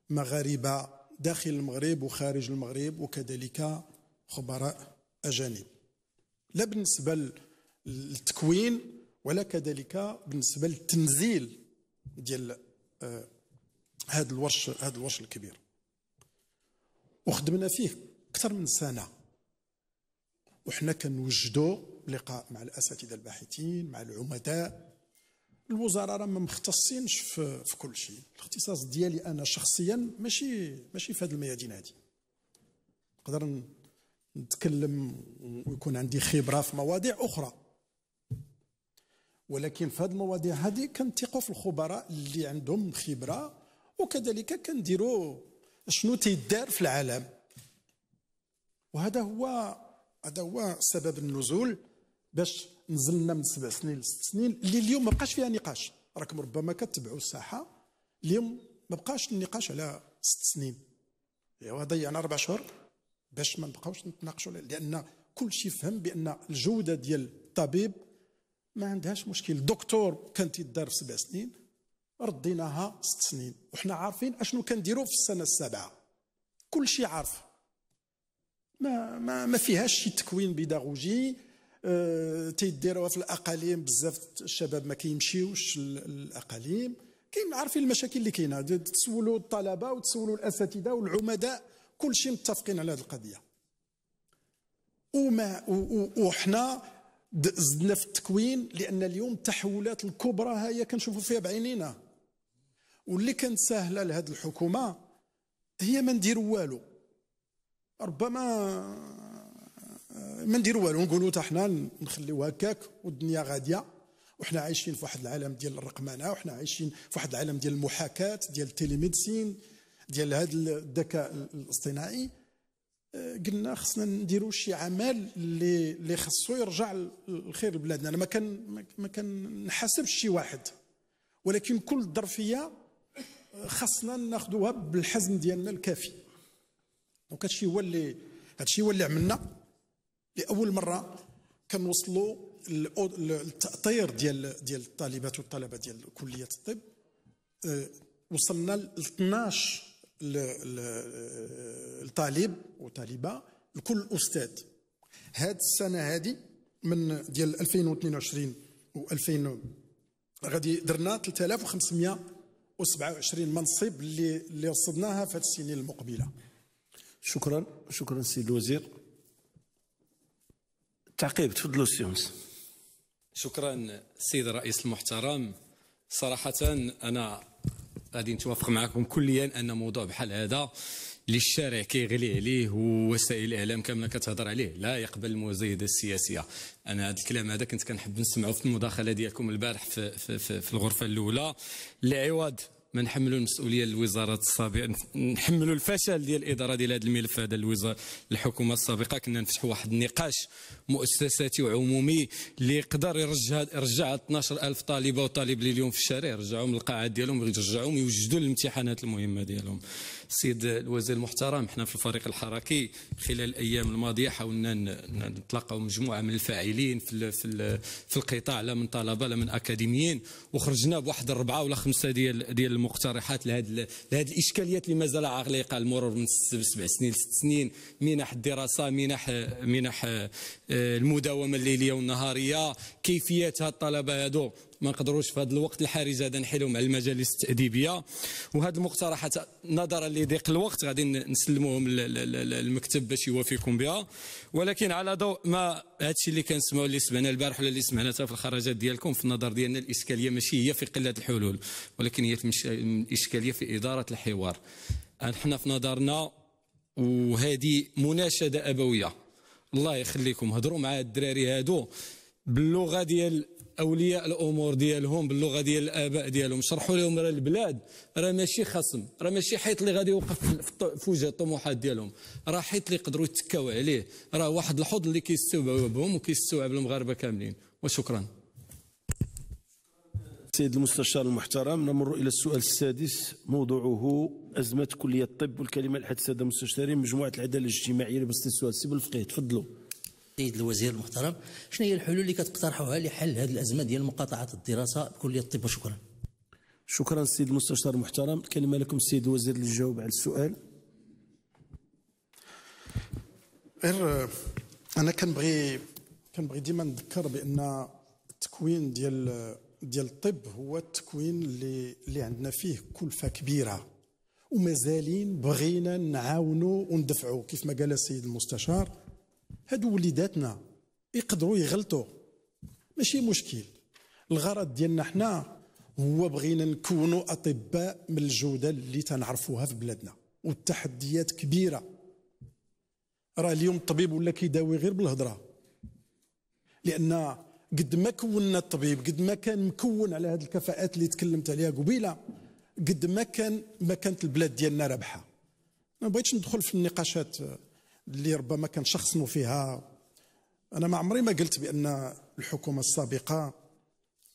مغاربه داخل المغرب وخارج المغرب وكذلك خبراء اجانب لا بالنسبه للتكوين ولا كذلك بالنسبه للتنزيل ديال آه، هذا الورش هذا الورش الكبير وخدمنا فيه اكثر من سنه وحنا كنوجدوا لقاء مع الاساتذه الباحثين مع العمداء الوزراء راه ما مختصينش في, في كل شيء الاختصاص ديالي انا شخصيا ماشي ماشي في هذه الميادين هذه نقدر نتكلم ويكون عندي خبره في مواضيع اخرى ولكن في هذه المواضيع هذه كنثقوا في الخبراء اللي عندهم خبره وكذلك كنديروا شنو تيدار في العالم وهذا هو هذا هو سبب النزول باش نزلنا من سبع سنين لست سنين اللي اليوم ما بقاش فيها نقاش راكم ربما كتبعوا الساحه اليوم ما بقاش النقاش على ست سنين ايوا ضيعنا اربع شهور باش ما نبقاوش نتناقشوا لان كل شيء فهم بان الجوده ديال الطبيب ما عندهاش مشكل دكتور كانت يدار في سبع سنين رديناها ست سنين وحنا عارفين اشنو كنديروا في السنه السابعه كل شيء عارف ما ما ما فيهاش شي تكوين بيداغوجي آه، تيديروها في الاقاليم بزاف الشباب ما كيمشيوش للاقاليم كاين عارفين المشاكل اللي كاينه تسولوا الطلبه وتسولوا الاساتذه والعمداء كلشي متفقين على هذه القضيه وما وحنا زدنا في التكوين لان اليوم التحولات الكبرى هي كنشوفوا فيها بعينينا واللي كانت سهله لهذه الحكومه هي ما ندير والو ربما ما نديروا والو نقولوا حتى حنا نخليو هكاك والدنيا غاديه وحنا عايشين في واحد العالم ديال الرقمنه وحنا عايشين في واحد العالم ديال المحاكاه ديال التيليميدسين ديال هذا الذكاء الاصطناعي آه، قلنا خصنا نديروا شي عمل اللي اللي خصو يرجع الخير لبلادنا انا ما كان ما كنحاسبش شي واحد ولكن كل ظرفيه خصنا ناخذوها بالحزم ديالنا الكافي دونك هو اللي هادشي هو اللي عملنا لاول مره كنوصلوا التاطير ديال ديال الطالبات والطلبه ديال كليه الطب آه، وصلنا ل 12 الطالب وطالبه لكل استاذ هاد السنه هادي من ديال 2022 و2000 غادي درنا 3527 منصب اللي اللي رصدناها في هاد السنين المقبله شكرا شكرا سي الوزير تعقيب تفضلوا سيونس شكرا السيد الرئيس المحترم صراحة أنا غادي نتوافق معكم كليا أن موضوع بحال هذا اللي الشارع كيغلي عليه ووسائل الاعلام كامله كتهضر عليه لا يقبل المزايده السياسيه انا هذا الكلام هذا كنت كنحب نسمعه في المداخله ديالكم البارح في, في, في, في الغرفه الاولى العوض ما نحملوا المسؤوليه للوزارات السابقه نحملوا الفشل ديال الاداره ديال هذا الملف هذا الوزاره الحكومه السابقه كنا نفتحوا واحد النقاش مؤسساتي وعمومي اللي يقدر يرجع يرجع 12000 طالبه وطالب اللي اليوم في الشارع يرجعوهم للقاعات ديالهم يرجعوهم يوجدوا الامتحانات المهمه ديالهم السيد الوزير المحترم حنا في الفريق الحركي خلال الايام الماضيه حاولنا نتلاقاو مجموعه من الفاعلين في الـ في, الـ في القطاع لا من طلبه لا من اكاديميين وخرجنا بواحد اربعه ولا خمسه ديال ديال المقترحات لهذه لهذه الاشكاليات اللي مازال عالقه المرور من سبع سنين ست سنين منح الدراسه منح منح آه، المداومه الليليه والنهاريه كيفيه الطلبه هادو ما نقدروش في هذا الوقت الحرج هذا نحيلو مع المجالس التاديبيه وهذه المقترحات نظرا لضيق الوقت غادي نسلموهم للمكتب باش يوافيكم بها ولكن على ضوء ما هادشي اللي كنسمعوا اللي سمعنا البارح ولا اللي سمعنا حتى في الخرجات ديالكم في النظر ديالنا الاشكاليه ماشي هي في قله الحلول ولكن هي الاشكاليه في اداره الحوار احنا في نظرنا وهذه مناشده ابويه الله يخليكم هضروا مع الدراري هادو باللغه ديال اولياء الامور ديالهم باللغه ديال الاباء ديالهم شرحوا لهم راه البلاد راه ماشي خصم راه ماشي حيط اللي غادي يوقف في وجه الطموحات ديالهم راه حيط اللي يقدروا يتكاو عليه راه واحد الحضن اللي كيستوعبهم وكيستوعب المغاربه كاملين وشكرا السيد المستشار المحترم نمر إلى السؤال السادس موضوعه أزمة كلية الطب والكلمة الحادثه السادة المستشارين مجموعة العدالة الاجتماعية لبسط السؤال سي بالفقيه تفضلوا السيد الوزير المحترم شنو هي الحلول اللي كتقترحوها لحل هذه الازمه ديال مقاطعه الدراسه بكليه الطب وشكرا شكرا السيد المستشار المحترم الكلمه لكم السيد الوزير للجواب على السؤال غير انا كنبغي كنبغي ديما نذكر بان التكوين ديال ديال الطب هو التكوين اللي اللي عندنا فيه كلفه كبيره ومازالين بغينا نعاونوا وندفعوا كيف ما قال السيد المستشار هادو وليداتنا يقدروا يغلطوا ماشي مشكل الغرض ديالنا حنا هو بغينا نكونوا اطباء من الجوده اللي تنعرفوها في بلادنا والتحديات كبيره راه اليوم الطبيب ولا كيداوي غير بالهضره لان قد ما كونا الطبيب قد ما كان مكون على هذه الكفاءات اللي تكلمت عليها قبيله قد ما كان ما كانت البلاد ديالنا رابحه ما بغيتش ندخل في النقاشات اللي ربما كنشخصنوا فيها انا ما عمري ما قلت بان الحكومه السابقه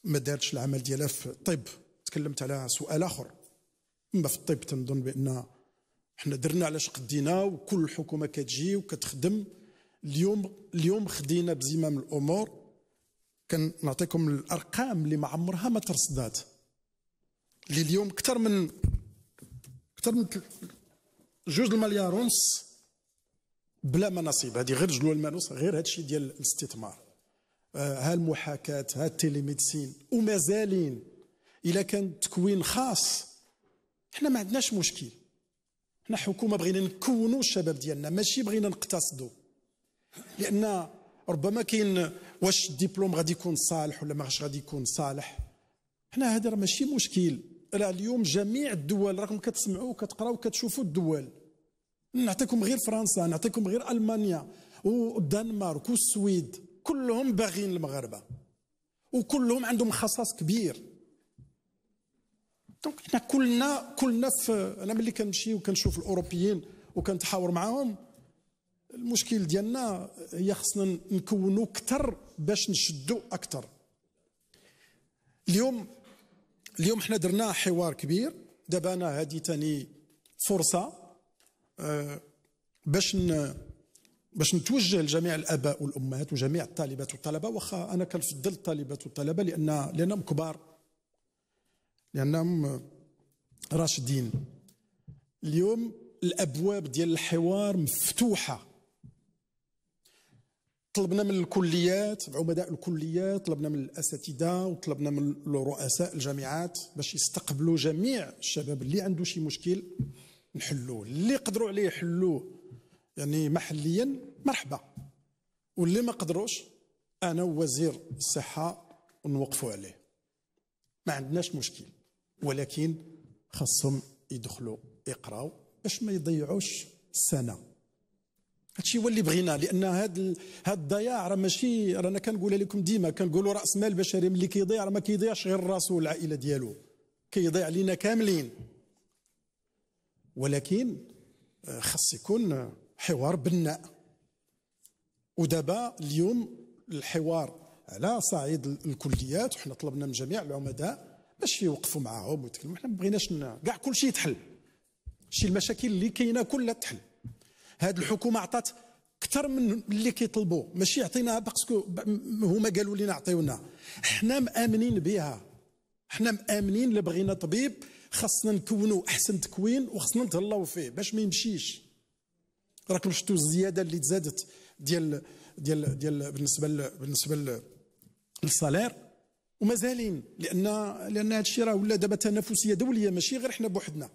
ما دارتش العمل ديالها في الطب تكلمت على سؤال اخر اما في الطب تنظن بان حنا درنا علاش قدينا وكل حكومه كتجي وكتخدم اليوم اليوم خدينا بزمام الامور كنعطيكم الارقام اللي ما عمرها ما ترصدات اللي اليوم اكثر من اكثر من جوج المليار ونص بلا مناصب هذه غير جلوه المانوس غير هذا الشيء ديال الاستثمار آه، ها المحاكاه ها التيليميدسين ومازالين الا كان تكوين خاص حنا ما عندناش مشكل حنا حكومه بغينا نكونوا الشباب ديالنا ماشي بغينا نقتصدوا لان ربما كاين واش الدبلوم غادي يكون صالح ولا ماغاش غادي يكون صالح حنا هذا راه ماشي مشكل راه اليوم جميع الدول راكم كتسمعوا وكتقراوا وكتشوفوا الدول نعطيكم غير فرنسا نعطيكم غير المانيا والدنمارك والسويد كلهم باغيين المغاربه وكلهم عندهم خصاص كبير دونك حنا كلنا كلنا في انا ملي كنمشي وكنشوف الاوروبيين وكنتحاور معاهم المشكل ديالنا هي خصنا نكونوا اكثر باش نشدوا اكثر اليوم اليوم حنا درنا حوار كبير دابا انا هذه ثاني فرصه آه، باش باش نتوجه لجميع الاباء والامهات وجميع الطالبات والطلبه واخا انا كنفضل الطالبات والطلبه لان لانهم كبار لانهم راشدين اليوم الابواب ديال الحوار مفتوحه طلبنا من الكليات عمداء الكليات طلبنا من الاساتذه وطلبنا من رؤساء الجامعات باش يستقبلوا جميع الشباب اللي عنده شي مشكل نحلوه اللي قدروا عليه يحلوه يعني محليا مرحبا واللي ما قدروش انا وزير الصحه ونوقفوا عليه ما عندناش مشكل ولكن خاصهم يدخلوا يقراو باش ما يضيعوش السنه هادشي هو اللي بغينا لان هاد ال... هاد الضياع راه ماشي رانا كنقولها لكم ديما كنقولوا راس مال بشري ملي كيضيع راه ما كيضيعش غير راسو والعائله ديالو كيضيع لينا كاملين ولكن آه، خاص يكون حوار بناء ودابا اليوم الحوار على صعيد الكليات وحنا طلبنا من جميع العمداء باش يوقفوا معاهم ويتكلموا حنا ما بغيناش كاع كلشي يتحل شي المشاكل اللي كاينه كلها تحل هاد الحكومه عطات اكثر من اللي كيطلبوا ماشي يعطيناها باسكو هما قالوا لنا عطيونا حنا مامنين بها حنا مامنين اللي بغينا طبيب خاصنا نكونوا احسن تكوين وخاصنا نتهلاو فيه باش ما يمشيش راكم شفتوا الزياده اللي تزادت ديال ديال ديال بالنسبه ل بالنسبه للصالير ومازالين لان لان هذا الشيء راه ولا دابا تنافسيه دوليه ماشي غير حنا بوحدنا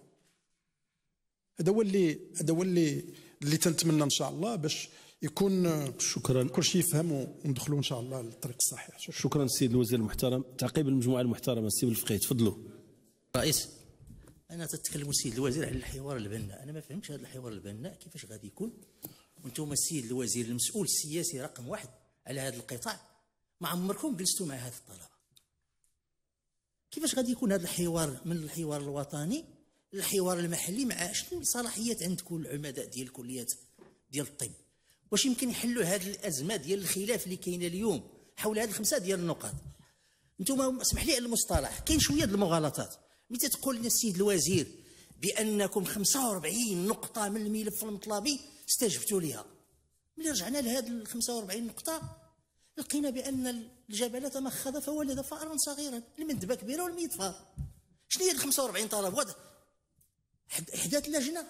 هذا هو اللي هذا هو اللي اللي تنتمنى ان شاء الله باش يكون شكرا كلشي يفهم وندخلوا ان شاء الله للطريق الصحيح شكرا, شكرا السيد الوزير المحترم تعقيب المجموعه المحترمه السيد الفقيه تفضلوا رئيس انا تتكلم السيد الوزير على الحوار البناء انا ما فهمتش هذا الحوار البناء كيفاش غادي يكون وانتم السيد الوزير المسؤول السياسي رقم واحد على هذا القطاع ما عمركم جلستوا مع هذا الطلبه كيفاش غادي يكون هذا الحوار من الحوار الوطني للحوار المحلي مع شنو الصلاحيات عندكم العمداء ديال الكليات ديال الطب واش يمكن يحلوا هذه الازمه ديال الخلاف اللي كاينه اليوم حول هذه الخمسه ديال النقاط انتم اسمح لي المصطلح كاين شويه المغالطات متى تقول لنا السيد الوزير بانكم 45 نقطه من الملف المطلبي استجبتوا لها ملي رجعنا لهذه ال 45 نقطه لقينا بان الجبل تمخض فولد فأرا صغيرا المندبه كبيره والميت شنو هي ال 45 طلب واضح احداث لجنه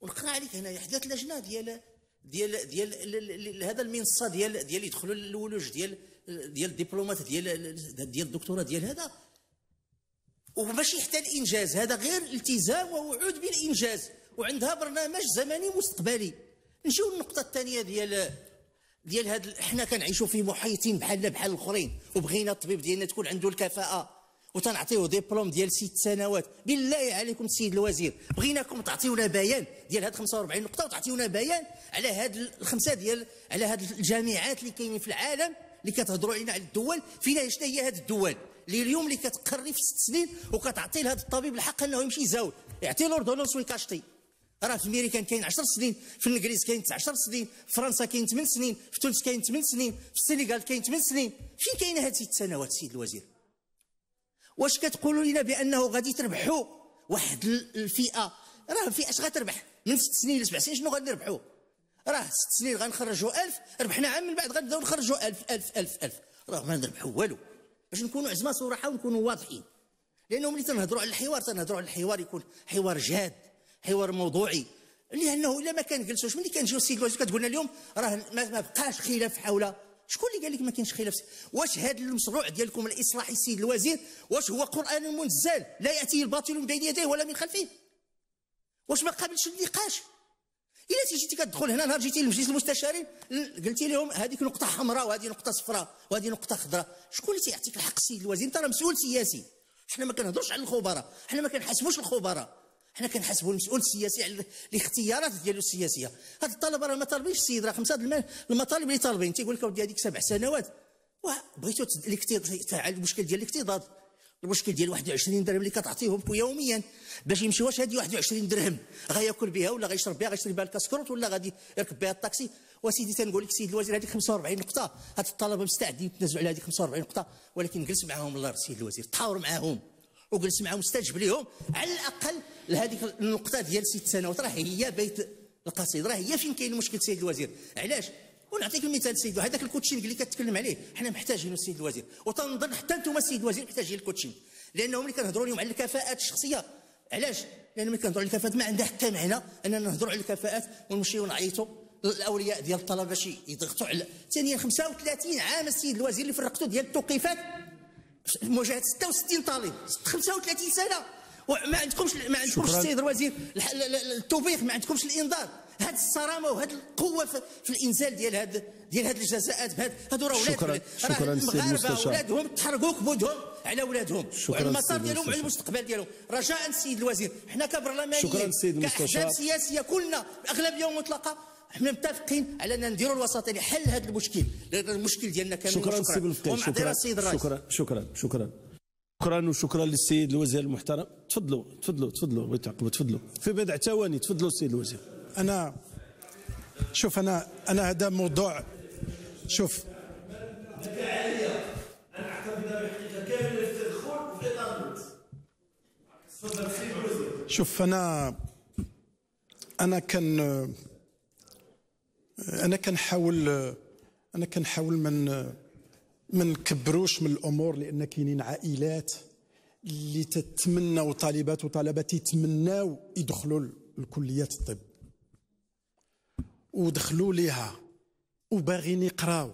ونقرا عليك هنا احداث لجنه ديال ديال ديال هذا المنصه ديال ديال يدخلوا الولوج ديال ديال الدبلومات ديال ديال الدكتوراه ديال هذا وماشي حتى الانجاز هذا غير التزام ووعود بالانجاز وعندها برنامج زمني مستقبلي نجيو للنقطه الثانيه ديال ديال هاد حنا كنعيشوا في محيطين بحالنا بحال الاخرين وبغينا الطبيب ديالنا تكون عنده الكفاءه وتنعطيو ديبلوم ديال ست سنوات بالله عليكم السيد الوزير بغيناكم تعطيونا بيان ديال هاد 45 نقطه وتعطيونا بيان على هاد الخمسه ديال على هاد الجامعات اللي كاينين في العالم اللي كتهضروا علينا على الدول فينا شنو هي هاد الدول اللي اليوم اللي كتقري في ست سنين وكتعطي لهذا الطبيب الحق انه يمشي يزاول يعطي لوردونونس ويكاشطي راه في الميريكان كاين 10 سنين في الانجليز كاين 19 سنين في فرنسا كاين 8 سنين في تونس كاين 8 سنين في السنغال كاين 8 سنين فين كاينه هذه السنوات سيد الوزير واش كتقولوا لنا بانه غادي تربحوا واحد الفئه راه الفئه اش غتربح من 6 سنين ل 7 سنين شنو غادي نربحوا راه 6 سنين غنخرجوا 1000 ربحنا عام من بعد غنبداو نخرجوا 1000 1000 1000 1000 راه ما نربحوا والو باش نكونوا عزما صراحه ونكونوا واضحين لانه ملي تنهضروا على الحوار تنهضروا على الحوار يكون حوار جاد حوار موضوعي لانه الا ما كان جلسوش ملي كنجيو كتقول كتقولنا اليوم راه ما بقاش خلاف حول شكون اللي قال لك ما كاينش خلاف واش هذا المشروع ديالكم الاصلاحي السيد الوزير واش هو قران منزل لا ياتيه الباطل من بين يديه ولا من خلفه واش ما قابلش النقاش الا جيتي كتدخل هنا نهار جيتي لمجلس المستشارين قلتي لهم هذيك نقطه حمراء وهذه نقطه صفراء وهذه نقطه خضراء شكون اللي تيعطيك الحق السيد الوزير انت راه مسؤول سياسي حنا ما كنهضروش على الخبراء حنا ما كنحاسبوش الخبراء حنا كنحاسبوا المسؤول السياسي على الاختيارات ديالو السياسيه هاد الطلبه راه ما طالبينش السيد راه خمسه المطالب اللي طالبين تيقول لك ودي هذيك سبع سنوات وبغيتو الاكتظاظ تفعل المشكل ديال الاكتظاظ المشكل ديال 21 درهم اللي كتعطيهم يوميا باش يمشي واش هذه 21 درهم غياكل بها ولا غيشرب بها غيشرب بها الكسكروت ولا غادي يركب بها الطاكسي وسيدي تنقول لك السيد الوزير هذيك 45 نقطه هاد الطلبه مستعدين يتنازلوا على هذيك 45 نقطه ولكن جلس معاهم الله السيد الوزير تحاور معاهم وجلس معاهم استجب لهم على الاقل لهذيك النقطه ديال ست سنوات راه هي بيت القصيد راه هي فين كاين المشكل السيد الوزير علاش ونعطيك المثال السيد هذاك الكوتشينغ اللي كتكلم عليه حنا محتاجينه السيد الوزير وتنظن حتى انتم السيد الوزير محتاجين الكوتشينغ لانه ملي كنهضروا اليوم على الكفاءات الشخصيه علاش لان ملي كنهضروا على الكفاءات ما عندها حتى معنى اننا نهضروا على الكفاءات ونمشيو نعيطوا الاولياء ديال الطلبه باش يضغطوا على ثانيا 35 عام السيد الوزير اللي فرقتو ديال التوقيفات مواجهه 66 طالب 35 سنه ما عندكمش ما عندكمش السيد الوزير التوبيخ ما عندكمش الانذار هاد الصرامه وهاد القوه في الانزال ديال هاد ديال هاد الجزاءات بهاد هادو راه ولاد شكرا المغاربه ولادهم تحرقوا كبودهم على ولادهم وعلى المسار ديالهم وعلى المستقبل ديالهم رجاء السيد الوزير حنا كبرلمانيين كاحزاب سياسيه كلنا اغلبيه مطلقه احنا متفقين على ان نديروا الوسط لحل هذا المشكل المشكل ديالنا كامل شكرا شكرا شكرا شكرا شكرا شكرا وشكرا للسيد الوزير المحترم تفضلوا تفضلوا تفضلوا بغيت تعقبوا تفضلوا في بضع ثواني تفضلوا السيد الوزير انا شوف انا انا هذا موضوع شوف شوف انا انا كان انا كنحاول انا كنحاول من ما نكبروش من الامور لان كاينين عائلات اللي تتمناو طالبات وطالبات يتمناو يدخلوا لكليات الطب ودخلوا ليها وباغيين يقراو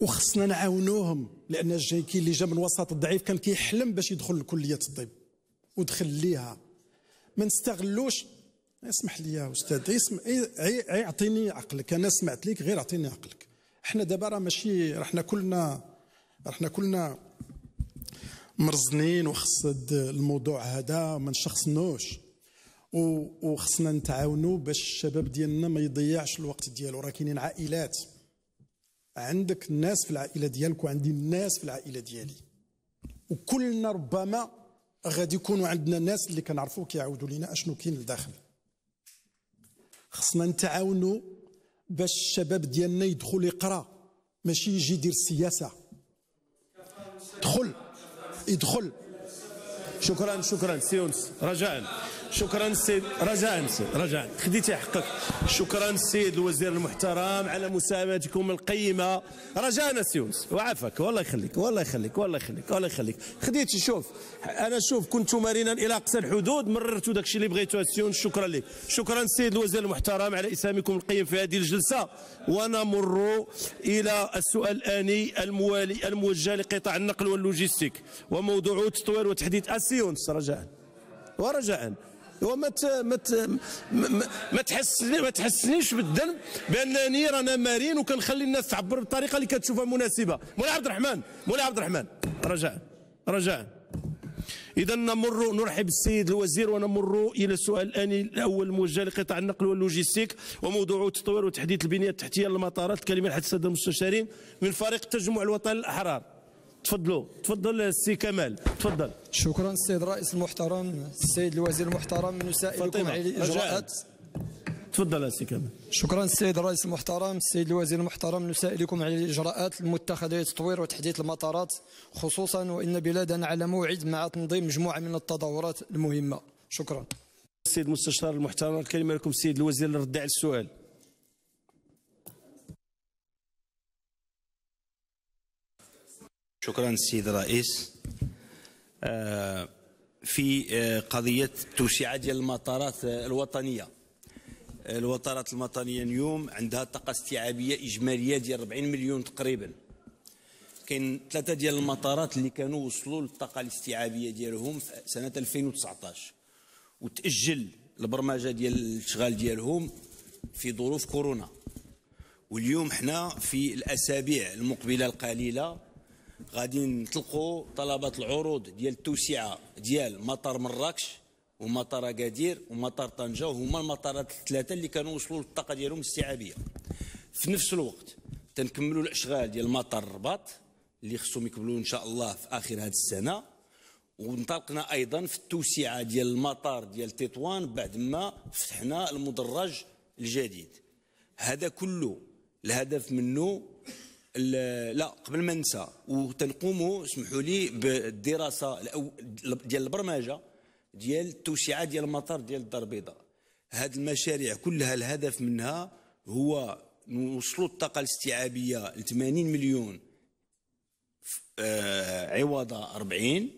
وخصنا نعاونوهم لان الجاي كاين اللي جا من وسط الضعيف كان كيحلم باش يدخل لكليه الطب ودخل ليها ما نستغلوش اسمح لي يا استاذ اسم يعطيني عقلك انا سمعت ليك غير اعطيني عقلك احنا دابا راه ماشي رحنا كلنا رحنا كلنا مرزنين وخص الموضوع هذا ما نشخصنوش وخصنا نتعاونوا باش الشباب ديالنا ما يضيعش الوقت ديالو راه كاينين عائلات عندك الناس في العائله ديالك وعندي الناس في العائله ديالي وكلنا ربما غادي يكونوا عندنا ناس اللي كنعرفوا كيعاودوا لينا اشنو كاين لداخل خصنا نتعاونوا باش الشباب ديالنا يدخل يقرا ماشي يجي يدير السياسه دخل يدخل شكرا شكرا سيونس رجاء شكرا السيد رجاء سيد رجاء خديتي حقك شكرا السيد الوزير المحترم على مساهمتكم القيمه رجاء سيونس وعافاك والله يخليك والله يخليك والله يخليك والله يخليك خديتي شوف انا شوف كنت مرينا الى اقصى الحدود مررتوا داكشي اللي بغيتو سيونس شكرا لك شكرا السيد الوزير المحترم على اسهامكم القيم في هذه الجلسه ونمر الى السؤال الاني الموالي الموجه لقطاع النقل واللوجيستيك وموضوع تطوير وتحديث اسيونس رجاء ورجاء وما ما ما تحس ما تحسنيش بالذنب بانني رانا مارين وكنخلي الناس تعبر بالطريقه اللي كتشوفها مناسبه مولاي عبد الرحمن مولاي عبد الرحمن رجاء رجاء اذا نمر نرحب بالسيد الوزير ونمر الى السؤال الاني الاول الموجه لقطاع النقل واللوجيستيك وموضوع تطوير وتحديث البنيه التحتيه للمطارات كلمه لحد الساده المستشارين من فريق التجمع الوطني الاحرار تفضلوا تفضل السي كمال تفضل شكرا السيد الرئيس المحترم السيد الوزير المحترم نسائلكم على الاجراءات تفضل السي كمال شكرا السيد الرئيس المحترم السيد الوزير المحترم نسائلكم على الاجراءات المتخذه لتطوير وتحديث المطارات خصوصا وان بلادنا على موعد مع تنظيم مجموعه من التظاهرات المهمه شكرا السيد المستشار المحترم الكلمه لكم السيد الوزير للرد على السؤال شكرا السيد الرئيس آه، في آه، قضية توسعة ديال المطارات آه، الوطنية الوطارات الوطنية اليوم عندها طاقة استيعابية إجمالية ديال 40 مليون تقريبا كاين ثلاثة ديال المطارات اللي كانوا وصلوا للطاقة الاستيعابية ديالهم في سنة 2019 وتأجل البرمجة ديال الإشغال ديالهم في ظروف كورونا واليوم حنا في الأسابيع المقبلة القليلة غادي نطلقوا طلبات العروض ديال التوسعه ديال مطار مراكش ومطار اكادير ومطار طنجه وهما المطارات الثلاثه اللي كانوا وصلوا للطاقه ديالهم الاستيعابيه في نفس الوقت تنكملوا الاشغال ديال مطار الرباط اللي خصهم يكملوا ان شاء الله في اخر هذه السنه وانطلقنا ايضا في التوسعه ديال المطار ديال تطوان بعد ما فتحنا المدرج الجديد هذا كله الهدف منه لا قبل ما ننسى وتنقوموا اسمحوا لي بالدراسه ديال البرمجه ديال التوسعه ديال المطار ديال الدار البيضاء هذه المشاريع كلها الهدف منها هو نوصلوا الطاقه الاستيعابيه ل 80 مليون آه، عوض 40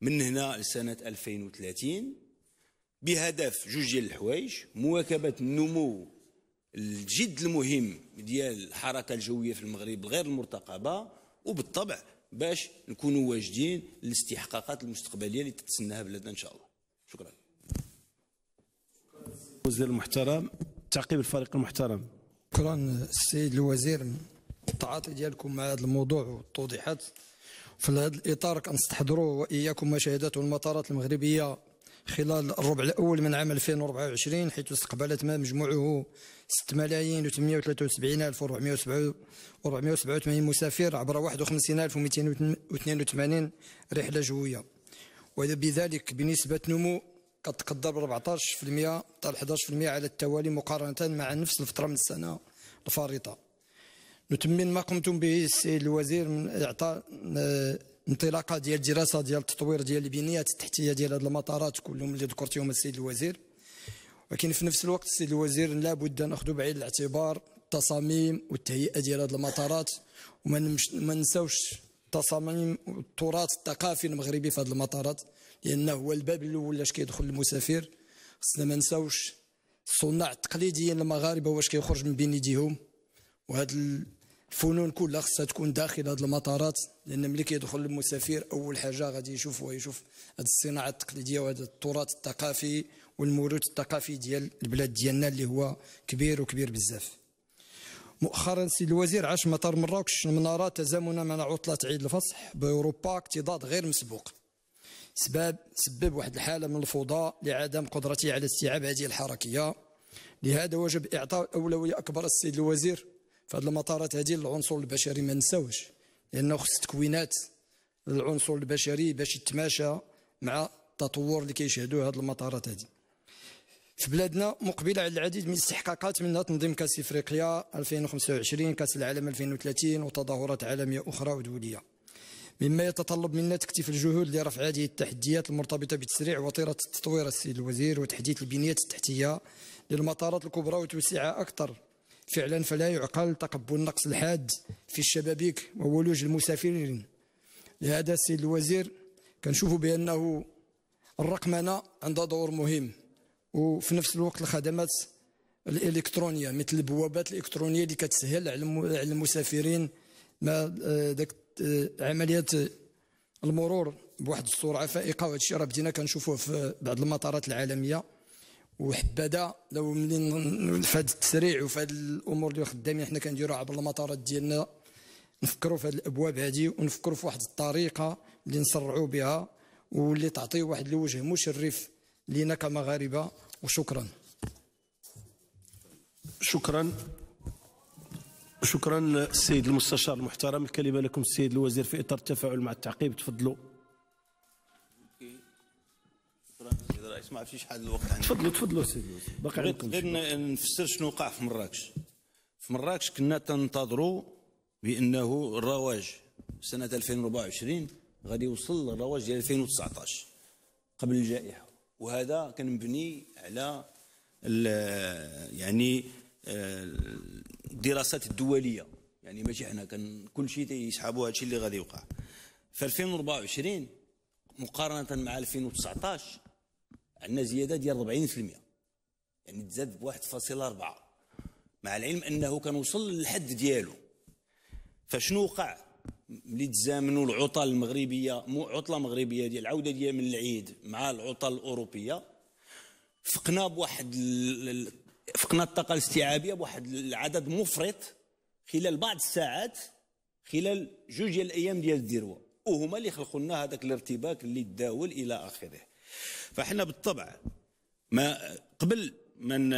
من هنا لسنه 2030 بهدف جوج ديال الحوايج مواكبه النمو الجد المهم ديال الحركه الجويه في المغرب غير المرتقبه وبالطبع باش نكونوا واجدين للاستحقاقات المستقبليه اللي تتسناها بلادنا ان شاء الله شكرا الوزير المحترم تعقيب الفريق المحترم شكرا السيد الوزير التعاطي ديالكم مع هذا الموضوع والتوضيحات في هذا الاطار كنستحضروا واياكم مشاهدات المطارات المغربيه خلال الربع الاول من عام 2024 حيث استقبلت ما مجموعه 6 ملايين و873 مسافر عبر 51282 رحله جويه وبذلك بنسبه نمو كتقدر ب 14% حتى 11% على التوالي مقارنه مع نفس الفتره من السنه الفارطه نتمم ما قمتم به السيد الوزير من اعطاء آه، انطلاقه ديال الدراسه ديال التطوير ديال البنيات التحتيه ديال هذه المطارات كلهم اللي ذكرتيهم السيد الوزير ولكن في نفس الوقت السيد الوزير لابد ناخذ بعين الاعتبار التصاميم والتهيئه ديال هذه المطارات وما ما نساوش التصاميم والتراث الثقافي المغربي في هذه المطارات لانه هو الباب الاول اش كيدخل المسافر خصنا ما نساوش الصناع التقليديين المغاربه واش كيخرج من بين يديهم وهذا الفنون كلها خصها تكون داخل هذه المطارات لان ملي كيدخل المسافر اول حاجه غادي يشوف هو يشوف هذه الصناعه التقليديه وهذا التراث الثقافي والموروث الثقافي ديال البلاد ديالنا اللي هو كبير وكبير بزاف مؤخرا سي الوزير عاش مطار مراكش المناره تزامنا مع عطله عيد الفصح باوروبا اكتضاد غير مسبوق سبب سبب واحد الحاله من الفوضى لعدم قدرته على استيعاب هذه الحركيه لهذا وجب اعطاء اولويه اكبر السيد الوزير فهاد المطارات هذه العنصر البشري ما نساوش لانه خص تكوينات العنصر البشري باش يتماشى مع التطور اللي كيشهدوه هاد المطارات هذه في بلادنا مقبله على العديد من الاستحقاقات منها تنظيم كاس افريقيا 2025 كاس العالم 2030 وتظاهرات عالميه اخرى ودوليه مما يتطلب منا تكثيف الجهود لرفع هذه التحديات المرتبطه بتسريع وتيره التطوير السيد الوزير وتحديث البنيه التحتيه للمطارات الكبرى وتوسيعها اكثر فعلا فلا يعقل تقبل النقص الحاد في الشبابيك وولوج المسافرين لهذا السيد الوزير كنشوفوا بأنه الرقمنة عندها دور مهم وفي نفس الوقت الخدمات الإلكترونية مثل البوابات الإلكترونية اللي كتسهل على المسافرين ما آه، داك آه، عمليات المرور بواحد السرعة فائقة وهذا الشيء راه بدينا كنشوفوه في بعض المطارات العالمية وحبذا لو ملي في هذا التسريع وفي هذه الامور اللي خدامين حنا كنديروها عبر المطارات ديالنا نفكروا في هذه الابواب هذه ونفكروا في واحد الطريقه اللي نسرعوا بها واللي تعطي واحد الوجه مشرف لينا كمغاربه وشكرا شكرا شكرا السيد المستشار المحترم الكلمه لكم السيد الوزير في اطار التفاعل مع التعقيب تفضلوا سيدي الرئيس ما عرفتش شحال الوقت عندي تفضلوا تفضلوا سيدي باقي عندكم غير نفسر شنو وقع في مراكش في مراكش كنا تنتظروا بانه الرواج سنه 2024 غادي يوصل للرواج ديال 2019 قبل الجائحه وهذا كان مبني على يعني آه، الدراسات الدوليه يعني ماشي حنا كان كل شيء تيسحبوا هذا الشيء اللي غادي يوقع في 2024 مقارنه مع 2019 عندنا زياده ديال 40% يعني تزاد ب 1.4 مع العلم انه كان وصل للحد ديالو فشنو وقع ملي تزامنوا العطل المغربيه مو عطله مغربيه ديال العوده ديال من العيد مع العطل الاوروبيه فقنا بواحد فقنا الطاقه الاستيعابيه بواحد العدد مفرط خلال بعض الساعات خلال جوج ديال الايام ديال الذروه وهما اللي خلقوا لنا هذاك الارتباك اللي تداول الى اخره فاحنا بالطبع ما قبل من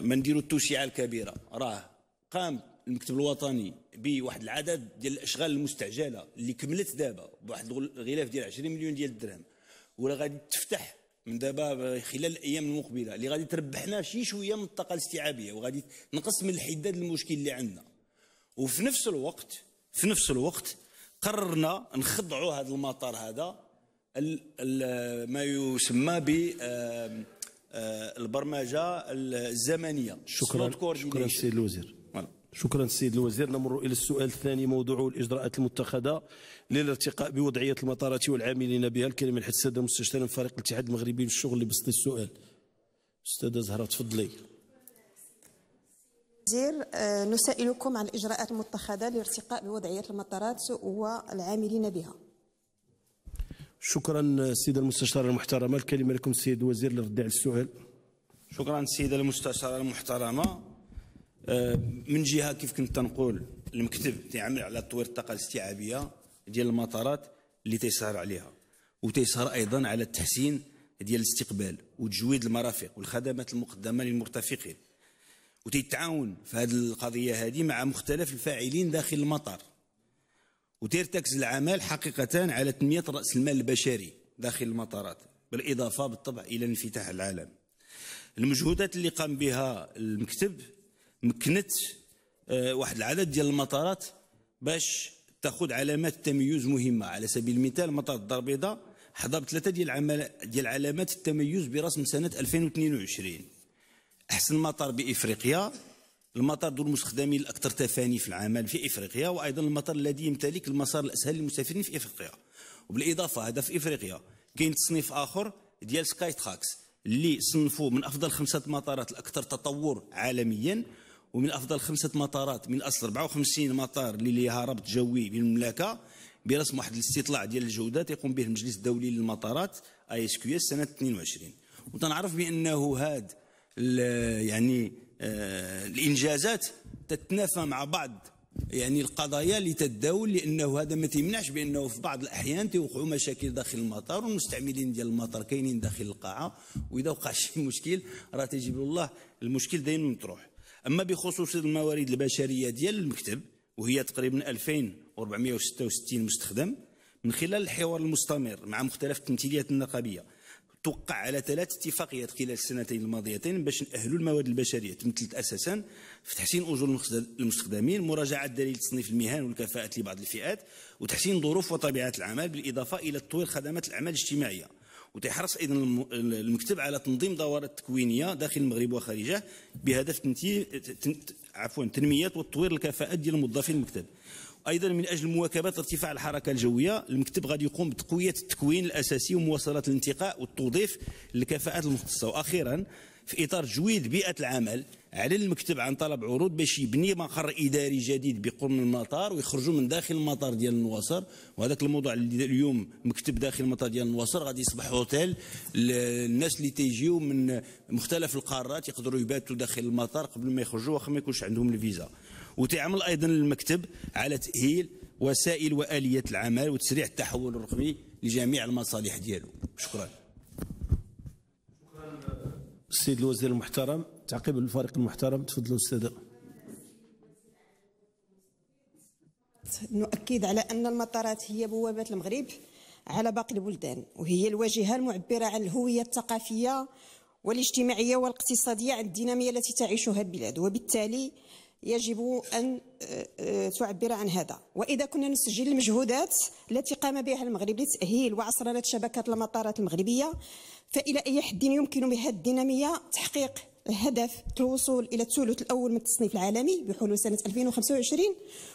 ما نديروا التوسعه الكبيره راه قام المكتب الوطني بواحد العدد ديال الاشغال المستعجله اللي كملت دابا بواحد الغلاف ديال 20 مليون ديال الدرهم ولا غادي تفتح من دابا خلال الايام المقبله اللي غادي تربحنا شي شويه من الطاقه الاستيعابيه وغادي نقص من الحداد المشكل اللي عندنا وفي نفس الوقت في نفس الوقت قررنا نخضعوا هذا المطار هذا ما يسمى ب آه، البرمجه الزمنيه شكرا شكرا السيد الوزير شكرا السيد الوزير نمر الى السؤال الثاني موضوعه الاجراءات المتخذه للارتقاء بوضعيه المطارات والعاملين بها الكلمه الحد الساده المستشارين فريق الاتحاد المغربي للشغل اللي بسط السؤال استاذه زهره تفضلي وزير آه، نسائلكم عن الاجراءات المتخذه للارتقاء بوضعيه المطارات والعاملين بها شكرا السيدة المستشارة المحترمة الكلمة لكم السيد الوزير للرد على السؤال شكرا السيدة المستشارة المحترمة آه، من جهة كيف كنت تنقول المكتب تعمل على تطوير الطاقة الاستيعابية ديال المطارات اللي تيسهر عليها وتيسهر أيضا على التحسين ديال الاستقبال وتجويد المرافق والخدمات المقدمة للمرتفقين وتتعاون في هذه القضية هذه مع مختلف الفاعلين داخل المطار وترتكز العمل حقيقة على تنمية رأس المال البشري داخل المطارات بالإضافة بالطبع إلى انفتاح العالم المجهودات اللي قام بها المكتب مكنت آه، واحد العدد ديال المطارات باش تاخذ علامات تميز مهمه على سبيل المثال مطار الدار البيضاء حضر ثلاثه ديال ديال علامات التميز برسم سنه 2022 احسن مطار بافريقيا المطار ذو المستخدمين الاكثر تفاني في العمل في افريقيا وايضا المطار الذي يمتلك المسار الاسهل للمسافرين في افريقيا وبالاضافه هذا في افريقيا كاين تصنيف اخر ديال سكاي تراكس اللي صنفوا من افضل خمسه مطارات الاكثر تطور عالميا ومن افضل خمسه مطارات من اصل 54 مطار اللي ليها ربط جوي بالمملكه برسم واحد الاستطلاع ديال الجوده تيقوم به المجلس الدولي للمطارات اي اس كيو اس سنه 22 وتنعرف بانه هاد يعني آه، الانجازات تتنافى مع بعض يعني القضايا اللي تتداول لانه هذا ما تيمنعش بانه في بعض الاحيان تيوقعوا مشاكل داخل المطار والمستعملين ديال المطار كاينين داخل القاعه واذا وقع *laughs* شي مشكل راه تجيب الله المشكل داين مطروح اما بخصوص الموارد البشريه ديال المكتب وهي تقريبا 2466 مستخدم من خلال الحوار المستمر مع مختلف التمثيليات النقابيه توقع على ثلاث اتفاقيات خلال السنتين الماضيتين باش نأهلوا المواد البشرية تمثلت أساسا في تحسين أجور المستخدمين مراجعة دليل تصنيف المهن والكفاءات لبعض الفئات وتحسين ظروف وطبيعة العمل بالإضافة إلى تطوير خدمات الأعمال الاجتماعية وتحرص ايضا المكتب على تنظيم دورات تكوينيه داخل المغرب وخارجه بهدف تنتي... عفوا تنميه وتطوير الكفاءات ديال موظفي المكتب أيضا من أجل مواكبة ارتفاع الحركة الجوية المكتب غادي يقوم بتقوية التكوين الأساسي ومواصلة الانتقاء والتوظيف للكفاءات المختصة وأخيرا في إطار تجويد بيئة العمل على المكتب عن طلب عروض باش يبني مقر إداري جديد بقرب من المطار ويخرجوا من داخل المطار ديال النواصر وهذاك الموضوع اللي اليوم مكتب داخل المطار ديال النواصر غادي يصبح هوتيل الناس اللي تيجيو من مختلف القارات يقدروا يباتوا داخل المطار قبل ما يخرجوا واخا ما يكونش عندهم الفيزا وتعمل ايضا المكتب على تاهيل وسائل واليات العمل وتسريع التحول الرقمي لجميع المصالح ديالو شكرا شكرا السيد الوزير المحترم تعقيب الفريق المحترم تفضلوا استاذ نؤكد على ان المطارات هي بوابه المغرب على باقي البلدان وهي الواجهه المعبره عن الهويه الثقافيه والاجتماعيه والاقتصاديه عن الديناميه التي تعيشها البلاد وبالتالي يجب أن آه، آه، تعبر عن هذا وإذا كنا نسجل المجهودات التي قام بها المغرب لتأهيل وعصرنة شبكة المطارات المغربية فإلى أي حد يمكن بهذه الدينامية تحقيق هدف الوصول إلى الثلث الأول من التصنيف العالمي بحلول سنة 2025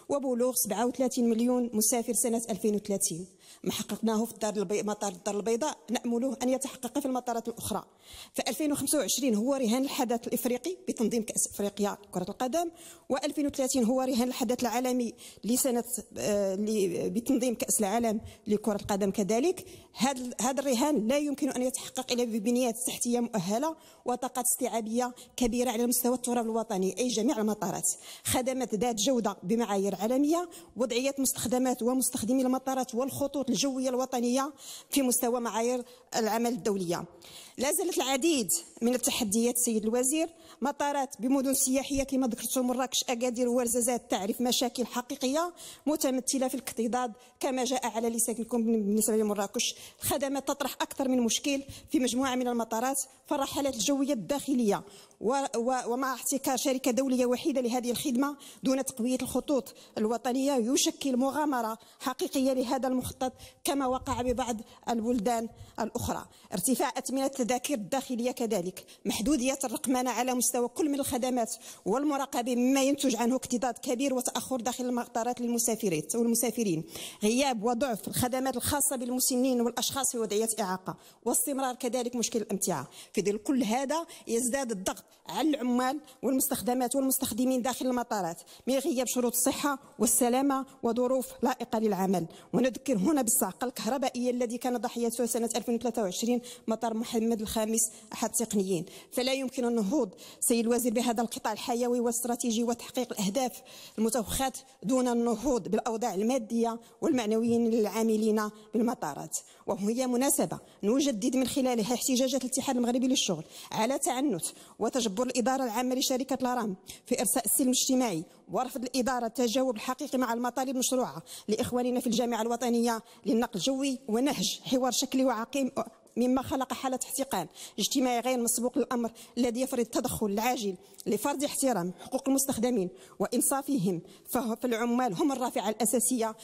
وبلوغ 37 مليون مسافر سنة 2030 ما حققناه في الدار البي... مطار الدار البيضاء نأمله أن يتحقق في المطارات الأخرى ف2025 هو رهان الحدث الإفريقي بتنظيم كأس إفريقيا كرة القدم و2030 هو رهان الحدث العالمي لسنة آه، بتنظيم كأس العالم لكرة القدم كذلك هذا هذا الرهان لا يمكن أن يتحقق إلا ببنيات تحتية مؤهلة وطاقات استيعابية كبيرة على مستوى التراب الوطني أي جميع المطارات خدمات ذات جودة بمعايير عالمية وضعية مستخدمات ومستخدمي المطارات والخطوط الخطوط الجوية الوطنية في مستوى معايير العمل الدولية لا زالت العديد من التحديات سيد الوزير مطارات بمدن سياحية كما ذكرت مراكش أكادير ورزازات تعرف مشاكل حقيقية متمثلة في الاكتضاد كما جاء على لسانكم بالنسبة لمراكش الخدمات تطرح أكثر من مشكل في مجموعة من المطارات فالرحلات الجوية الداخلية ومع احتكار شركة دولية وحيدة لهذه الخدمة دون تقوية الخطوط الوطنية يشكل مغامرة حقيقية لهذا المخطط كما وقع ببعض البلدان الأخرى ارتفاع أثمنة التذاكر الداخلية كذلك محدودية الرقمنة على مستوى كل من الخدمات والمراقبة مما ينتج عنه اكتضاد كبير وتأخر داخل المطارات للمسافرين والمسافرين غياب وضعف الخدمات الخاصة بالمسنين والأشخاص في وضعية إعاقة واستمرار كذلك مشكل الأمتعة في ظل كل هذا يزداد الضغط على العمال والمستخدمات والمستخدمين داخل المطارات ما غياب شروط الصحة والسلامة وظروف لائقة للعمل ونذكر هنا بالصعقة الكهربائية الذي كان ضحيته سنة 2023 مطار محمد الخامس أحد التقنيين فلا يمكن النهوض سيد الوزير بهذا القطاع الحيوي والاستراتيجي وتحقيق الأهداف المتوخات دون النهوض بالأوضاع المادية والمعنوية للعاملين بالمطارات وهي مناسبة نجدد من خلالها احتجاجات الاتحاد المغربي للشغل على تعنت وت تجبر الإدارة العامة لشركة لارام في إرساء السلم الاجتماعي ورفض الإدارة التجاوب الحقيقي مع المطالب المشروعة لإخواننا في الجامعة الوطنية للنقل الجوي ونهج حوار شكلي وعقيم مما خلق حالة احتقان اجتماعي غير مسبوق للأمر الذي يفرض التدخل العاجل لفرض احترام حقوق المستخدمين وإنصافهم فالعمال هم الرافعة الأساسية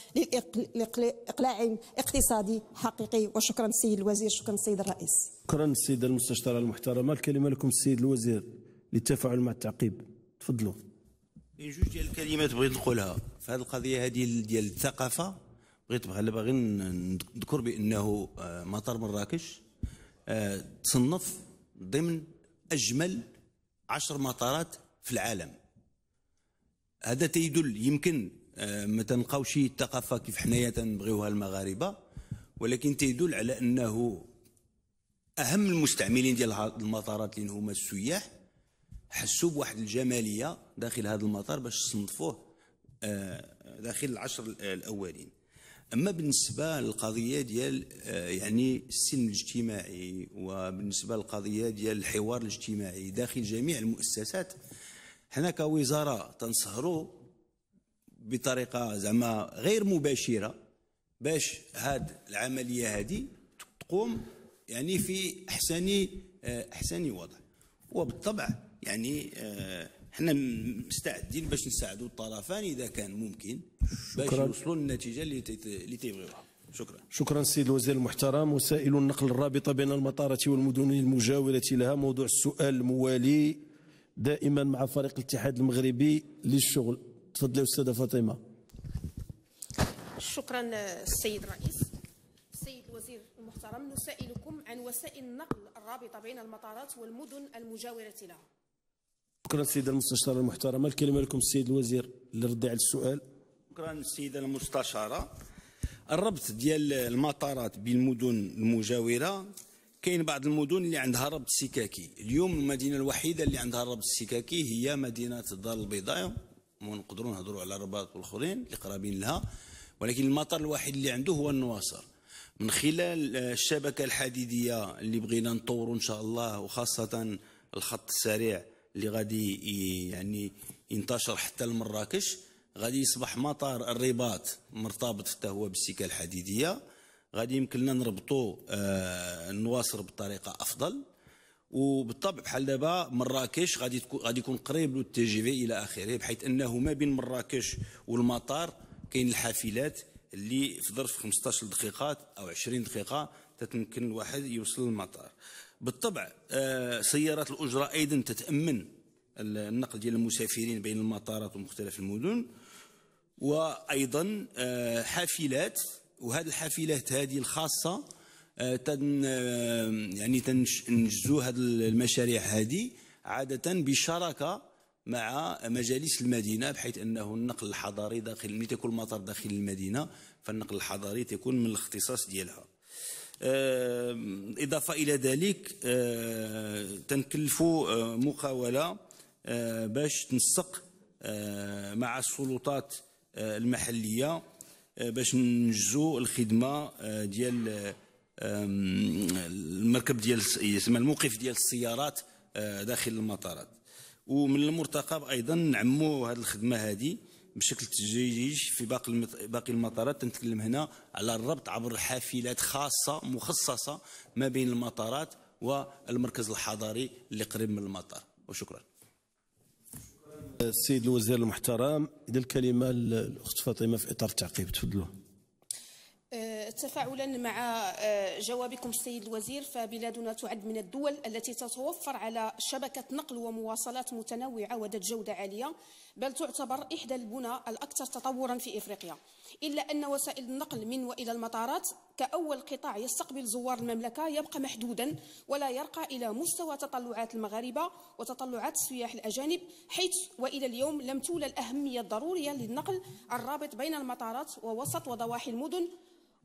لإقلاع اقتصادي حقيقي وشكرا سيد الوزير شكرا سيد الرئيس شكرا السيدة المستشارة المحترمة الكلمة لكم السيد الوزير للتفاعل مع التعقيب تفضلوا جوج ديال الكلمات بغيت نقولها في هذه القضيه هذه ديال الثقافه بغيت بحال باغي نذكر بانه آه، مطار مراكش آه، تصنف ضمن أجمل عشر مطارات في العالم هذا تيدل يمكن آه، ما تنقاوش الثقافة كيف حنايا تنبغيوها المغاربة ولكن تيدل على أنه أهم المستعملين ديال المطارات اللي هما السياح حسوا بواحد الجمالية داخل هذا المطار باش صنفوه آه، داخل العشر الأولين اما بالنسبه للقضيه ديال آه، يعني السلم الاجتماعي وبالنسبه للقضيه ديال الحوار الاجتماعي داخل جميع المؤسسات حنا كوزاره تنصهروا بطريقه زعما غير مباشره باش هاد العمليه هذه تقوم يعني في احسن آه، احسن وضع وبالطبع يعني آه، احنا مستعدين باش نساعدوا الطرفان اذا كان ممكن باش يوصلوا للنتيجه اللي تيبغيوها شكرا شكرا السيد الوزير المحترم وسائل النقل الرابطه بين المطارات والمدن المجاوره لها موضوع السؤال الموالي دائما مع فريق الاتحاد المغربي للشغل تفضلي استاذه فاطمه شكرا السيد الرئيس السيد الوزير المحترم نسائلكم عن وسائل النقل الرابطه بين المطارات والمدن المجاوره لها شكرا السيدة المستشارة المحترمة الكلمة لكم السيد الوزير للرد على السؤال شكرا السيدة المستشارة الربط ديال المطارات بالمدن المجاورة كاين بعض المدن اللي عندها ربط سكاكي اليوم المدينة الوحيدة اللي عندها ربط سكاكي هي مدينة الدار البيضاء ونقدروا نهضروا على الرباط والاخرين اللي قرابين لها ولكن المطار الوحيد اللي عنده هو النواصر من خلال الشبكة الحديدية اللي بغينا نطوروا إن شاء الله وخاصة الخط السريع اللي غادي يعني ينتشر حتى لمراكش غادي يصبح مطار الرباط مرتبط حتى هو بالسكه الحديديه غادي يمكن لنا نربطوا آه النواصر بطريقه افضل وبالطبع بحال دابا مراكش غادي تكون غادي يكون قريب للتي جي في الى اخره بحيث انه ما بين مراكش والمطار كاين الحافلات اللي في ظرف 15 دقيقه او 20 دقيقه تتمكن الواحد يوصل للمطار بالطبع آه، سيارات الأجرة أيضا تتأمن النقل ديال المسافرين بين المطارات ومختلف المدن وأيضا آه، حافلات وهذه الحافلات هذه الخاصة آه، تن يعني تنجزو هذه المشاريع هذه عادة بشراكة مع مجالس المدينه بحيث انه النقل الحضري داخل ملي تكون المطار داخل المدينه فالنقل الحضري تكون من الاختصاص ديالها آه، إضافة إلى ذلك آه، تنكلفوا آه، مقاولة باش تنسق مع السلطات المحلية باش ننجزوا الخدمة ديال المركب ديال يسمى الموقف ديال السيارات داخل المطارات ومن المرتقب ايضا نعموا هذه الخدمه هذه بشكل تدريجي في باقي باقي المطارات تنتكلم هنا على الربط عبر حافلات خاصه مخصصه ما بين المطارات والمركز الحضاري اللي قريب من المطار وشكرا السيد الوزير المحترم اذا الكلمه الاخت فاطمه في اطار التعقيب تفضلوا آه، تفاعلا مع آه، جوابكم السيد الوزير فبلادنا تعد من الدول التي تتوفر على شبكة نقل ومواصلات متنوعة وذات جودة عالية بل تعتبر إحدى البنى الأكثر تطورا في إفريقيا إلا أن وسائل النقل من وإلى المطارات كأول قطاع يستقبل زوار المملكة يبقى محدودا ولا يرقى إلى مستوى تطلعات المغاربة وتطلعات السياح الأجانب حيث وإلى اليوم لم تولى الأهمية الضرورية للنقل الرابط بين المطارات ووسط وضواحي المدن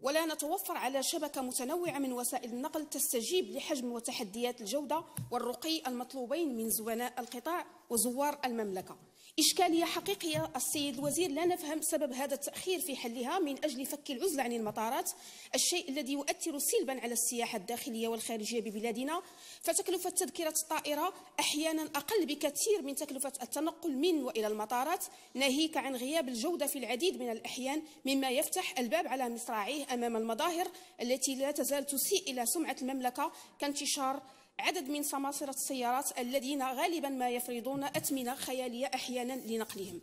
ولا نتوفر على شبكة متنوعة من وسائل النقل تستجيب لحجم وتحديات الجودة والرقي المطلوبين من زبناء القطاع وزوار المملكة إشكالية حقيقية السيد الوزير لا نفهم سبب هذا التأخير في حلها من أجل فك العزلة عن المطارات الشيء الذي يؤثر سلبا على السياحة الداخلية والخارجية ببلادنا فتكلفة تذكرة الطائرة أحيانا أقل بكثير من تكلفة التنقل من وإلى المطارات ناهيك عن غياب الجودة في العديد من الأحيان مما يفتح الباب على مصراعيه أمام المظاهر التي لا تزال تسيء إلى سمعة المملكة كانتشار عدد من سماسرة السيارات الذين غالبا ما يفرضون أثمنة خيالية أحيانا لنقلهم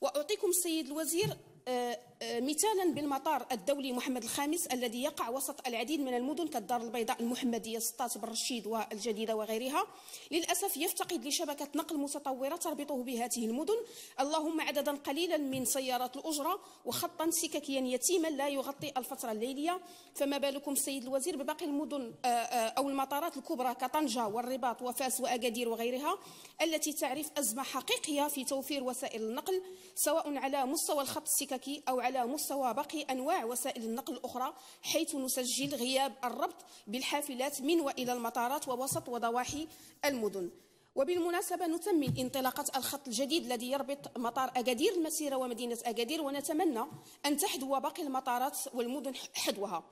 وأعطيكم السيد الوزير آه، مثالا بالمطار الدولي محمد الخامس الذي يقع وسط العديد من المدن كالدار البيضاء المحمديه سطات بالرشيد والجديده وغيرها للاسف يفتقد لشبكه نقل متطوره تربطه بهذه المدن اللهم عددا قليلا من سيارات الاجره وخطا سككيا يتيما لا يغطي الفتره الليليه فما بالكم السيد الوزير بباقي المدن آه، آه، او المطارات الكبرى كطنجه والرباط وفاس واكادير وغيرها التي تعرف ازمه حقيقيه في توفير وسائل النقل سواء على مستوى الخط السككي او على على مستوى باقي أنواع وسائل النقل الأخرى حيث نسجل غياب الربط بالحافلات من وإلى المطارات ووسط وضواحي المدن وبالمناسبة نتمم انطلاقة الخط الجديد الذي يربط مطار أكادير المسيرة ومدينة أكادير ونتمنى أن تحدو باقي المطارات والمدن حذوها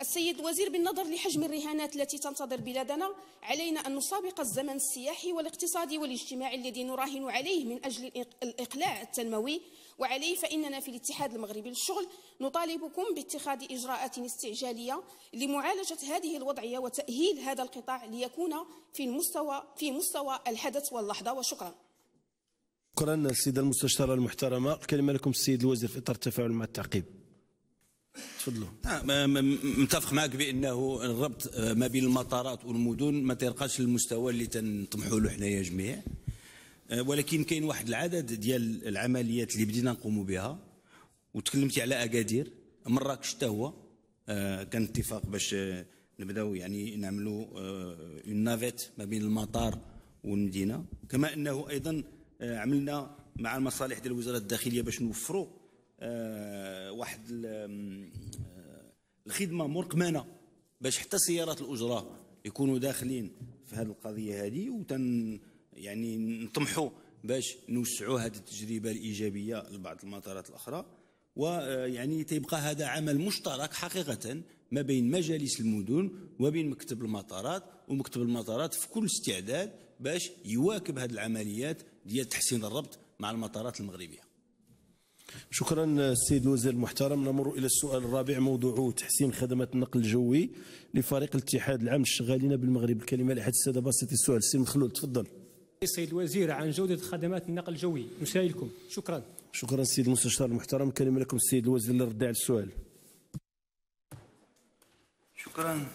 السيد الوزير بالنظر لحجم الرهانات التي تنتظر بلادنا علينا أن نسابق الزمن السياحي والاقتصادي والاجتماعي الذي نراهن عليه من أجل الإقلاع التنموي وعليه فإننا في الاتحاد المغربي للشغل نطالبكم باتخاذ إجراءات استعجالية لمعالجة هذه الوضعية وتأهيل هذا القطاع ليكون في المستوى في مستوى الحدث واللحظة وشكرا شكرا السيدة المستشارة المحترمة الكلمة لكم السيد الوزير في إطار التفاعل مع التعقيب تفضلوا متفق معك بانه الربط آه، ما بين المطارات والمدن ما تيرقاش المستوى اللي تنطمحوا له حنايا جميع آه، ولكن كاين واحد العدد ديال العمليات اللي بدينا نقوموا بها وتكلمتي على اكادير مراكش حتى هو آه، كان اتفاق باش آه، نبداو يعني نعملوا اون نافيت ما بين المطار والمدينه كما انه ايضا عملنا مع المصالح ديال الوزاره الداخليه باش نوفروا واحد الخدمه مرقمنه باش حتى سيارات الاجره يكونوا داخلين في هذه القضيه هذه وتن يعني نطمحوا باش نوسعوا هذه التجربه الايجابيه لبعض المطارات الاخرى ويعني آه، تيبقى هذا عمل مشترك حقيقة ما بين مجالس المدن وبين مكتب المطارات ومكتب المطارات في كل استعداد باش يواكب هذه العمليات ديال تحسين الربط مع المطارات المغربية شكرا السيد الوزير المحترم نمر الى السؤال الرابع موضوعه تحسين خدمات النقل الجوي لفريق الاتحاد العام الشغالين بالمغرب الكلمه لاحد الساده بسيط السؤال السيد مخلول تفضل السيد الوزير عن جودة خدمات النقل الجوي نسائلكم شكرا شكرا السيد المستشار المحترم كلمة لكم السيد الوزير للرد على السؤال شكرا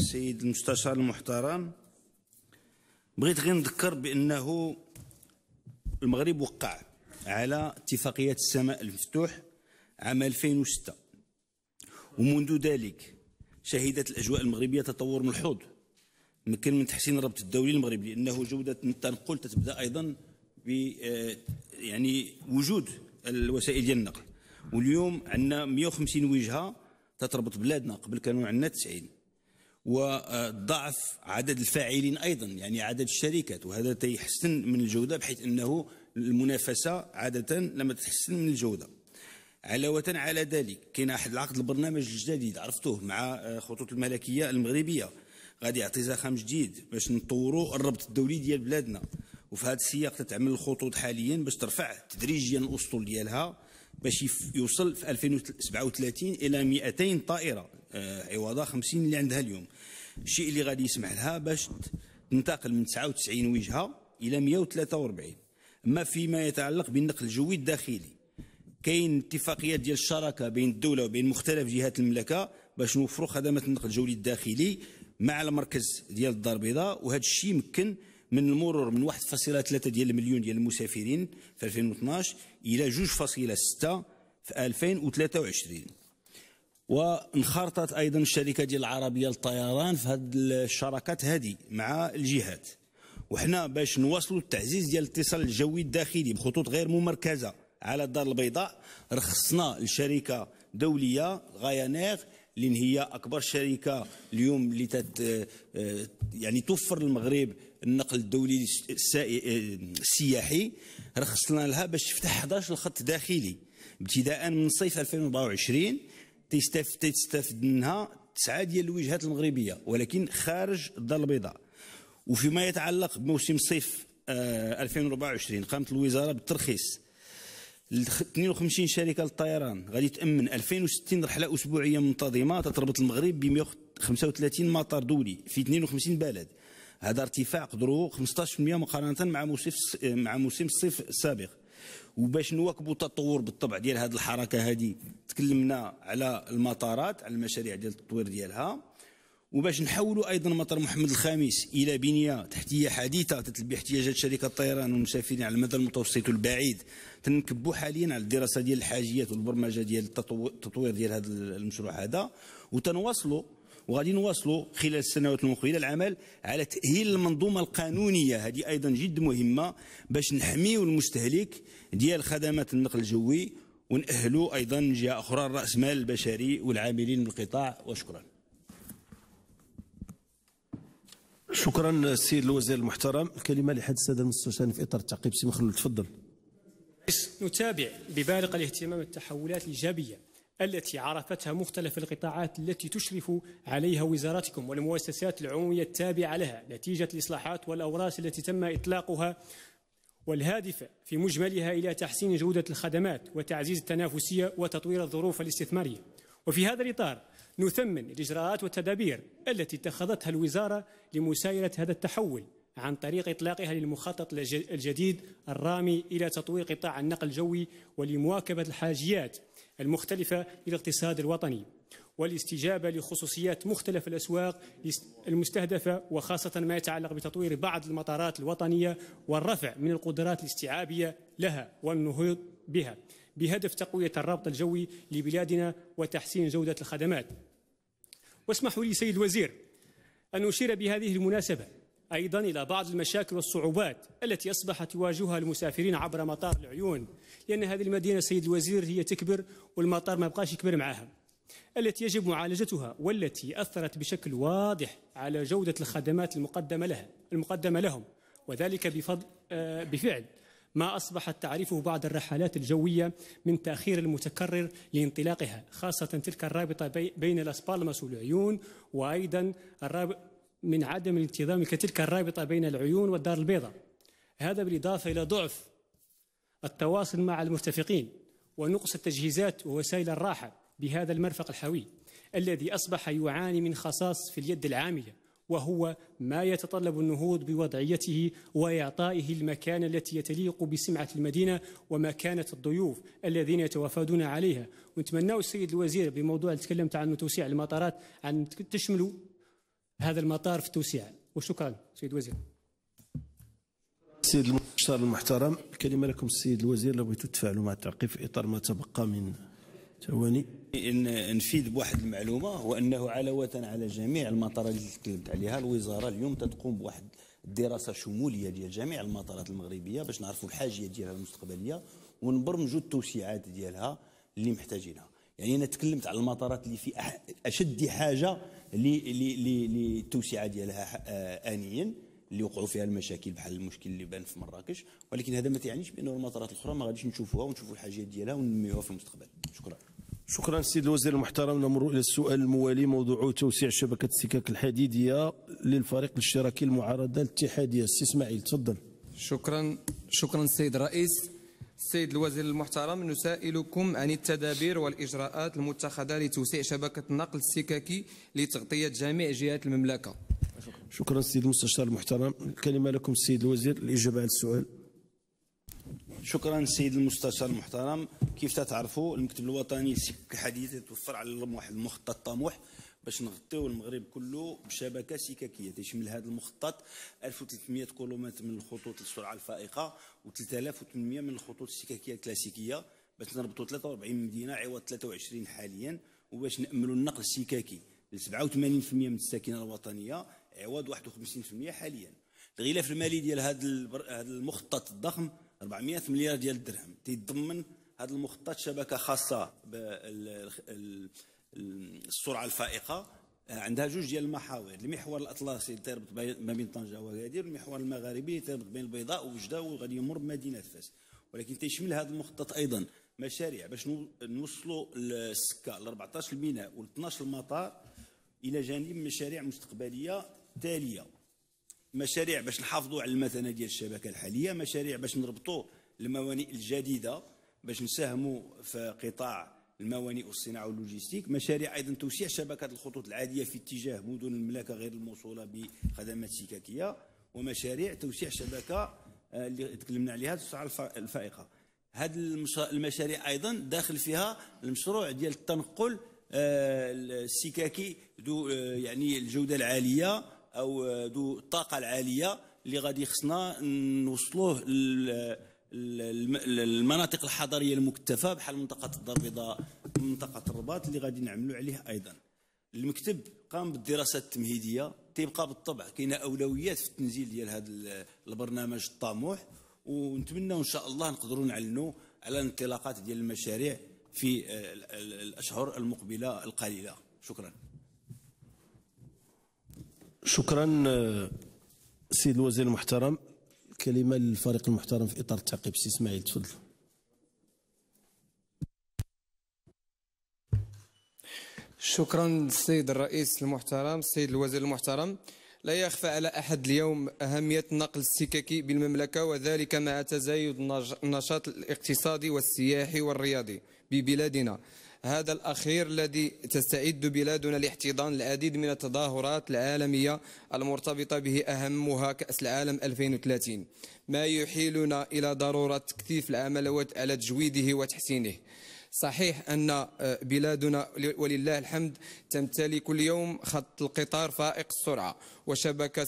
السيد المستشار المحترم بغيت غير نذكر بأنه المغرب وقع على اتفاقية السماء المفتوح عام 2006 ومنذ ذلك شهدت الأجواء المغربية تطور ملحوظ مكن من تحسين الربط الدولي للمغرب لانه جوده التنقل تتبدا ايضا ب آه، يعني وجود الوسائل ديال النقل واليوم عندنا 150 وجهه تتربط بلادنا قبل كانوا عندنا 90 وضعف عدد الفاعلين ايضا يعني عدد الشركات وهذا تيحسن من الجوده بحيث انه المنافسه عاده لما تتحسن من الجوده علاوة على ذلك كاين واحد العقد البرنامج الجديد عرفتوه مع آه، خطوط الملكية المغربية غادي يعطي زخم جديد باش نطوروا الربط الدولي ديال بلادنا وفي هذا السياق تتعمل الخطوط حاليا باش ترفع تدريجيا الاسطول ديالها باش يوصل في 2037 الى 200 طائره آه، عوضها 50 اللي عندها اليوم الشيء اللي غادي يسمح لها باش تنتقل من 99 وجهه الى 143 اما فيما يتعلق بالنقل الجوي الداخلي كاين اتفاقيات ديال الشراكه بين الدوله وبين مختلف جهات المملكه باش نوفروا خدمات النقل الجوي الداخلي مع المركز ديال الدار البيضاء وهذا الشيء يمكن من المرور من 1.3 ديال المليون ديال المسافرين في 2012 الى 2.6 في 2023 وانخرطت ايضا الشركه ديال العربيه للطيران في هذه الشراكات هذه مع الجهات وحنا باش نواصلوا التعزيز ديال الاتصال الجوي الداخلي بخطوط غير ممركزه على الدار البيضاء رخصنا لشركه دوليه غايانير لان هي اكبر شركه اليوم اللي آه، يعني توفر المغرب النقل الدولي آه، السياحي رخصنا لها باش تفتح 11 خط داخلي ابتداء من صيف 2024 تستفد منها تسعه ديال الوجهات المغربيه ولكن خارج الدار البيضاء وفيما يتعلق بموسم صيف 2024 آه، قامت الوزاره بالترخيص ل 52 شركه للطيران غادي تامن 2060 رحله اسبوعيه منتظمه تتربط المغرب ب 135 مطار دولي في 52 بلد هذا ارتفاع قدرو 15% مقارنه مع موسم مع موسم الصيف السابق وباش نواكبوا التطور بالطبع ديال هذه الحركه هذه تكلمنا على المطارات على المشاريع ديال التطوير ديالها وباش نحولوا ايضا مطار محمد الخامس الى بنيه تحتيه حديثه تتلبي احتياجات شركه الطيران والمسافرين على المدى المتوسط والبعيد تنكبوا حاليا على الدراسه ديال الحاجيات والبرمجه ديال التطوير ديال هذا المشروع هذا وتنواصلوا وغادي نواصلوا خلال السنوات المقبله العمل على تاهيل المنظومه القانونيه هذه ايضا جد مهمه باش نحميوا المستهلك ديال خدمات النقل الجوي ونأهلوا ايضا من جهه اخرى راس مال البشري والعاملين بالقطاع وشكرا شكرا السيد الوزير المحترم الكلمه لحد الساده المستشارين في اطار التعقيب سي مخلول تفضل نتابع ببالغ الاهتمام التحولات الايجابيه التي عرفتها مختلف القطاعات التي تشرف عليها وزارتكم والمؤسسات العموميه التابعه لها نتيجه الاصلاحات والاوراس التي تم اطلاقها والهادفه في مجملها الى تحسين جوده الخدمات وتعزيز التنافسيه وتطوير الظروف الاستثماريه وفي هذا الاطار نثمن الإجراءات والتدابير التي اتخذتها الوزارة لمسايرة هذا التحول عن طريق إطلاقها للمخطط الجديد الرامي إلى تطوير قطاع النقل الجوي ولمواكبة الحاجيات المختلفة للاقتصاد الوطني والاستجابة لخصوصيات مختلف الأسواق المستهدفة وخاصة ما يتعلق بتطوير بعض المطارات الوطنية والرفع من القدرات الاستيعابية لها والنهوض بها بهدف تقوية الرابط الجوي لبلادنا وتحسين جودة الخدمات واسمحوا لي سيد الوزير أن أشير بهذه المناسبة أيضا إلى بعض المشاكل والصعوبات التي أصبحت تواجهها المسافرين عبر مطار العيون لأن هذه المدينة سيد الوزير هي تكبر والمطار ما بقاش يكبر معها التي يجب معالجتها والتي أثرت بشكل واضح على جودة الخدمات المقدمة لها المقدمة لهم وذلك بفضل آه، بفعل ما أصبح تعريفه بعض الرحلات الجوية من تأخير المتكرر لانطلاقها خاصة تلك الرابطة بين لاس والعيون وأيضا من عدم الانتظام كتلك الرابطة بين العيون والدار البيضاء هذا بالإضافة إلى ضعف التواصل مع المرتفقين ونقص التجهيزات ووسائل الراحة بهذا المرفق الحوي الذي أصبح يعاني من خصاص في اليد العاملة وهو ما يتطلب النهوض بوضعيته وإعطائه المكانة التي يتليق بسمعة المدينة ومكانة الضيوف الذين يتوافدون عليها ونتمنى السيد الوزير بموضوع اللي تكلمت عنه توسيع المطارات أن تشملوا هذا المطار في التوسيع وشكرا سيد الوزير السيد المستشار المحترم كلمة لكم السيد الوزير لو بغيتوا تفاعلوا مع التعقيب في إطار ما تبقى من ثواني نفيد بواحد المعلومه هو انه علاوه على جميع المطارات اللي تكلمت عليها الوزاره اليوم تتقوم بواحد دراسه شموليه ديال جميع المطارات المغربيه باش نعرفوا الحاجيه ديالها المستقبليه ونبرمجوا التوسيعات ديالها اللي محتاجينها يعني انا تكلمت على المطارات اللي في اشد حاجه للتوسعه ديالها آه، انيا اللي وقعوا فيها المشاكل بحال المشكل اللي بان في مراكش ولكن هذا ما تيعنيش بان المطارات الاخرى ما غاديش نشوفوها ونشوفوا الحاجات ديالها وننميوها في المستقبل شكرا شكرا السيد الوزير المحترم نمر الى السؤال الموالي موضوع توسيع شبكه السكك الحديديه للفريق الاشتراكي المعارضه الاتحاديه السي اسماعيل تفضل شكرا شكرا السيد الرئيس السيد الوزير المحترم نسائلكم عن التدابير والإجراءات المتخذة لتوسيع شبكة النقل السككي لتغطية جميع جهات المملكة شكرا سيد المستشار المحترم الكلمة لكم السيد الوزير الإجابة على السؤال شكرا سيد المستشار المحترم كيف تتعرفوا المكتب الوطني للسكك الحديث يتوفر على واحد المخطط طموح باش نغطيو المغرب كله بشبكه سككيه تشمل هذا المخطط 1300 كيلومتر من الخطوط السرعه الفائقه و3800 من الخطوط السككيه الكلاسيكيه باش نربطوا 43 مدينه عوض 23 حاليا وباش نأملوا النقل السككي ل 87% من الساكنه الوطنيه عوض 51% حاليا الغلاف المالي ديال هذا المخطط الضخم 400 مليار ديال الدرهم تيتضمن هذا المخطط شبكه خاصه بالسرعه الفائقه عندها جوج ديال المحاور المحور الاطلسي اللي تربط ما بين طنجه وغادير والمحور المغاربي اللي تربط بين البيضاء ووجده وغادي يمر بمدينه فاس ولكن تيشمل هذا المخطط ايضا مشاريع باش نوصلوا السكه ل 14 الميناء وال 12 المطار الى جانب مشاريع مستقبليه تاليه مشاريع باش نحافظوا على المثانه ديال الشبكه الحاليه مشاريع باش نربطوا الموانئ الجديده باش نساهموا في قطاع الموانئ والصناعه واللوجيستيك مشاريع ايضا توسيع شبكه الخطوط العاديه في اتجاه مدن المملكه غير الموصوله بخدمات سككيه ومشاريع توسيع شبكه آه، اللي تكلمنا عليها السرعة الفائقه هذه المشاريع ايضا داخل فيها المشروع ديال التنقل آه، السككي ذو آه، يعني الجوده العاليه او ذو الطاقه العاليه اللي غادي خصنا نوصلوه للمناطق الحضريه المكتفه بحال منطقه الدار البيضاء منطقه الرباط اللي غادي نعملوا عليه ايضا المكتب قام بالدراسات التمهيديه تيبقى بالطبع كاينه اولويات في التنزيل ديال هذا البرنامج الطموح ونتمنى ان شاء الله نقدروا نعلنوا على الانطلاقات ديال المشاريع في آه، الاشهر المقبله القليله شكرا شكرا آه، سيد الوزير المحترم كلمة للفريق المحترم في إطار التعقيب سي إسماعيل تفضل شكرا السيد الرئيس المحترم السيد الوزير المحترم لا يخفى على أحد اليوم أهمية النقل السككي بالمملكة وذلك مع تزايد النشاط الاقتصادي والسياحي والرياضي ببلادنا هذا الأخير الذي تستعد بلادنا لاحتضان العديد من التظاهرات العالمية المرتبطة به أهمها كأس العالم 2030 ما يحيلنا إلى ضرورة تكثيف العمل على تجويده وتحسينه صحيح أن آه، بلادنا ولله الحمد تمتلي كل يوم خط القطار فائق السرعة وشبكة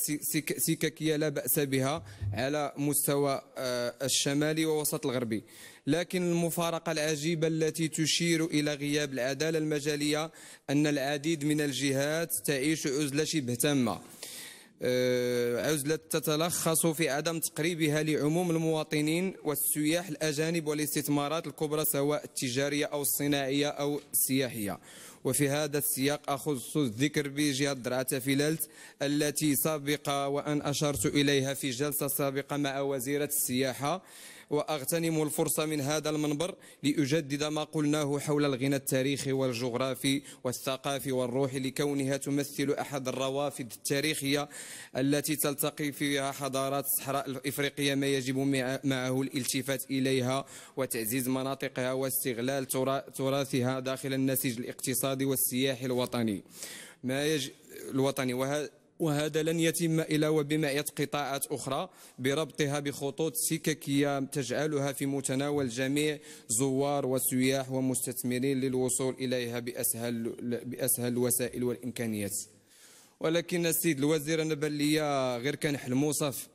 سككية لا بأس بها على مستوى آه، الشمالي ووسط الغربي لكن المفارقة العجيبة التي تشير إلى غياب العدالة المجالية أن العديد من الجهات تعيش عزلة شبه تامة أه، عزلة تتلخص في عدم تقريبها لعموم المواطنين والسياح الأجانب والاستثمارات الكبرى سواء التجارية أو الصناعية أو السياحية وفي هذا السياق أخص الذكر بجهة درعة فيلالت التي سابقة وأن أشرت إليها في جلسة سابقة مع وزيرة السياحة وأغتنم الفرصة من هذا المنبر لأجدد ما قلناه حول الغنى التاريخي والجغرافي والثقافي والروحي لكونها تمثل أحد الروافد التاريخية التي تلتقي فيها حضارات الصحراء الإفريقية ما يجب معه الالتفات إليها وتعزيز مناطقها واستغلال تراثها داخل النسيج الاقتصادي والسياحي الوطني ما يج... الوطني وهذا وهذا لن يتم إلا وبمعية قطاعات أخرى بربطها بخطوط سككية تجعلها في متناول جميع زوار وسياح ومستثمرين للوصول إليها بأسهل, بأسهل الوسائل والإمكانيات ولكن السيد الوزير أنا بان ليا غير كنحلمو صافي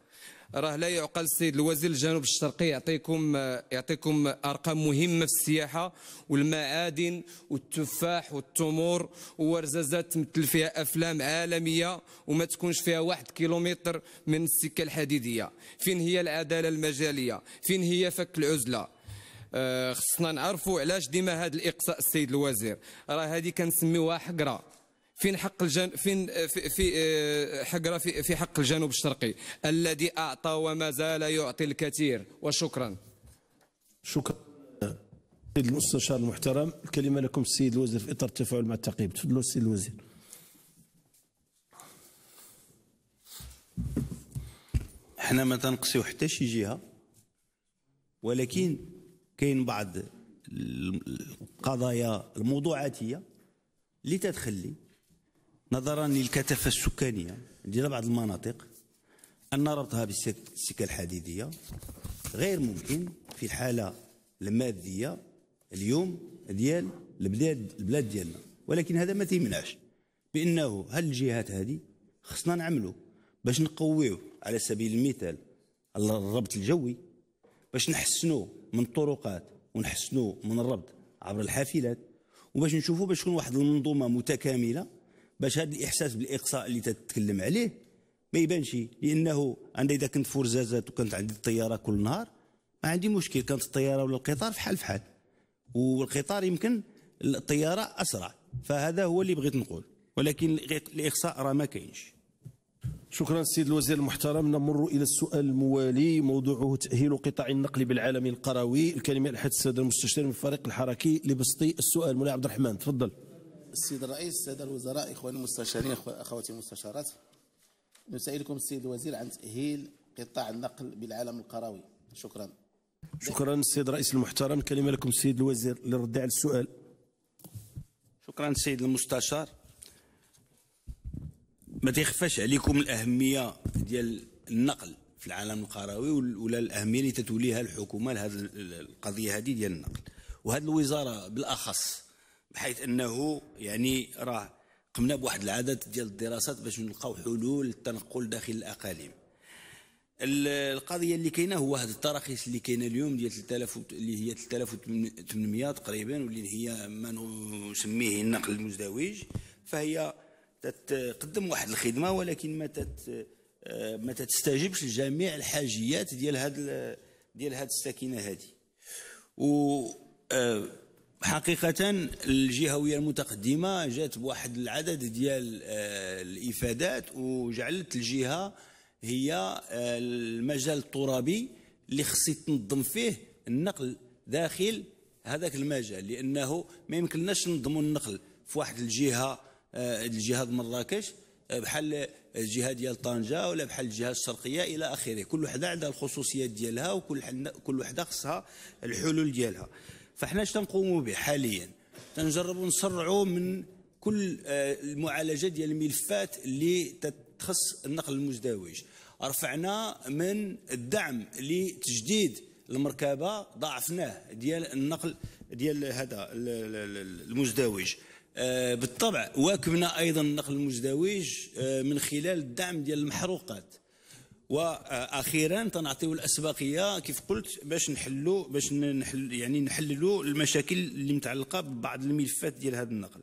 راه لا يعقل السيد الوزير الجنوب الشرقي يعطيكم يعطيكم ارقام مهمه في السياحه والمعادن والتفاح والتمور ورزازات تمثل فيها افلام عالميه وما تكونش فيها واحد كيلومتر من السكه الحديديه فين هي العداله المجاليه فين هي فك العزله آه، خصنا نعرفوا علاش ديما هذا الاقصاء السيد الوزير راه هذه كنسميوها حقره فين حق الجن فين في, في آه، حقرة في, في حق الجنوب الشرقي الذي أعطى وما زال يعطي الكثير وشكرا شكرا سيد المستشار المحترم الكلمة لكم السيد الوزير في إطار التفاعل مع التقييم تفضلوا السيد الوزير حنا ما تنقصيو حتى شي جهه ولكن كاين بعض القضايا الموضوعاتيه اللي تتخلي نظرا للكثافة السكانية ديال بعض المناطق أن ربطها بالسكة الحديدية غير ممكن في الحالة المادية اليوم ديال البلاد البلاد ديالنا ولكن هذا ما تيمنعش بأنه هل الجهات هذه خصنا نعملوا باش نقويو على سبيل المثال الربط الجوي باش نحسنوا من الطرقات ونحسنوا من الربط عبر الحافلات وباش نشوفوا باش تكون واحد المنظومه متكامله باش هذا الاحساس بالاقصاء اللي تتكلم عليه ما يبانش لانه انا اذا كنت فورزازات وكانت عندي الطياره كل نهار ما عندي مشكل كانت الطياره ولا القطار فحال فحال والقطار يمكن الطياره اسرع فهذا هو اللي بغيت نقول ولكن الاقصاء راه ما كاينش شكرا السيد الوزير المحترم نمر الى السؤال الموالي موضوعه تاهيل قطاع النقل بالعالم القروي الكلمه لحد الساده المستشارين من الفريق الحركي لبسطي السؤال مولاي عبد الرحمن تفضل السيد الرئيس السادة الوزراء إخواني المستشارين أخواتي المستشارات نسألكم السيد الوزير عن تأهيل قطاع النقل بالعالم القروي شكرا شكرا السيد الرئيس المحترم كلمة لكم السيد الوزير للرد على السؤال شكرا السيد المستشار ما تيخفاش عليكم الأهمية ديال النقل في العالم القروي ولا الأهمية اللي تتوليها الحكومة لهذه القضية هذه ديال النقل وهذه الوزارة بالأخص بحيث انه يعني راه قمنا بواحد العدد ديال الدراسات باش نلقاو حلول للتنقل داخل الاقاليم القضيه اللي كاينه هو هذه التراخيص اللي كاينه اليوم ديال 3000 اللي هي 3800 تقريبا واللي هي ما نسميه النقل المزدوج فهي تقدم واحد الخدمه ولكن ما تت ما تستجبش لجميع الحاجيات ديال هذا ديال هذه الساكنه هذه و آه، حقيقة الجهوية المتقدمة جات بواحد العدد ديال آه، الإفادات وجعلت الجهة هي آه، المجال الترابي اللي خص تنظم فيه النقل داخل هذاك المجال لأنه ما يمكنناش ننظموا النقل في واحد الجهة آه، الجهة مراكش بحال الجهه ديال طنجه ولا بحال الجهه الشرقيه الى اخره كل وحده عندها الخصوصيات ديالها وكل كل وحده خصها الحلول ديالها فاحنا اش تنقوموا به حاليا تنجربوا نسرعوا من كل آه، المعالجه ديال الملفات اللي تخص النقل المزدوج رفعنا من الدعم لتجديد المركبه ضاعفناه ديال النقل ديال هذا المزدوج آه، بالطبع واكبنا ايضا النقل المزدوج آه، من خلال الدعم ديال المحروقات واخيرا تنعطيو الاسبقيه كيف قلت باش نحلوا باش نحل يعني نحللوا المشاكل اللي متعلقه ببعض الملفات ديال هذا النقل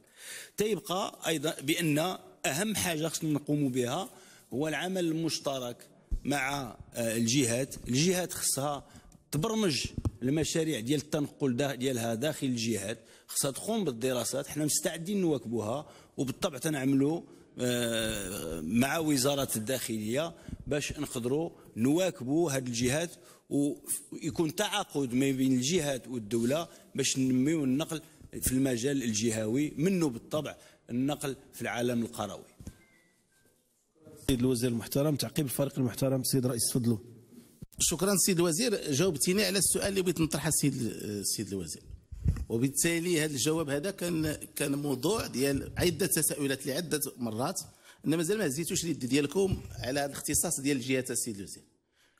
تيبقى ايضا بان اهم حاجه خصنا نقوموا بها هو العمل المشترك مع آه، الجهات الجهات خصها تبرمج المشاريع ديال التنقل ديالها داخل الجهات خصها تقوم بالدراسات حنا مستعدين نواكبوها وبالطبع تنعملوا آه، مع وزاره الداخليه باش نقدروا نواكبوا هذه الجهات ويكون تعاقد ما بين الجهات والدوله باش ننميو النقل في المجال الجهوي منه بالطبع النقل في العالم القروي. سيد الوزير المحترم تعقيب الفريق المحترم سيد رئيس تفضلوا. شكرا سيد الوزير جاوبتيني على السؤال اللي بغيت نطرحه السيد السيد آه، الوزير. وبالتالي هذا الجواب هذا كان كان موضوع ديال عده تساؤلات لعده مرات ان مازال ما هزيتوش اليد ديالكم على هذا الاختصاص ديال الجهات السيد الوزير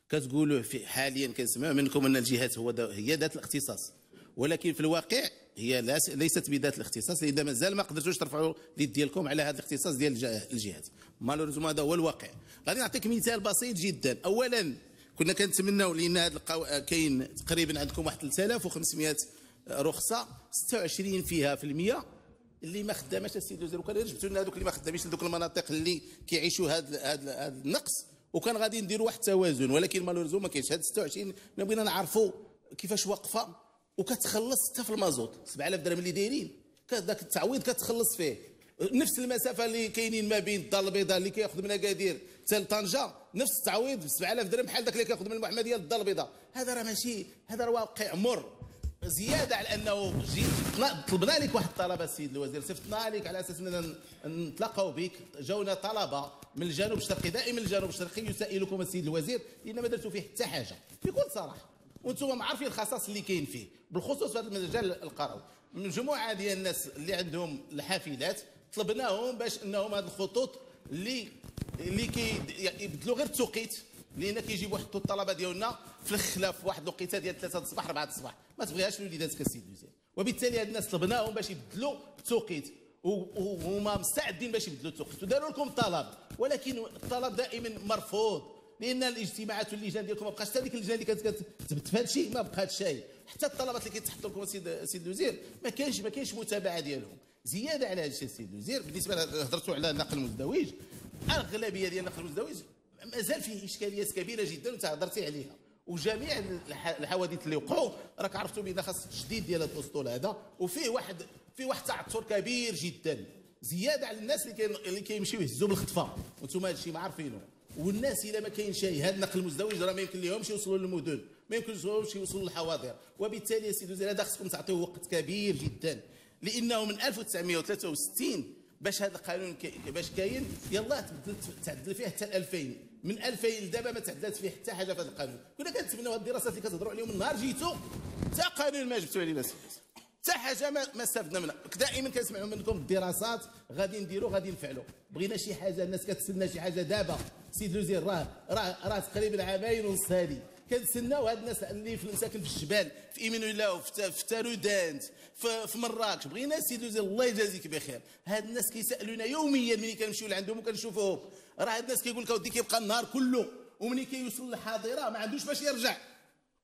كتقولوا حاليا كنسمعوا منكم ان الجهات هو هي ذات الاختصاص ولكن في الواقع هي ليست بذات الاختصاص لان مازال ما قدرتوش ترفعوا اليد ديالكم على هذا الاختصاص ديال الجهات مالوريزمون هذا هو الواقع غادي نعطيك مثال بسيط جدا اولا كنا كنتمناو لان هذا القو... كاين تقريبا عندكم واحد 3500 رخصه 26 فيها في المية اللي ما خداماش السيد الوزير وكان جبتوا لنا هذوك اللي ما خدامينش لذوك المناطق اللي كيعيشوا هذا هذا النقص وكان غادي نديروا واحد التوازن ولكن مالوريزو ما كاينش هاد 26 بغينا نعرفوا كيفاش واقفه وكتخلص حتى في المازوت 7000 درهم اللي دايرين ذاك التعويض كتخلص فيه نفس المسافه اللي كاينين ما بين الدار البيضاء اللي كياخذ من اكادير حتى لطنجه نفس التعويض ب 7000 درهم بحال ذاك اللي كياخذ من المحمديه للدار البيضاء هذا راه ماشي هذا راه واقع مر زياده على انه جيت طلبنا لك واحد الطلبه السيد الوزير صيفطنا لك على اساس اننا نتلاقاو بك جاونا طلبه من الجنوب الشرقي دائما الجنوب الشرقي يسائلكم السيد الوزير لان ما درتوا فيه حتى حاجه بكل صراحه وانتم عارفين الخصاص اللي كاين فيه بالخصوص في هذا المجال القروي من جموعه ديال الناس اللي عندهم الحافلات طلبناهم باش انهم هذه الخطوط اللي اللي كيبدلوا يعني غير التوقيت لان كيجيبوا يحطوا الطلبه ديالنا في الخلا في واحد الوقيته ديال 3 الصباح 4 الصباح ما تبغيهاش الوليدات السيد مزيان وبالتالي هاد الناس طلبناهم باش يبدلوا التوقيت وهما مستعدين باش يبدلوا التوقيت وداروا لكم طلب ولكن الطلب دائما مرفوض لان الاجتماعات واللجان ديالكم ما بقاش حتى ديك اللجان اللي كانت كتثبت في هذا الشيء ما بقاش شيء حتى الطلبات اللي كيتحطوا لكم سيد سيد الوزير ما كانش ما كانش متابعه ديالهم زياده على هذا الشيء سيد الوزير بالنسبه هضرتوا على النقل المزدوج الاغلبيه ديال النقل المزدوج مازال فيه اشكاليات كبيره جدا وانت هضرتي عليها وجميع الحوادث اللي وقعوا راك عرفتوا بان خاص التجديد ديال هذا الاسطول هذا وفيه واحد فيه واحد تعثر كبير جدا زياده على الناس اللي اللي كيمشيو يهزوا بالخطفه وانتم هذا الشيء ما عارفينه والناس الا ما كاينش هذا النقل المزدوج راه ما يمكن لهمش يوصلوا للمدن ما يمكنش يوصلوا للحواضر وبالتالي يا سيدي هذا خصكم تعطيوه وقت كبير جدا لانه من 1963 باش هذا القانون باش كاين يلاه تبدل تعدل فيه حتى 2000 من 2000 لدابا ما تعدلات فيه حتى حاجه في هذا القانون كنا كنتمناو هاد الدراسات اللي كتهضروا عليهم النهار جيتو حتى قانون ما جبتو عليه حتى حاجه ما, ما استفدنا منها دائما كنسمعوا منكم الدراسات غادي نديروا غادي نفعلوا بغينا شي حاجه الناس كتسنى شي حاجه دابا سيد الوزير راه راه راه تقريبا عامين ونص هذه كنتسناو هاد الناس اللي في ساكن في الجبال في ايمين الله في تارودانت في, في مراكش بغينا سيدي الله يجازيك بخير هاد الناس كيسالونا يوميا ملي كنمشيو لعندهم وكنشوفوهم راه عندنا الناس كيقول لك اودي كيبقى النهار كله ومني كيوصل للحاضره ما عندوش باش يرجع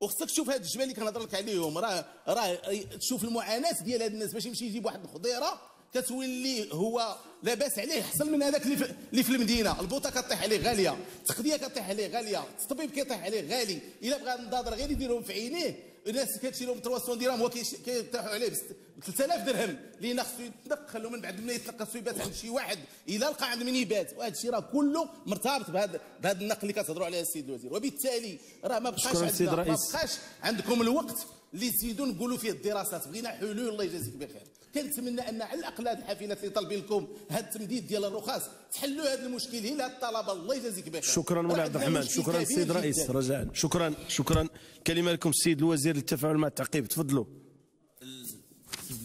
وخصك تشوف هاد الجبال اللي كنهضر لك عليهم راه راه تشوف المعاناه ديال هاد الناس باش يمشي يجيب واحد الخضيره كتولي هو لاباس عليه احسن من هذاك اللي في المدينه البوطه كطيح عليه غاليه التقضيه كطيح عليه غاليه الطبيب كيطيح عليه غالي الا بغى النظاظر غير يديرهم في عينيه الناس كتشريو ب 300 درهم هو كيرتاحوا عليه ب 3000 درهم لان خصو يتنق خلو من بعد من يتلقى خصو يبات عند شي واحد الا لقى عند من يبات وهذا الشيء راه كله مرتبط بهذا بهذا النقل اللي كتهضروا عليه السيد الوزير وبالتالي راه ما بقاش عندنا ما بقاش عندكم الوقت اللي تزيدوا نقولوا فيه الدراسات بغينا حلول الله يجازيك بخير كنتمنى ان على الاقل هذه الحافله اللي طالبين لكم هذا التمديد ديال الرخص تحلوا هذا المشكل هي الطلبه الله يجازيك بخير شكرا مولاي عبد الرحمن شكرا السيد الرئيس رجاء شكرا شكرا كلمه لكم السيد الوزير للتفاعل مع التعقيب تفضلوا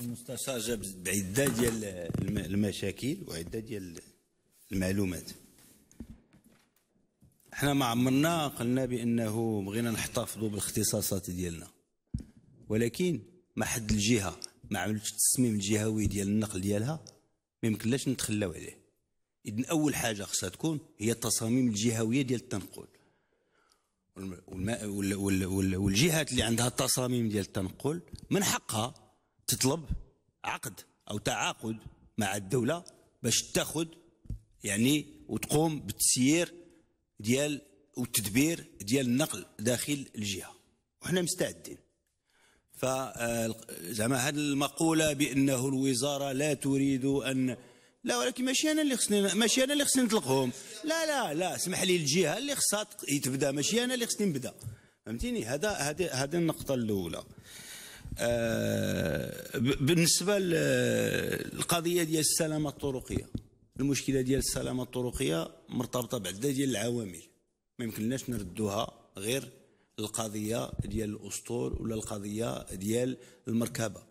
المستشار جاب بعده ديال المشاكل وعده ديال المعلومات احنا ما عمرنا قلنا بانه بغينا نحتفظوا بالاختصاصات ديالنا ولكن ما حد الجهه ما عملتش التصميم الجهوي ديال النقل ديالها ما يمكنلاش نتخلاو عليه اذا اول حاجه خصها تكون هي التصاميم الجهويه ديال التنقل والجهات اللي عندها التصاميم ديال التنقل من حقها تطلب عقد او تعاقد مع الدوله باش تاخذ يعني وتقوم بالتسيير ديال والتدبير ديال النقل داخل الجهه وحنا مستعدين فزعما هذه المقوله بانه الوزاره لا تريد ان لا ولكن ماشي انا اللي خصني ماشي انا اللي خصني نطلقهم لا لا لا اسمح لي الجهه اللي خصها تبدا ماشي انا اللي خصني نبدا فهمتيني هذا هذه هذه النقطه الاولى آه بالنسبه للقضيه ديال السلامه الطرقيه المشكله ديال السلامه الطرقيه مرتبطه بعدة ديال العوامل ما يمكنناش نردوها غير القضيه ديال الاسطول ولا القضيه ديال المركبه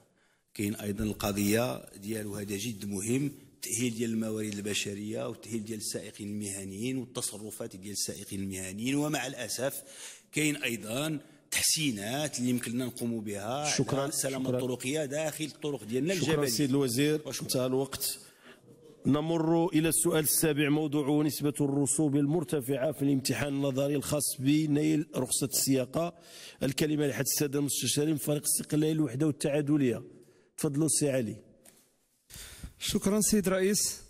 كاين ايضا القضيه ديال وهذا جد مهم تاهيل ديال الموارد البشريه وتاهيل ديال السائقين المهنيين والتصرفات ديال السائقين المهنيين ومع الاسف كاين ايضا تحسينات اللي يمكننا نقوموا بها شكرا السلامه الطرقيه داخل الطرق ديالنا الجبليه شكرا سيد الوزير انتهى الوقت نمر إلى السؤال السابع موضوع نسبة الرسوب المرتفعة في الامتحان النظري الخاص بنيل رخصة السياقة الكلمة لحد السادة المستشارين فريق استقلال الوحدة والتعادلية تفضلوا سي علي شكرا سيد رئيس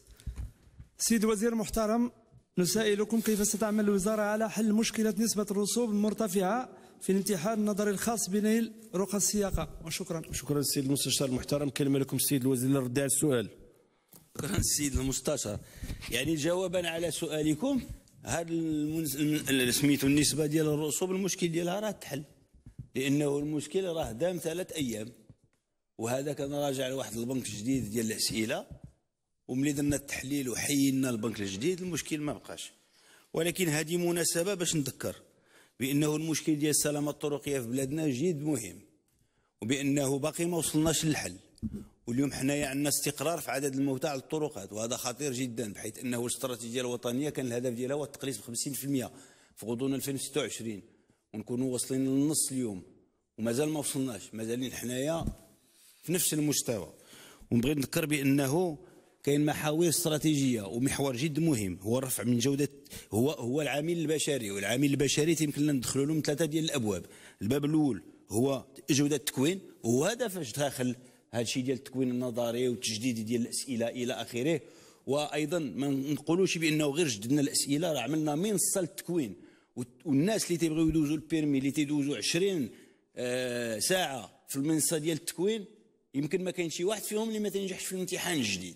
سيد وزير محترم نسائلكم كيف ستعمل الوزارة على حل مشكلة نسبة الرسوب المرتفعة في الامتحان النظري الخاص بنيل رخص السياقة وشكرا شكرا سيد المستشار المحترم كلمة لكم سيد الوزير للرد على السؤال شكرا السيد المستشار يعني جوابا على سؤالكم هذا المنز... سميتو النسبه ديال الرسوب المشكل ديالها راه تحل لانه المشكل راه دام ثلاث ايام وهذا كان راجع لواحد البنك الجديد ديال الاسئله وملي درنا التحليل وحيينا البنك الجديد المشكل ما بقاش ولكن هذه مناسبه باش نذكر بانه المشكل ديال السلامه الطرقيه في بلادنا جد مهم وبانه باقي ما وصلناش للحل واليوم حنايا عندنا استقرار في عدد الموتى على الطرقات وهذا خطير جدا بحيث انه الاستراتيجيه الوطنيه كان الهدف ديالها هو التقليص ب 50% في غضون 2026 ونكونوا واصلين للنص اليوم ومازال ما وصلناش مازالين حنايا في نفس المستوى ونبغي نذكر بانه كاين محاور استراتيجيه ومحور جد مهم هو الرفع من جوده هو هو العامل البشري والعامل البشري تيمكن لنا ندخلوا له من ثلاثه ديال الابواب الباب الاول هو جوده التكوين وهذا فاش داخل هذا الشيء ديال التكوين النظري والتجديد ديال الاسئله الى اخره وايضا ما نقولوش بانه غير جددنا الاسئله راه عملنا منصه للتكوين والناس اللي تيبغيو يدوزوا البيرمي اللي تيدوزوا 20 آه، ساعه في المنصه ديال التكوين يمكن ما كاين شي واحد فيهم اللي ما تنجحش في الامتحان الجديد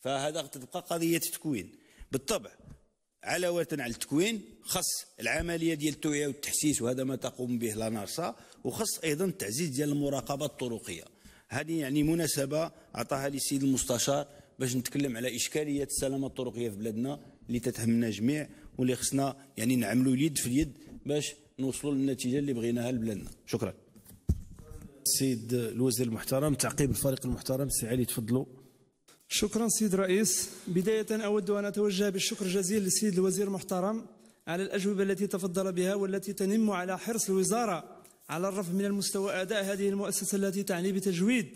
فهذا تبقى قضيه التكوين بالطبع علاوة على التكوين خص العملية ديال التوعية والتحسيس وهذا ما تقوم به لا نارسا وخص أيضا التعزيز ديال المراقبة الطرقية هذه يعني مناسبة عطاها لي السيد المستشار باش نتكلم على إشكالية السلامة الطرقية في بلادنا اللي تتهمنا جميع واللي خصنا يعني نعملوا اليد في اليد باش نوصلوا للنتيجة اللي بغيناها لبلادنا شكرا السيد الوزير المحترم تعقيب الفريق المحترم السي علي تفضلوا شكرا سيد الرئيس بداية أود أن أتوجه بالشكر الجزيل للسيد الوزير المحترم على الأجوبة التي تفضل بها والتي تنم على حرص الوزارة على الرفع من المستوى أداء هذه المؤسسة التي تعني بتجويد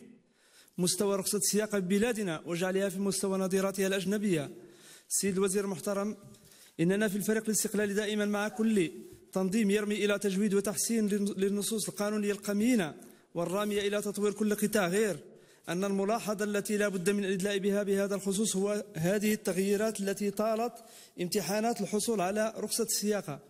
مستوى رخصة السياقة ببلادنا وجعلها في مستوى نظيراتها الأجنبية سيد الوزير المحترم إننا في الفريق الاستقلالي دائما مع كل تنظيم يرمي إلى تجويد وتحسين للنصوص القانونية القمينة والرامية إلى تطوير كل قطاع غير أن الملاحظة التي لا بد من الإدلاء بها بهذا الخصوص هو هذه التغييرات التي طالت امتحانات الحصول على رخصة السياقة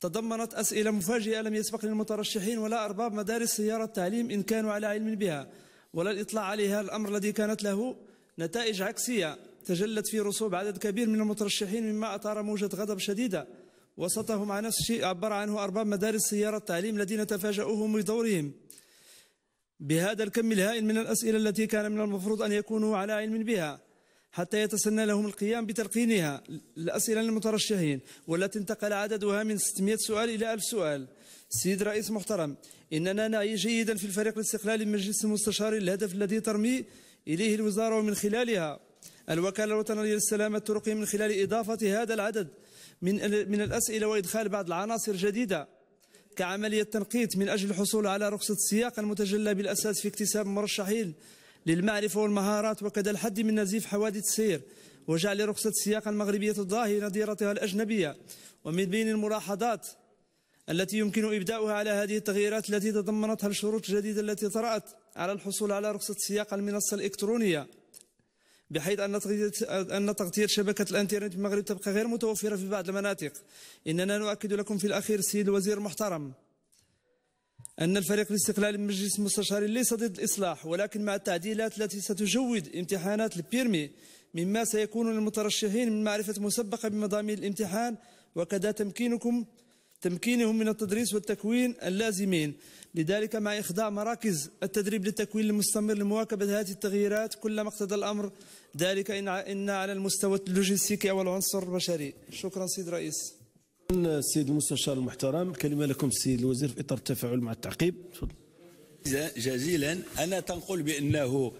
تضمنت أسئلة مفاجئة لم يسبق للمترشحين ولا أرباب مدارس سيارة التعليم إن كانوا على علم بها ولا الإطلاع عليها الأمر الذي كانت له نتائج عكسية تجلت في رسوب عدد كبير من المترشحين مما أثار موجة غضب شديدة وسطهم عن نفس الشيء عبر عنه أرباب مدارس سيارة التعليم الذين تفاجؤوهم بدورهم بهذا الكم الهائل من الأسئلة التي كان من المفروض أن يكونوا على علم بها حتى يتسنى لهم القيام بتلقينها الأسئلة للمترشحين والتي انتقل عددها من 600 سؤال إلى 1000 سؤال سيد رئيس محترم إننا نعي جيدا في الفريق الاستقلالي المجلس المستشاري المستشار الهدف الذي ترمي إليه الوزارة ومن خلالها الوكالة الوطنية للسلامة الطرقية من خلال إضافة هذا العدد من من الأسئلة وإدخال بعض العناصر الجديدة كعملية تنقيط من أجل الحصول على رخصة السياق المتجلى بالأساس في اكتساب مرشحين للمعرفة والمهارات وكذا الحد من نزيف حوادث السير وجعل رخصة السياقة المغربية الظاهرة نظيرتها الأجنبية ومن بين الملاحظات التي يمكن إبداؤها على هذه التغييرات التي تضمنتها الشروط الجديدة التي طرأت على الحصول على رخصة سياقة المنصة الإلكترونية بحيث أن تغطية أن تغطية شبكة الإنترنت في المغرب تبقى غير متوفرة في بعض المناطق إننا نؤكد لكم في الأخير السيد الوزير المحترم أن الفريق الاستقلالي من مجلس المستشارين ليس ضد الإصلاح ولكن مع التعديلات التي ستجود امتحانات البيرمي مما سيكون للمترشحين من معرفة مسبقة بمضامين الامتحان وكذا تمكينكم تمكينهم من التدريس والتكوين اللازمين لذلك مع إخضاع مراكز التدريب للتكوين المستمر لمواكبة هذه التغييرات كلما اقتضى الأمر ذلك إن على المستوى اللوجستيكي والعنصر البشري شكرا سيد رئيس السيد المستشار المحترم كلمة لكم السيد الوزير في إطار التفاعل مع التعقيب جزيلا أنا تنقول بأنه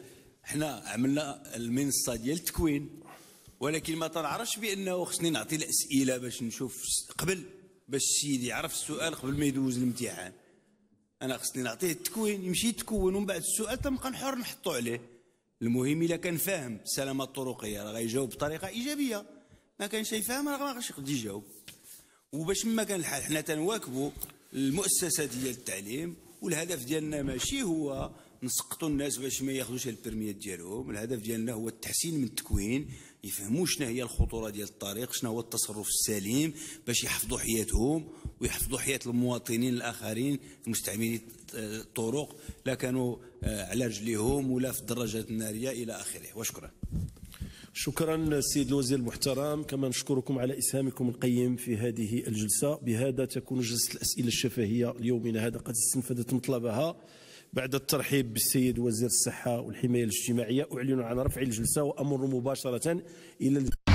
احنا عملنا المنصة ديال التكوين ولكن ما تنعرفش بأنه خصني نعطي الأسئلة باش نشوف قبل باش السيد يعرف السؤال قبل ما يدوز الامتحان أنا خصني نعطيه التكوين يمشي يتكون ومن بعد السؤال تنبقى نحر نحطو عليه المهم إلا كان فاهم السلامة الطرقية راه غيجاوب بطريقة إيجابية ما كانش يفهم راه ما غاديش يجاوب وباش ما كان الحال حنا تنواكبوا المؤسسه ديال التعليم والهدف ديالنا ماشي هو نسقطوا الناس باش ما ياخذوش البرميات ديالهم الهدف ديالنا هو التحسين من التكوين يفهموا شنو هي الخطوره ديال الطريق شنو هو التصرف السليم باش يحفظوا حياتهم ويحفظوا حياه المواطنين الاخرين مستعملي الطرق لا كانوا آه، على رجليهم ولا في الدراجات الناريه الى اخره وشكرا شكرا سيد الوزير المحترم كما نشكركم على إسهامكم القيم في هذه الجلسة بهذا تكون جلسة الأسئلة الشفهية اليومنا هذا قد استنفذت مطلبها بعد الترحيب بالسيد وزير الصحة والحماية الاجتماعية أعلن عن رفع الجلسة وأمر مباشرة إلى الجلسة